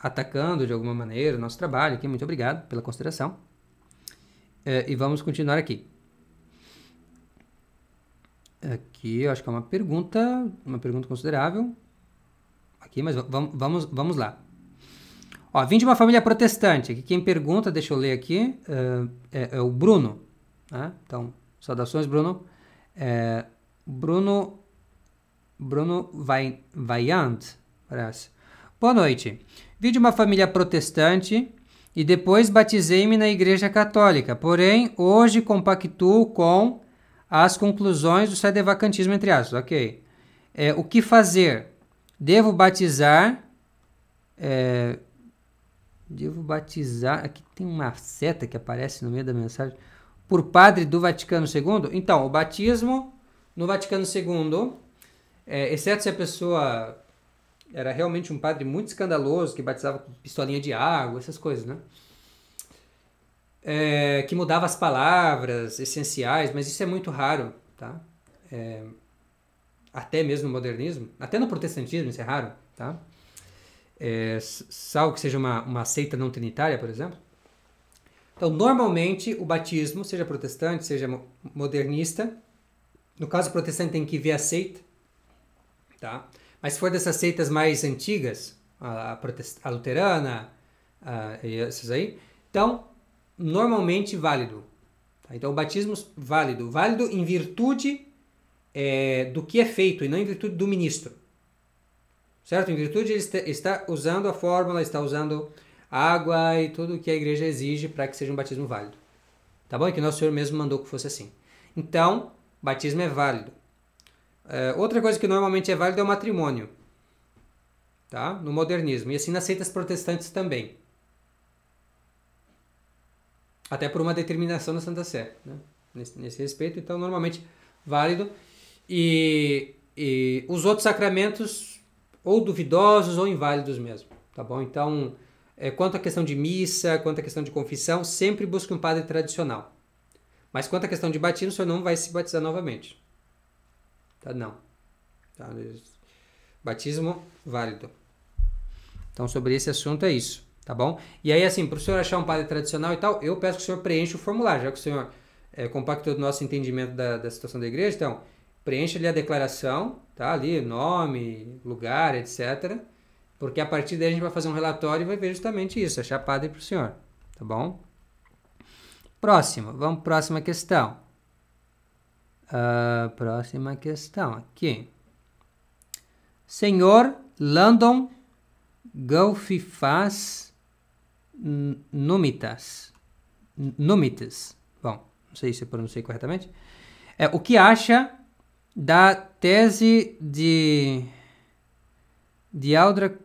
atacando de alguma maneira o nosso trabalho aqui. Muito obrigado pela consideração. É, e vamos continuar aqui. Aqui, eu acho que é uma pergunta, uma pergunta considerável. Aqui, mas vamos, vamos, vamos lá. Ó, vim de uma família protestante. Aqui quem pergunta, deixa eu ler aqui, eh, é, é o Bruno. Né? Então, saudações, Bruno. É, Bruno Bruno Vai, Vaiant, parece. Boa noite. Vim de uma família protestante e depois batizei-me na Igreja Católica. Porém, hoje compactuo com as conclusões do sedevacantismo entre aspas. Ok. É, o que fazer? Devo batizar... É, Devo batizar. Aqui tem uma seta que aparece no meio da mensagem. Por padre do Vaticano II? Então, o batismo no Vaticano II, é, exceto se a pessoa era realmente um padre muito escandaloso, que batizava com pistolinha de água, essas coisas, né? É, que mudava as palavras essenciais, mas isso é muito raro, tá? É, até mesmo no modernismo, até no protestantismo isso é raro, tá? é, salvo que seja uma, uma seita não trinitária, por exemplo. Então, normalmente, o batismo, seja protestante, seja modernista, no caso protestante tem que ver a seita, tá? Mas se for dessas seitas mais antigas, a, a luterana, a, essas aí, então, normalmente válido. Tá? Então, o batismo válido. Válido em virtude é, do que é feito e não em virtude do ministro. Certo? Em virtude, ele está usando a fórmula, está usando água e tudo o que a igreja exige para que seja um batismo válido. Tá bom? E que nosso Senhor mesmo mandou que fosse assim. Então, batismo é válido. É, outra coisa que normalmente é válida é o matrimônio. Tá? No modernismo. E assim nas seitas protestantes também. Até por uma determinação da Santa Sé. Né? Nesse, nesse respeito, então, normalmente válido. E, e os outros sacramentos ou duvidosos ou inválidos mesmo, tá bom? Então, é, quanto à questão de missa, quanto à questão de confissão, sempre busque um padre tradicional. Mas quanto à questão de batismo, o senhor não vai se batizar novamente. Tá? Não. Tá? Batismo válido. Então, sobre esse assunto é isso, tá bom? E aí, assim, para o senhor achar um padre tradicional e tal, eu peço que o senhor preencha o formulário, já que o senhor é, compactou o nosso entendimento da, da situação da igreja, então preencha ali a declaração, tá? Ali nome, lugar, etc. Porque a partir daí a gente vai fazer um relatório e vai ver justamente isso, a chapada para o senhor, tá bom? Próximo, vamos próxima questão. Uh, próxima questão aqui. Senhor Landon Golfifaz Numitas. Numitas. Bom, não sei se eu pronunciei corretamente. É, o que acha da tese de de Aldra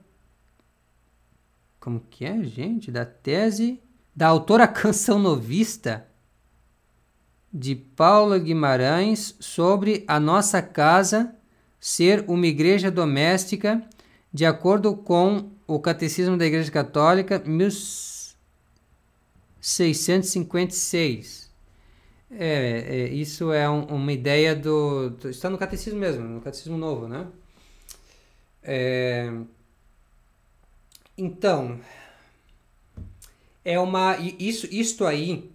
como que é, gente? Da tese da autora [LAUGHS] canção novista de Paula Guimarães sobre a nossa casa ser uma igreja doméstica, de acordo com o Catecismo da Igreja Católica, 1656. É, é isso é um, uma ideia do, Está no catecismo mesmo, no catecismo novo, né? É, então, é uma. Isso, isto aí,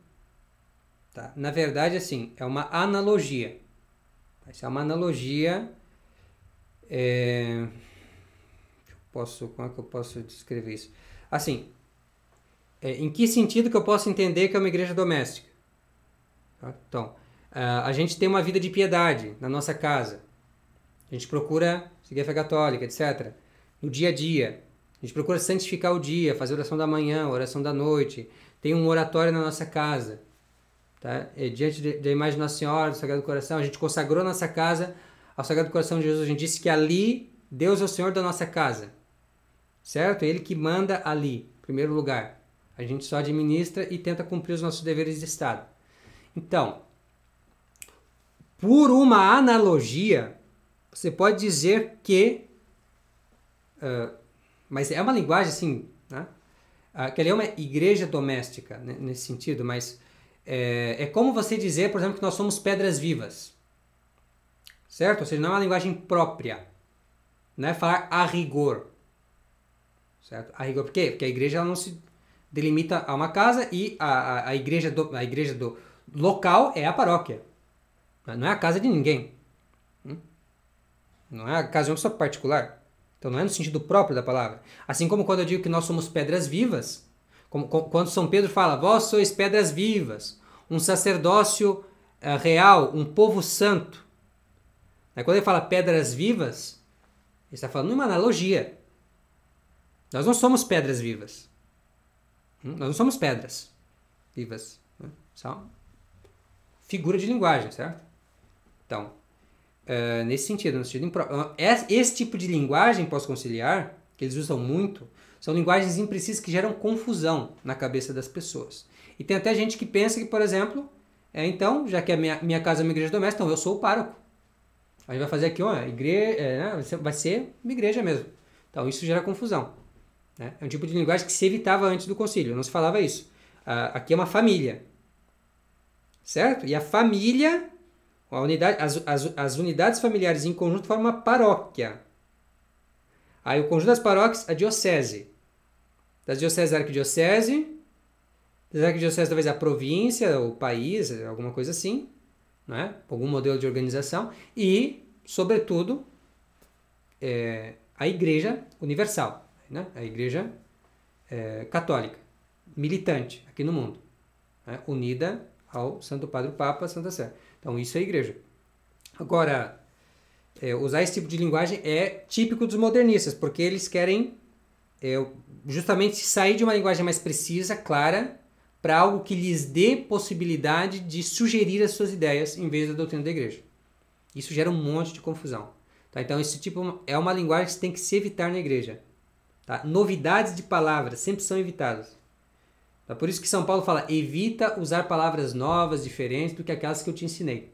tá? na verdade, assim, é uma analogia. Isso é uma analogia. É, posso, como é que eu posso descrever isso? Assim, é, em que sentido que eu posso entender que é uma igreja doméstica? Tá? Então, ah, a gente tem uma vida de piedade na nossa casa. A gente procura seguir a fé católica, etc. No dia a dia. A gente procura santificar o dia, fazer oração da manhã, oração da noite. Tem um oratório na nossa casa. Tá? E, é, diante da imagem de Nossa Senhora, do Sagrado Coração, a gente consagrou nossa casa ao Sagrado Coração de Jesus. A gente disse que ali Deus é o Senhor da nossa casa. Certo? É Ele que manda ali, em primeiro lugar. A gente só administra e tenta cumprir os nossos deveres de Estado. Então, por uma analogia, você pode dizer que. Uh, mas é uma linguagem assim. Né? Uh, que ali é uma igreja doméstica, né, nesse sentido, mas é, é como você dizer, por exemplo, que nós somos pedras vivas. Certo? Ou seja, não é uma linguagem própria. Não é falar a rigor. Certo? A rigor, por quê? Porque a igreja ela não se delimita a uma casa e a, a, a igreja, do, a igreja do, local é a paróquia. Não é a casa de ninguém. Hum? Não é a casa de uma pessoa particular. Então não é no sentido próprio da palavra. Assim como quando eu digo que nós somos pedras vivas, como, quando São Pedro fala, vós sois pedras vivas, um sacerdócio uh, real, um povo santo. Quando ele fala pedras vivas, ele está falando uma analogia. Nós não somos pedras vivas. Hum? Nós não somos pedras vivas. Hum? São figura de linguagem, certo? Então, uh, nesse sentido, no sentido ah, é, Esse tipo de linguagem pós-conciliar, que eles usam muito, são linguagens imprecisas que geram confusão na cabeça das pessoas. E tem até gente que pensa que, por exemplo, é, então, já que a minha, minha casa é uma igreja doméstica, então eu sou o pároco. A gente vai fazer aqui, ó, igreja, é, né, vai ser uma igreja mesmo. Então, isso gera confusão. Né? É um tipo de linguagem que se evitava antes do concílio, não se falava isso. Ah, aqui é uma família certo? E a família, a unidade, as, as, as unidades familiares em conjunto formam uma paróquia. Aí o conjunto das paróquias, a diocese. Das dioceses, a arquidiocese. Das arquidioceses, talvez a província, o país, alguma coisa assim. Né? Algum modelo de organização. E, sobretudo, é, a Igreja Universal. Né? A Igreja é, Católica. Militante aqui no mundo. Né? Unida ao Santo Padre Papa, Santa Sé. Então, isso é igreja. Agora, é, usar esse tipo de linguagem é típico dos modernistas, porque eles querem é, justamente sair de uma linguagem mais precisa, clara, para algo que lhes dê possibilidade de sugerir as suas ideias em vez da doutrina da igreja. Isso gera um monte de confusão. Tá? Então, esse tipo é uma é linguagem que tem que se evitar na igreja. Tá? Novidades de palavras sempre são evitadas. É por isso que São Paulo fala: evita usar palavras novas, diferentes do que aquelas que eu te ensinei.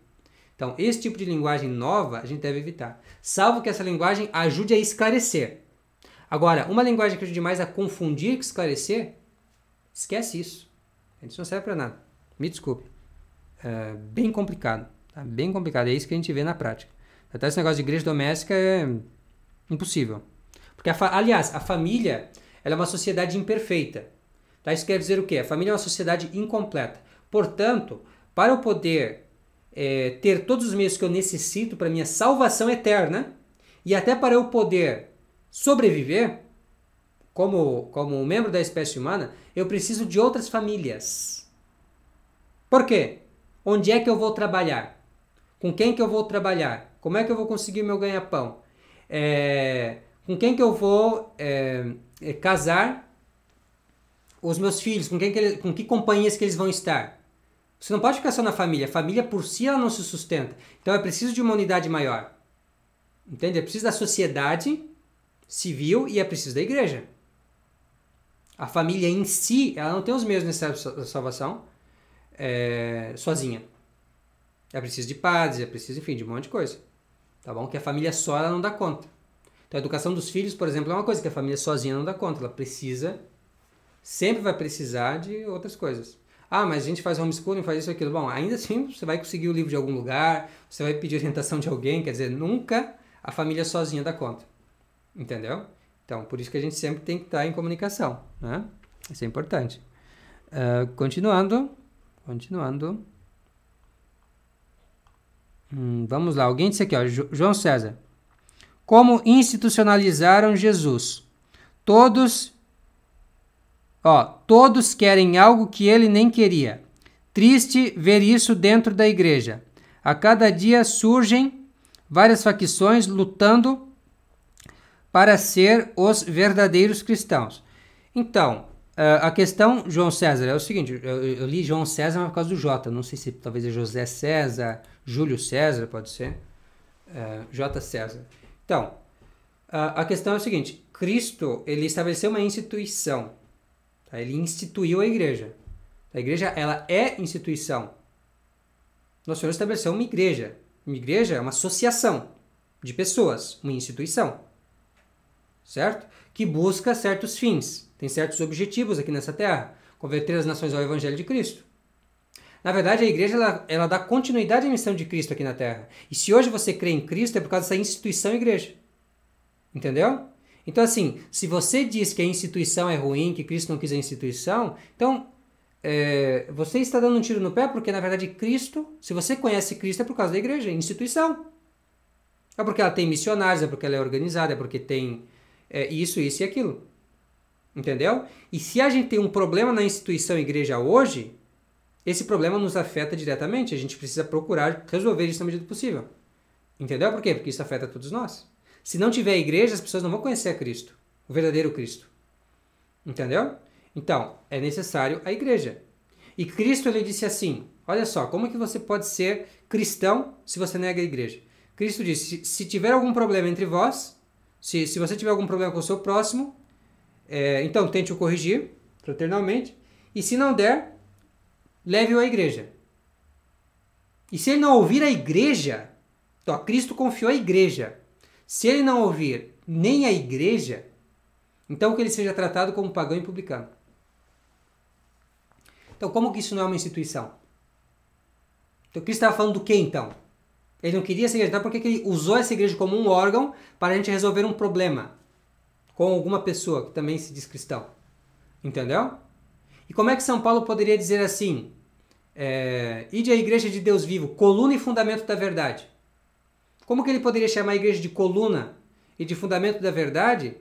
Então, esse tipo de linguagem nova a gente deve evitar. Salvo que essa linguagem ajude a esclarecer. Agora, uma linguagem que ajude mais a confundir que esclarecer, esquece isso. Isso não serve para nada. Me desculpe. É bem complicado. Tá? Bem complicado. É isso que a gente vê na prática. Até esse negócio de igreja doméstica é impossível. Porque, a aliás, a família ela é uma sociedade imperfeita. Tá? Isso quer dizer o quê? A família é uma sociedade incompleta. Portanto, para eu poder é, ter todos os meios que eu necessito para minha salvação eterna e até para eu poder sobreviver como, como um membro da espécie humana, eu preciso de outras famílias. Por quê? Onde é que eu vou trabalhar? Com quem que eu vou trabalhar? Como é que eu vou conseguir meu ganha-pão? É, com quem que eu vou é, é casar os meus filhos, com, quem que com que companhias que eles vão estar. Você não pode ficar só na família. A família por si ela não se sustenta. Então é preciso de uma unidade maior. Entende? É preciso da sociedade civil e é preciso da igreja. A família em si, ela não tem os meios necessários da salvação é, sozinha. É preciso de padres, é preciso, enfim, de um monte de coisa. Tá bom? Que a família só ela não dá conta. Então a educação dos filhos, por exemplo, é uma coisa que a família sozinha não dá conta. Ela precisa sempre vai precisar de outras coisas. Ah, mas a gente faz homeschooling, faz isso aquilo. Bom, ainda assim você vai conseguir o livro de algum lugar, você vai pedir orientação de alguém, quer dizer, nunca a família é sozinha dá conta. Entendeu? Então, por isso que a gente sempre tem que estar em comunicação, né? Isso é importante. Uh, continuando, continuando. Hum, vamos lá, alguém disse aqui, ó, João César. Como institucionalizaram Jesus? Todos Ó, todos querem algo que ele nem queria. Triste ver isso dentro da igreja. A cada dia surgem várias facções lutando para ser os verdadeiros cristãos. Então, eh, a questão, João César, é o seguinte: eu, li João César, mas por causa do J. Não sei se talvez é José César, Júlio César, pode ser. Uh, J. César. Então, a questão é o seguinte: Cristo ele estabeleceu uma instituição Tá? Ele instituiu a igreja. A igreja ela é instituição. Nosso Senhor estabeleceu uma igreja. Uma igreja é uma associação de pessoas, uma instituição, certo? Que busca certos fins, tem certos objetivos aqui nessa terra, converter as nações ao Evangelho de Cristo. Na verdade, a igreja ela, ela dá continuidade à missão de Cristo aqui na terra. E se hoje você crê em Cristo, é por causa dessa instituição igreja. Entendeu? Então, assim, se você diz que a instituição é ruim, que Cristo não quis a instituição, então é, você está dando um tiro no pé porque, na verdade, Cristo, se você conhece Cristo, é por causa da igreja, é instituição. É porque ela tem missionários, é porque ela é organizada, é porque tem é, isso, isso e aquilo. Entendeu? E se a gente tem um problema na instituição igreja hoje, esse problema nos afeta diretamente. A gente precisa procurar resolver isso na medida do possível. Entendeu por quê? Porque isso afeta todos nós. Se não tiver igreja, as pessoas não vão conhecer a Cristo, o verdadeiro Cristo. Entendeu? Então, é necessário a igreja. E Cristo ele disse assim: Olha só, como é que você pode ser cristão se você nega a igreja? Cristo disse: Se tiver algum problema entre vós, se, se você tiver algum problema com o seu próximo, é, então tente o corrigir fraternalmente, e se não der, leve-o à igreja. E se ele não ouvir a igreja, então, Cristo confiou a igreja. Se ele não ouvir nem a igreja, então que ele seja tratado como pagão e publicano. Então, como que isso não é uma instituição? Então, Cristo estava falando do que então? Ele não queria essa igreja, então por que ele usou essa igreja como um órgão para a gente resolver um problema com alguma pessoa que também se diz cristão? Entendeu? E como é que São Paulo poderia dizer assim? É, Ide a igreja de Deus vivo, coluna e fundamento da verdade. Como que ele poderia chamar a igreja de coluna e de fundamento da verdade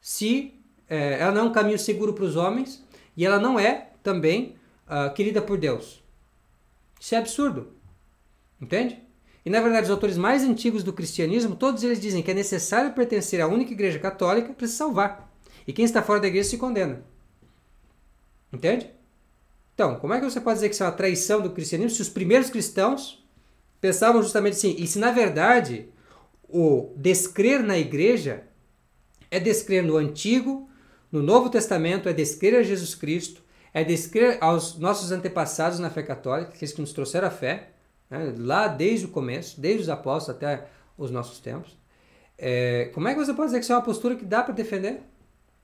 se é, ela não é um caminho seguro para os homens e ela não é também uh, querida por Deus? Isso é absurdo. Entende? E na verdade, os autores mais antigos do cristianismo, todos eles dizem que é necessário pertencer à única igreja católica para se salvar. E quem está fora da igreja se condena. Entende? Então, como é que você pode dizer que isso é uma traição do cristianismo se os primeiros cristãos pensavam justamente assim. E se na verdade o descrer na igreja é descrer no Antigo, no Novo Testamento, é descrer a Jesus Cristo, é descrer aos nossos antepassados na fé católica, aqueles que nos trouxeram a fé, né? lá desde o começo, desde os apóstolos até os nossos tempos. É, como é que você pode dizer que isso é uma postura que dá para defender?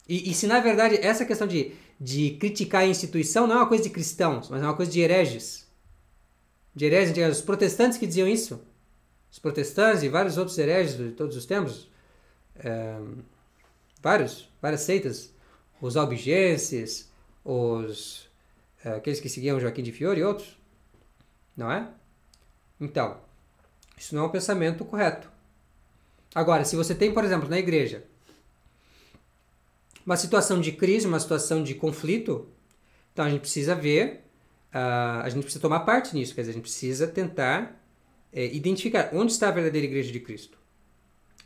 E, e, se na verdade essa questão de, de criticar a instituição não é uma coisa de cristãos, mas é uma coisa de hereges de hereges, os protestantes que diziam isso, os protestantes e vários outros hereges de todos os tempos, é, vários, várias seitas, os albigenses, os é, aqueles que seguiam Joaquim de Fiore e outros, não é? Então, isso não é um pensamento correto. Agora, se você tem, por exemplo, na igreja, uma situação de crise, uma situação de conflito, então a gente precisa ver a gente precisa tomar parte nisso, quer dizer, a gente precisa tentar é, identificar onde está a verdadeira igreja de Cristo.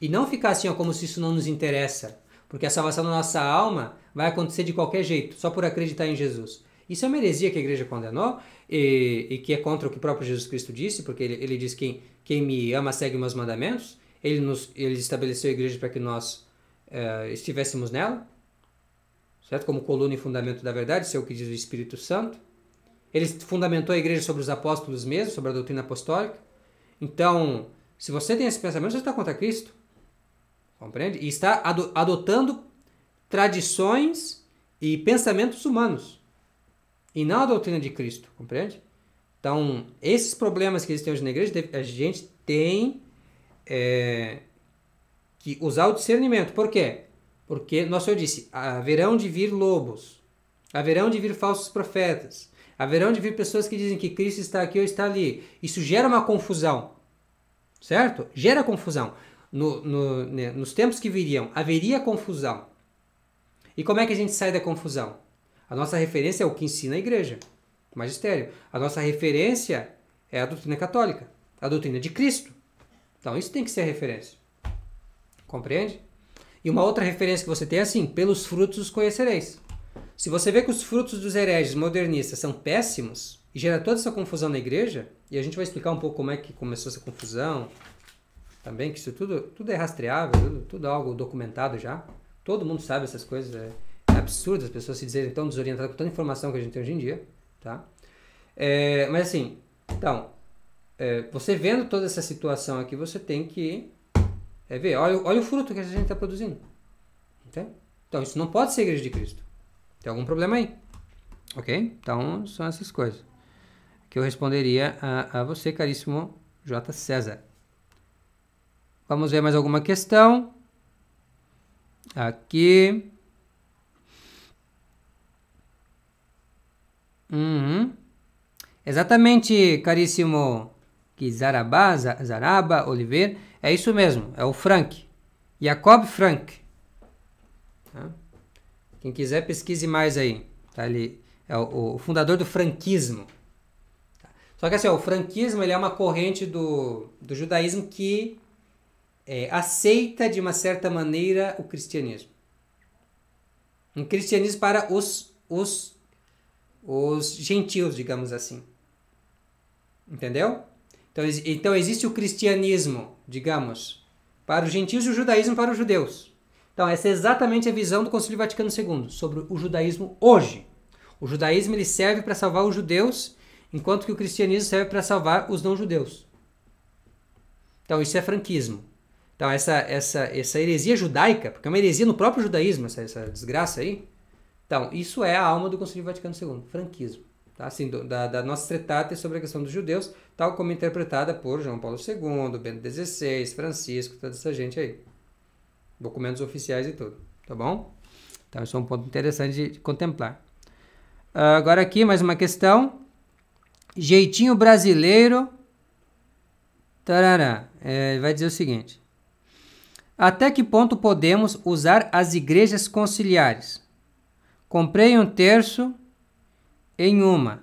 E não ficar assim, ó, como se isso não nos interessa, porque a salvação da nossa alma vai acontecer de qualquer jeito, só por acreditar em Jesus. Isso é uma heresia que a igreja condenou e, e que é contra o que o próprio Jesus Cristo disse, porque ele, ele diz que quem me ama segue meus mandamentos. Ele, nos, ele estabeleceu a igreja para que nós uh, estivéssemos nela, certo? Como coluna e fundamento da verdade, isso é o que diz o Espírito Santo. Ele fundamentou a igreja sobre os apóstolos mesmo, sobre a doutrina apostólica. Então, se você tem esse pensamento, você está contra Cristo. Compreende? E está adotando tradições e pensamentos humanos. E não a doutrina de Cristo, compreende? Então, esses problemas que existem hoje na igreja, a gente tem é, que usar o discernimento. Por quê? Porque, nosso Senhor disse, haverão de vir lobos, haverão de vir falsos profetas, Haverão de vir pessoas que dizem que Cristo está aqui ou está ali. Isso gera uma confusão, certo? Gera confusão. No, no, né, nos tempos que viriam, haveria confusão. E como é que a gente sai da confusão? A nossa referência é o que ensina a igreja, o magistério. A nossa referência é a doutrina católica, a doutrina de Cristo. Então isso tem que ser a referência. Compreende? E uma outra referência que você tem é assim: pelos frutos os conhecereis. Se você vê que os frutos dos hereges modernistas são péssimos e gera toda essa confusão na igreja, e a gente vai explicar um pouco como é que começou essa confusão, também que isso tudo, tudo é rastreável, tudo, tudo é algo documentado já. Todo mundo sabe essas coisas, é, é absurdo as pessoas se dizerem tão desorientadas com tanta informação que a gente tem hoje em dia, tá? É, mas assim, então, é, você vendo toda essa situação aqui, você tem que é, ver, olha, olha o fruto que a gente está produzindo, entende? Então, isso não pode ser igreja de Cristo. Tem algum problema aí? Ok? Então, são essas coisas que eu responderia a, a você, caríssimo J. César. Vamos ver mais alguma questão. Aqui. Uhum. Exatamente, caríssimo que Zaraba, Zaraba, Oliveira. É isso mesmo, é o Frank. Jacob Frank. Tá? Quem quiser, pesquise mais aí. Tá? Ele é o, o fundador do franquismo. Tá? Só que assim, ó, o franquismo ele é uma corrente do, do judaísmo que é, aceita de uma certa maneira o cristianismo. Um cristianismo para os, os, os gentios, digamos assim. Entendeu? Então, então existe o cristianismo, digamos, para os gentios e o judaísmo para os judeus. Então, essa é exatamente a visão do Conselho Vaticano II sobre o judaísmo hoje. O judaísmo ele serve para salvar os judeus, enquanto que o cristianismo serve para salvar os não-judeus. Então, isso é franquismo. Então, essa, essa, essa heresia judaica, porque é uma heresia no próprio judaísmo, essa, essa desgraça aí. Então, isso é a alma do Conselho Vaticano II, franquismo. Tá? Assim, do, da, da, nossa tretata é sobre a questão dos judeus, tal como interpretada por João Paulo II, Bento XVI, Francisco, toda essa gente aí documentos oficiais e tudo, tá bom? Então, isso é um ponto interessante de, contemplar. Uh, agora aqui, mais uma questão. Jeitinho brasileiro. Tarará. É, vai dizer o seguinte. Até que ponto podemos usar as igrejas conciliares? Comprei um terço em uma.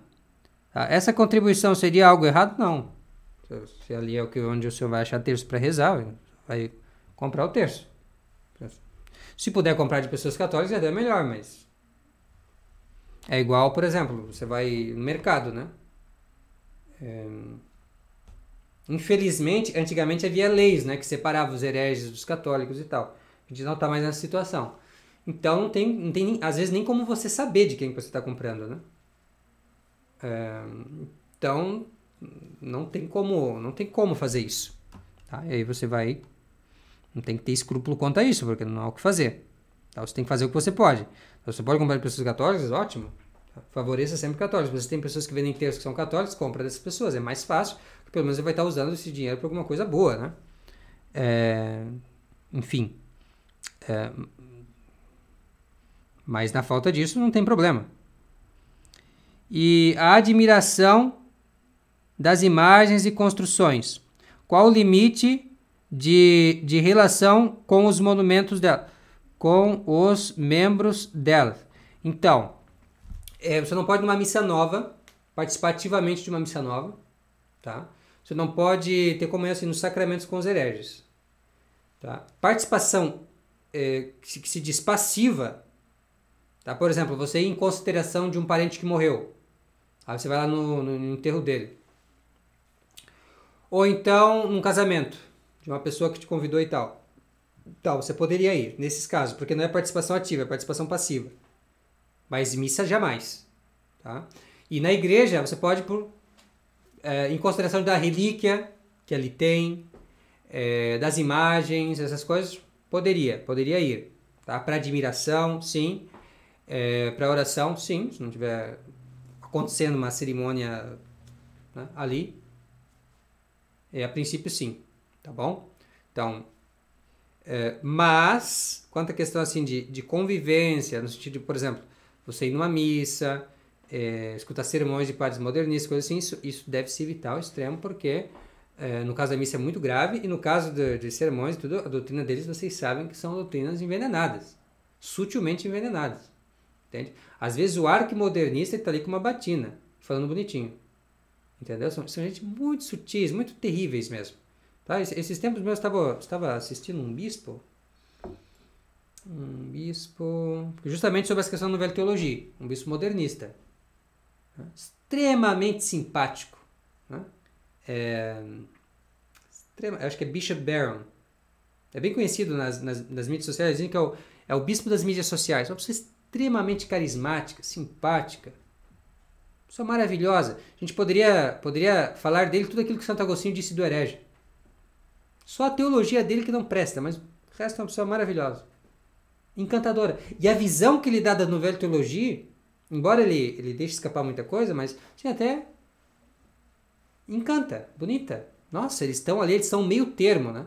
Tá? Essa contribuição seria algo errado? Não. Se ali é onde o senhor vai achar terço para rezar, vai comprar o terço. Se puder comprar de pessoas católicas, é até melhor, mas. É igual, por exemplo, você vai no mercado, né? É... Infelizmente, antigamente havia leis, né? Que separavam os hereges dos católicos e tal. A gente não está mais nessa situação. Então, não tem, não tem, às vezes, nem como você saber de quem você está comprando, né? É... Então, não tem como, não tem como fazer isso. Tá? E aí você vai não tem que ter escrúpulo quanto a isso, porque não há o que fazer. Então, Você tem que fazer o que você pode. Então, você pode comprar de pessoas católicas, ótimo. Favoreça sempre católicos. Você tem pessoas que vendem terços que são católicos, compra dessas pessoas. É mais fácil, porque pelo menos você vai estar usando esse dinheiro para alguma coisa boa, né? É... Enfim. É... Mas na falta disso, não tem problema. E a admiração das imagens e construções. Qual o limite de, de relação com os monumentos dela, com os membros dela. Então, é, você não pode numa missa nova, participativamente de uma missa nova, tá? Você não pode ter como assim, nos sacramentos com os hereges. Tá? Participação é, que, que se diz passiva, tá? por exemplo, você ir em consideração de um parente que morreu, aí você vai lá no, no, no enterro dele. Ou então, num casamento de uma pessoa que te convidou e tal. Tal, você poderia ir, nesses casos, porque não é participação ativa, é participação passiva. Mas missa jamais. Tá? E na igreja, você pode, por, é, em consideração da relíquia que ali tem, é, das imagens, essas coisas, poderia, poderia ir. Tá? Para admiração, sim. É, Para oração, sim. Se não tiver acontecendo uma cerimônia né, ali, é, a princípio, sim tá bom? Então, é, mas, quanto à questão assim de, de convivência, no sentido de, por exemplo, você ir numa missa, é, escutar sermões de padres modernistas, coisas assim, isso, isso deve se evitar ao extremo, porque é, no caso da missa é muito grave, e no caso de, de sermões, tudo, a doutrina deles vocês sabem que são doutrinas envenenadas, sutilmente envenenadas. Entende? Às vezes o arquimodernista está ali com uma batina, falando bonitinho. Entendeu? São, são gente muito sutis, muito terríveis mesmo. Tá? Esses tempos meus estava estava assistindo um bispo, um bispo justamente sobre essa questão da novela teologia, um bispo modernista, né? extremamente simpático, né? é, extrema, acho que é Bishop Barron, é bem conhecido nas, nas, nas mídias sociais, dizem que é o, é o bispo das mídias sociais, uma pessoa extremamente carismática, simpática, pessoa maravilhosa. A gente poderia, poderia falar dele tudo aquilo que Santo Agostinho disse do herege. Só a teologia dele que não presta, mas o resto é uma pessoa maravilhosa. Encantadora. E a visão que ele dá da novela teologia, embora ele, ele deixe escapar muita coisa, mas assim, até encanta, bonita. Nossa, eles estão ali, eles são meio termo, né?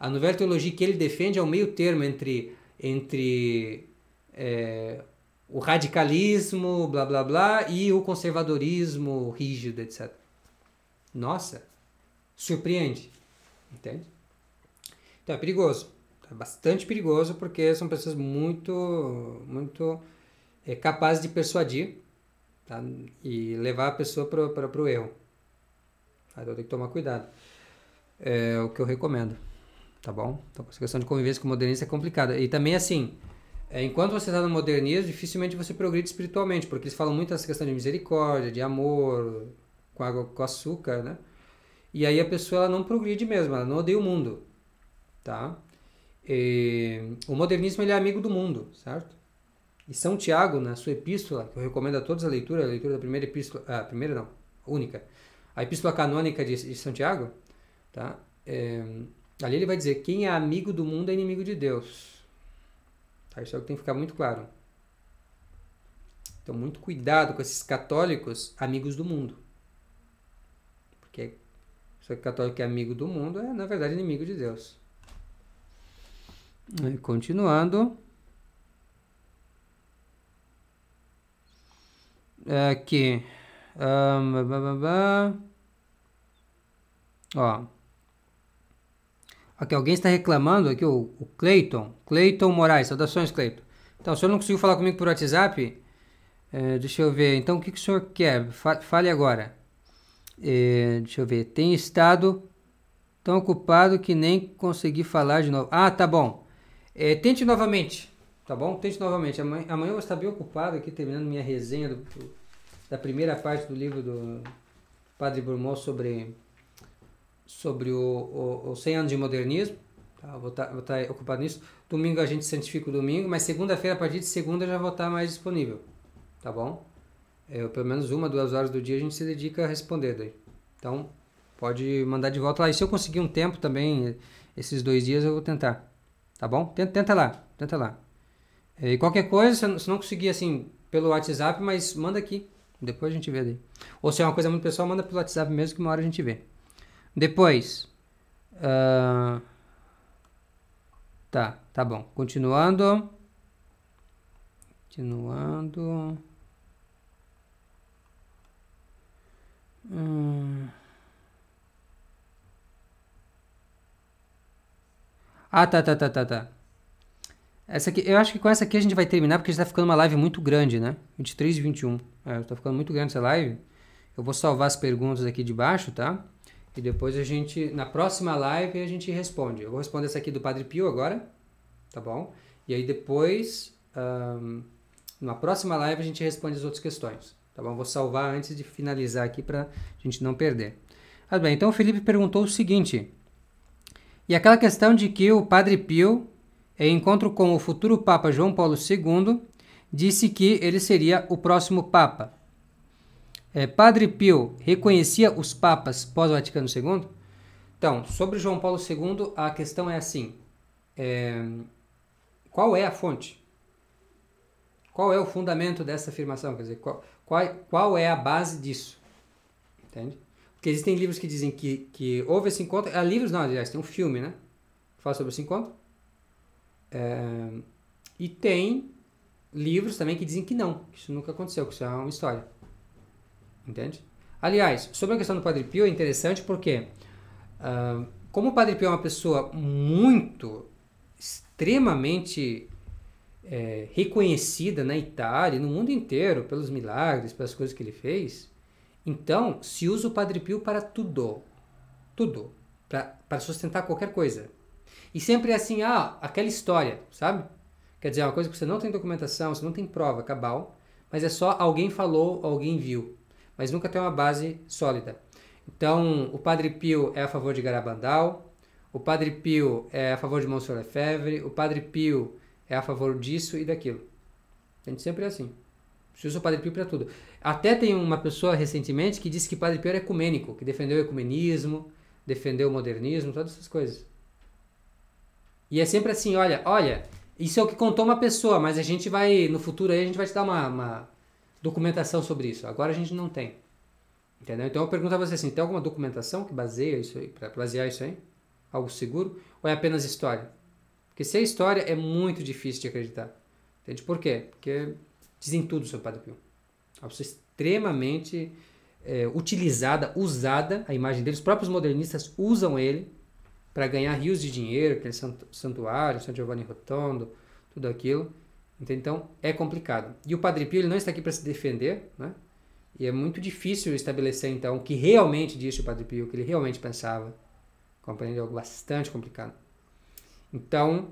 A novela teologia que ele defende é o meio termo entre, entre é, o radicalismo, blá blá blá, e o conservadorismo rígido, etc. Nossa, surpreende, entende? Então é perigoso, é bastante perigoso porque são pessoas muito, muito é, capazes de persuadir tá? e levar a pessoa para o erro. Tá? Então tem que tomar cuidado. É o que eu recomendo, tá bom? Então essa questão de convivência com o modernismo é complicada. E também assim, é, enquanto você está no modernismo, dificilmente você progride espiritualmente, porque eles falam muito essa questão de misericórdia, de amor, com água, com açúcar, né? E aí a pessoa ela não progride mesmo, ela não odeia o mundo tá? E, o modernismo ele é amigo do mundo, certo? E São Tiago, na sua epístola, que eu recomendo a todos a leitura, a leitura da primeira epístola, ah, a primeira não, única, a epístola canônica de, de São Tiago, tá? É, ali ele vai dizer, quem é amigo do mundo é inimigo de Deus. Tá? Isso é o que tem que ficar muito claro. Então, muito cuidado com esses católicos amigos do mundo. Porque se que católico é amigo do mundo é, na verdade, inimigo de Deus. E continuando. Aqui. Um, blá, blá, blá. Ó. Aqui, alguém está reclamando aqui, o, o Cleiton. Cleiton Moraes. Saudações, Cleiton. Então, o senhor não conseguiu falar comigo por WhatsApp? É, deixa eu ver. Então, o que, que o senhor quer? Fale agora. É, deixa eu ver. Tem estado tão ocupado que nem consegui falar de novo. Ah, tá bom. É, tente novamente, tá bom? Tente novamente. Amanhã, amanhã eu vou estar bem ocupado aqui, terminando minha resenha do, da primeira parte do livro do Padre Brumont sobre, sobre o, o, o 100 anos de modernismo. Tá? Vou estar, tá, vou estar tá ocupado nisso. Domingo a gente santifica o domingo, mas segunda-feira, a partir de segunda, já vou estar tá mais disponível, tá bom? É, pelo menos uma, duas horas do dia a gente se dedica a responder daí. Então, pode mandar de volta lá. E se eu conseguir um tempo também, esses dois dias, eu vou tentar. Tá bom? Tenta, tenta lá, tenta lá. É, e qualquer coisa, se não conseguir assim pelo WhatsApp, mas manda aqui. Depois a gente vê daí. Ou se é uma coisa muito pessoal, manda pelo WhatsApp mesmo que uma hora a gente vê. Depois. Uh... Tá, tá bom. Continuando. Continuando. Hum... Ah, tá, tá, tá, tá, tá. Essa aqui, eu acho que com essa aqui a gente vai terminar, porque já tá ficando uma live muito grande, né? 23 e 21. É, tá ficando muito grande essa live. Eu vou salvar as perguntas aqui de baixo, tá? E depois a gente, na próxima live, a gente responde. Eu vou responder essa aqui do Padre Pio agora, tá bom? E aí depois, um, na próxima live, a gente responde as outras questões, tá bom? Vou salvar antes de finalizar aqui para a gente não perder. Ah, bem, então o Felipe perguntou o seguinte... E aquela questão de que o Padre Pio, em encontro com o futuro Papa João Paulo II, disse que ele seria o próximo Papa. É, Padre Pio reconhecia os papas pós-Vaticano II? Então, sobre João Paulo II, a questão é assim: é, qual é a fonte? Qual é o fundamento dessa afirmação? Quer dizer, qual, qual, é, qual é a base disso? Entende? Porque existem livros que dizem que, que houve esse encontro. há ah, livros não, aliás, tem um filme, né? Que fala sobre esse encontro. É, e tem livros também que dizem que não, que isso nunca aconteceu, que isso é uma história. Entende? Aliás, sobre a questão do Padre Pio é interessante porque, uh, como o Padre Pio é uma pessoa muito, extremamente é, reconhecida na Itália, no mundo inteiro, pelos milagres, pelas coisas que ele fez, então, se usa o Padre Pio para tudo. Tudo. Para sustentar qualquer coisa. E sempre é assim, ah, aquela história, sabe? Quer dizer, é uma coisa que você não tem documentação, você não tem prova cabal, mas é só alguém falou, alguém viu. Mas nunca tem uma base sólida. Então, o Padre Pio é a favor de Garabandal, o Padre Pio é a favor de Monsenhor Lefebvre, o Padre Pio é a favor disso e daquilo. A gente sempre é assim. Usa o Padre Pio para tudo. Até tem uma pessoa recentemente que disse que Padre Pio era ecumênico, que defendeu o ecumenismo, defendeu o modernismo, todas essas coisas. E é sempre assim, olha, olha, isso é o que contou uma pessoa, mas a gente vai, no futuro aí, a gente vai te dar uma, uma documentação sobre isso. Agora a gente não tem. Entendeu? Então eu pergunto a você assim, tem alguma documentação que baseia isso aí, para basear isso aí? Algo seguro? Ou é apenas história? Porque se é história, é muito difícil de acreditar. Entende por quê? Porque dizem tudo sobre o Padre Pio. Uma pessoa extremamente é, utilizada, usada, a imagem dele. Os próprios modernistas usam ele para ganhar rios de dinheiro, aquele santuário, São Giovanni Rotondo, tudo aquilo. Então é complicado. E o Padre Pio ele não está aqui para se defender, né? E é muito difícil estabelecer então o que realmente disse o Padre Pio, o que ele realmente pensava. Compreende é algo bastante complicado. Então,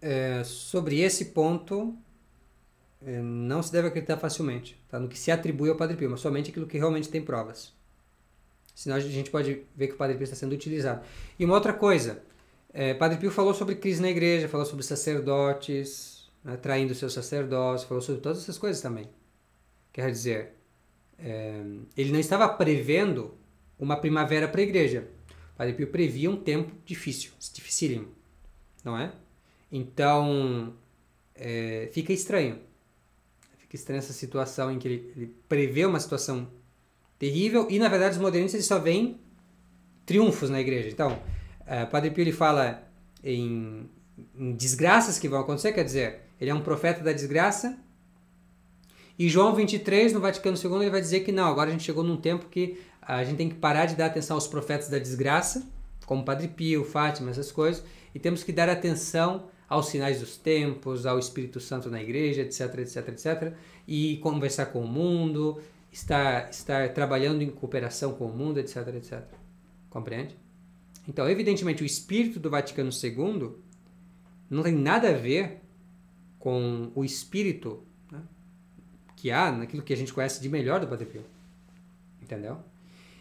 é, sobre esse ponto, é, não se deve acreditar facilmente tá? no que se atribui ao Padre Pio, mas somente aquilo que realmente tem provas. Senão a gente pode ver que o Padre Pio está sendo utilizado. E uma outra coisa, é, Padre Pio falou sobre crise na igreja, falou sobre sacerdotes, né, traindo seus sacerdotes, falou sobre todas essas coisas também. Quer dizer, é, ele não estava prevendo uma primavera para a igreja. Padre Pio previa um tempo difícil, dificílimo, não é? Então, é, fica estranho que está nessa situação em que ele, ele prevê uma situação terrível e, na verdade, os modernistas só veem triunfos na igreja. Então, uh, Padre Pio ele fala em, em desgraças que vão acontecer, quer dizer, ele é um profeta da desgraça, e João 23, no Vaticano II, ele vai dizer que não, agora a gente chegou num tempo que a gente tem que parar de dar atenção aos profetas da desgraça, como Padre Pio, Fátima, essas coisas, e temos que dar atenção aos sinais dos tempos, ao Espírito Santo na igreja, etc, etc, etc, e conversar com o mundo, estar, estar trabalhando em cooperação com o mundo, etc, etc. Compreende? Então, evidentemente, o espírito do Vaticano II não tem nada a ver com o espírito né, que há naquilo que a gente conhece de melhor do Padre Pio. Entendeu?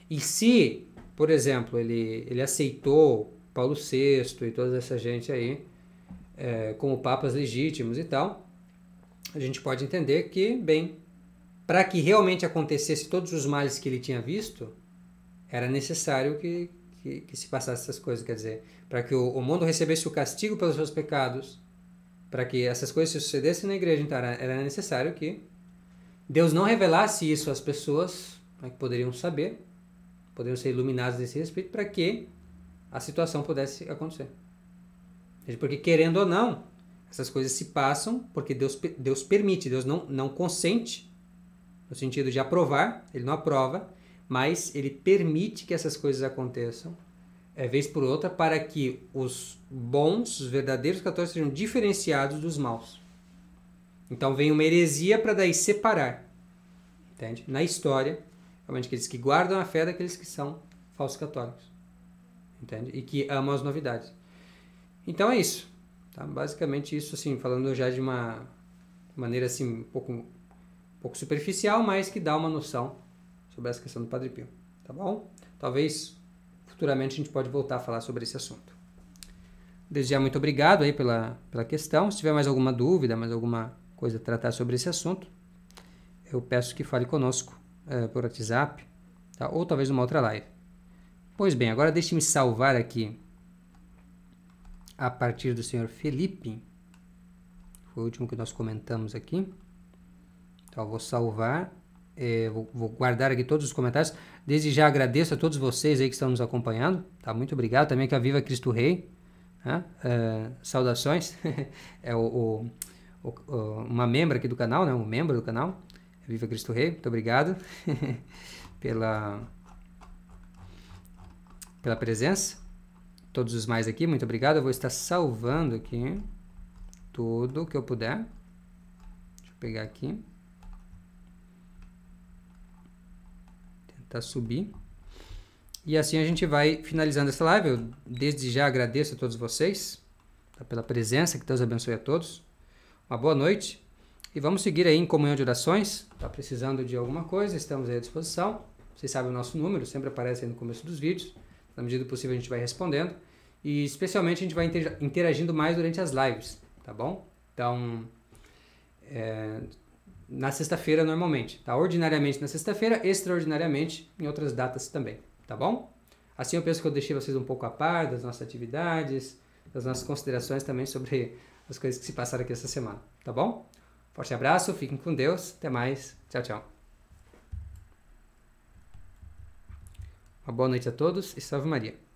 E se, por exemplo, ele, ele aceitou Paulo VI e toda essa gente aí, é, como papas legítimos e tal, a gente pode entender que, bem, para que realmente acontecesse todos os males que ele tinha visto, era necessário que, que, que se passasse essas coisas. Quer dizer, para que o, o mundo recebesse o castigo pelos seus pecados, para que essas coisas se sucedessem na igreja, então era, era necessário que Deus não revelasse isso às pessoas né, que poderiam saber, poderiam ser iluminadas desse respeito, para que a situação pudesse acontecer. Porque querendo ou não, essas coisas se passam porque Deus, Deus permite, Deus não, não consente, no sentido de aprovar, ele não aprova, mas ele permite que essas coisas aconteçam, é, vez por outra, para que os bons, os verdadeiros católicos sejam diferenciados dos maus. Então vem uma heresia para daí separar, entende? Na história, realmente aqueles que guardam a fé daqueles que são falsos católicos, entende? E que amam as novidades. Então é isso. Tá? Basicamente isso, assim, falando já de uma maneira assim um pouco, um pouco superficial, mas que dá uma noção sobre essa questão do Padre Pio. Tá bom? Talvez futuramente a gente pode voltar a falar sobre esse assunto. Desde já muito obrigado aí pela, pela questão. Se tiver mais alguma dúvida, mais alguma coisa a tratar sobre esse assunto, eu peço que fale conosco é, por WhatsApp, tá? ou talvez numa outra live. Pois bem, agora deixe-me salvar aqui a partir do senhor Felipe. Foi o último que nós comentamos aqui. Então, vou salvar, é, vou, vou, guardar aqui todos os comentários. Desde já agradeço a todos vocês aí que estão nos acompanhando. Tá? Muito obrigado. Também que a Viva Cristo Rei. Né? Eh, saudações. [LAUGHS] é o, o, o, uma membro aqui do canal, né? um membro do canal. Viva Cristo Rei. Muito obrigado [LAUGHS] pela, pela presença todos os mais aqui, muito obrigado. Eu vou estar salvando aqui tudo que eu puder. Deixa eu pegar aqui. Tentar subir. E assim a gente vai finalizando essa live. Eu desde já agradeço a todos vocês tá, pela presença. Que Deus abençoe a todos. Uma boa noite. E vamos seguir aí em comunhão de orações. Está precisando de alguma coisa? Estamos aí à disposição. Vocês sabem o nosso número, sempre aparece aí no começo dos vídeos. Na medida do possível a gente vai respondendo e especialmente a gente vai interagindo mais durante as lives, tá bom? Então, é, na sexta-feira normalmente, tá? Ordinariamente na sexta-feira, extraordinariamente em outras datas também, tá bom? Assim eu penso que eu deixei vocês um pouco a par das nossas atividades, das nossas considerações também sobre as coisas que se passaram aqui essa semana, tá bom? Forte abraço, fiquem com Deus, até mais, tchau, tchau. Uma boa noite a todos e salve Maria.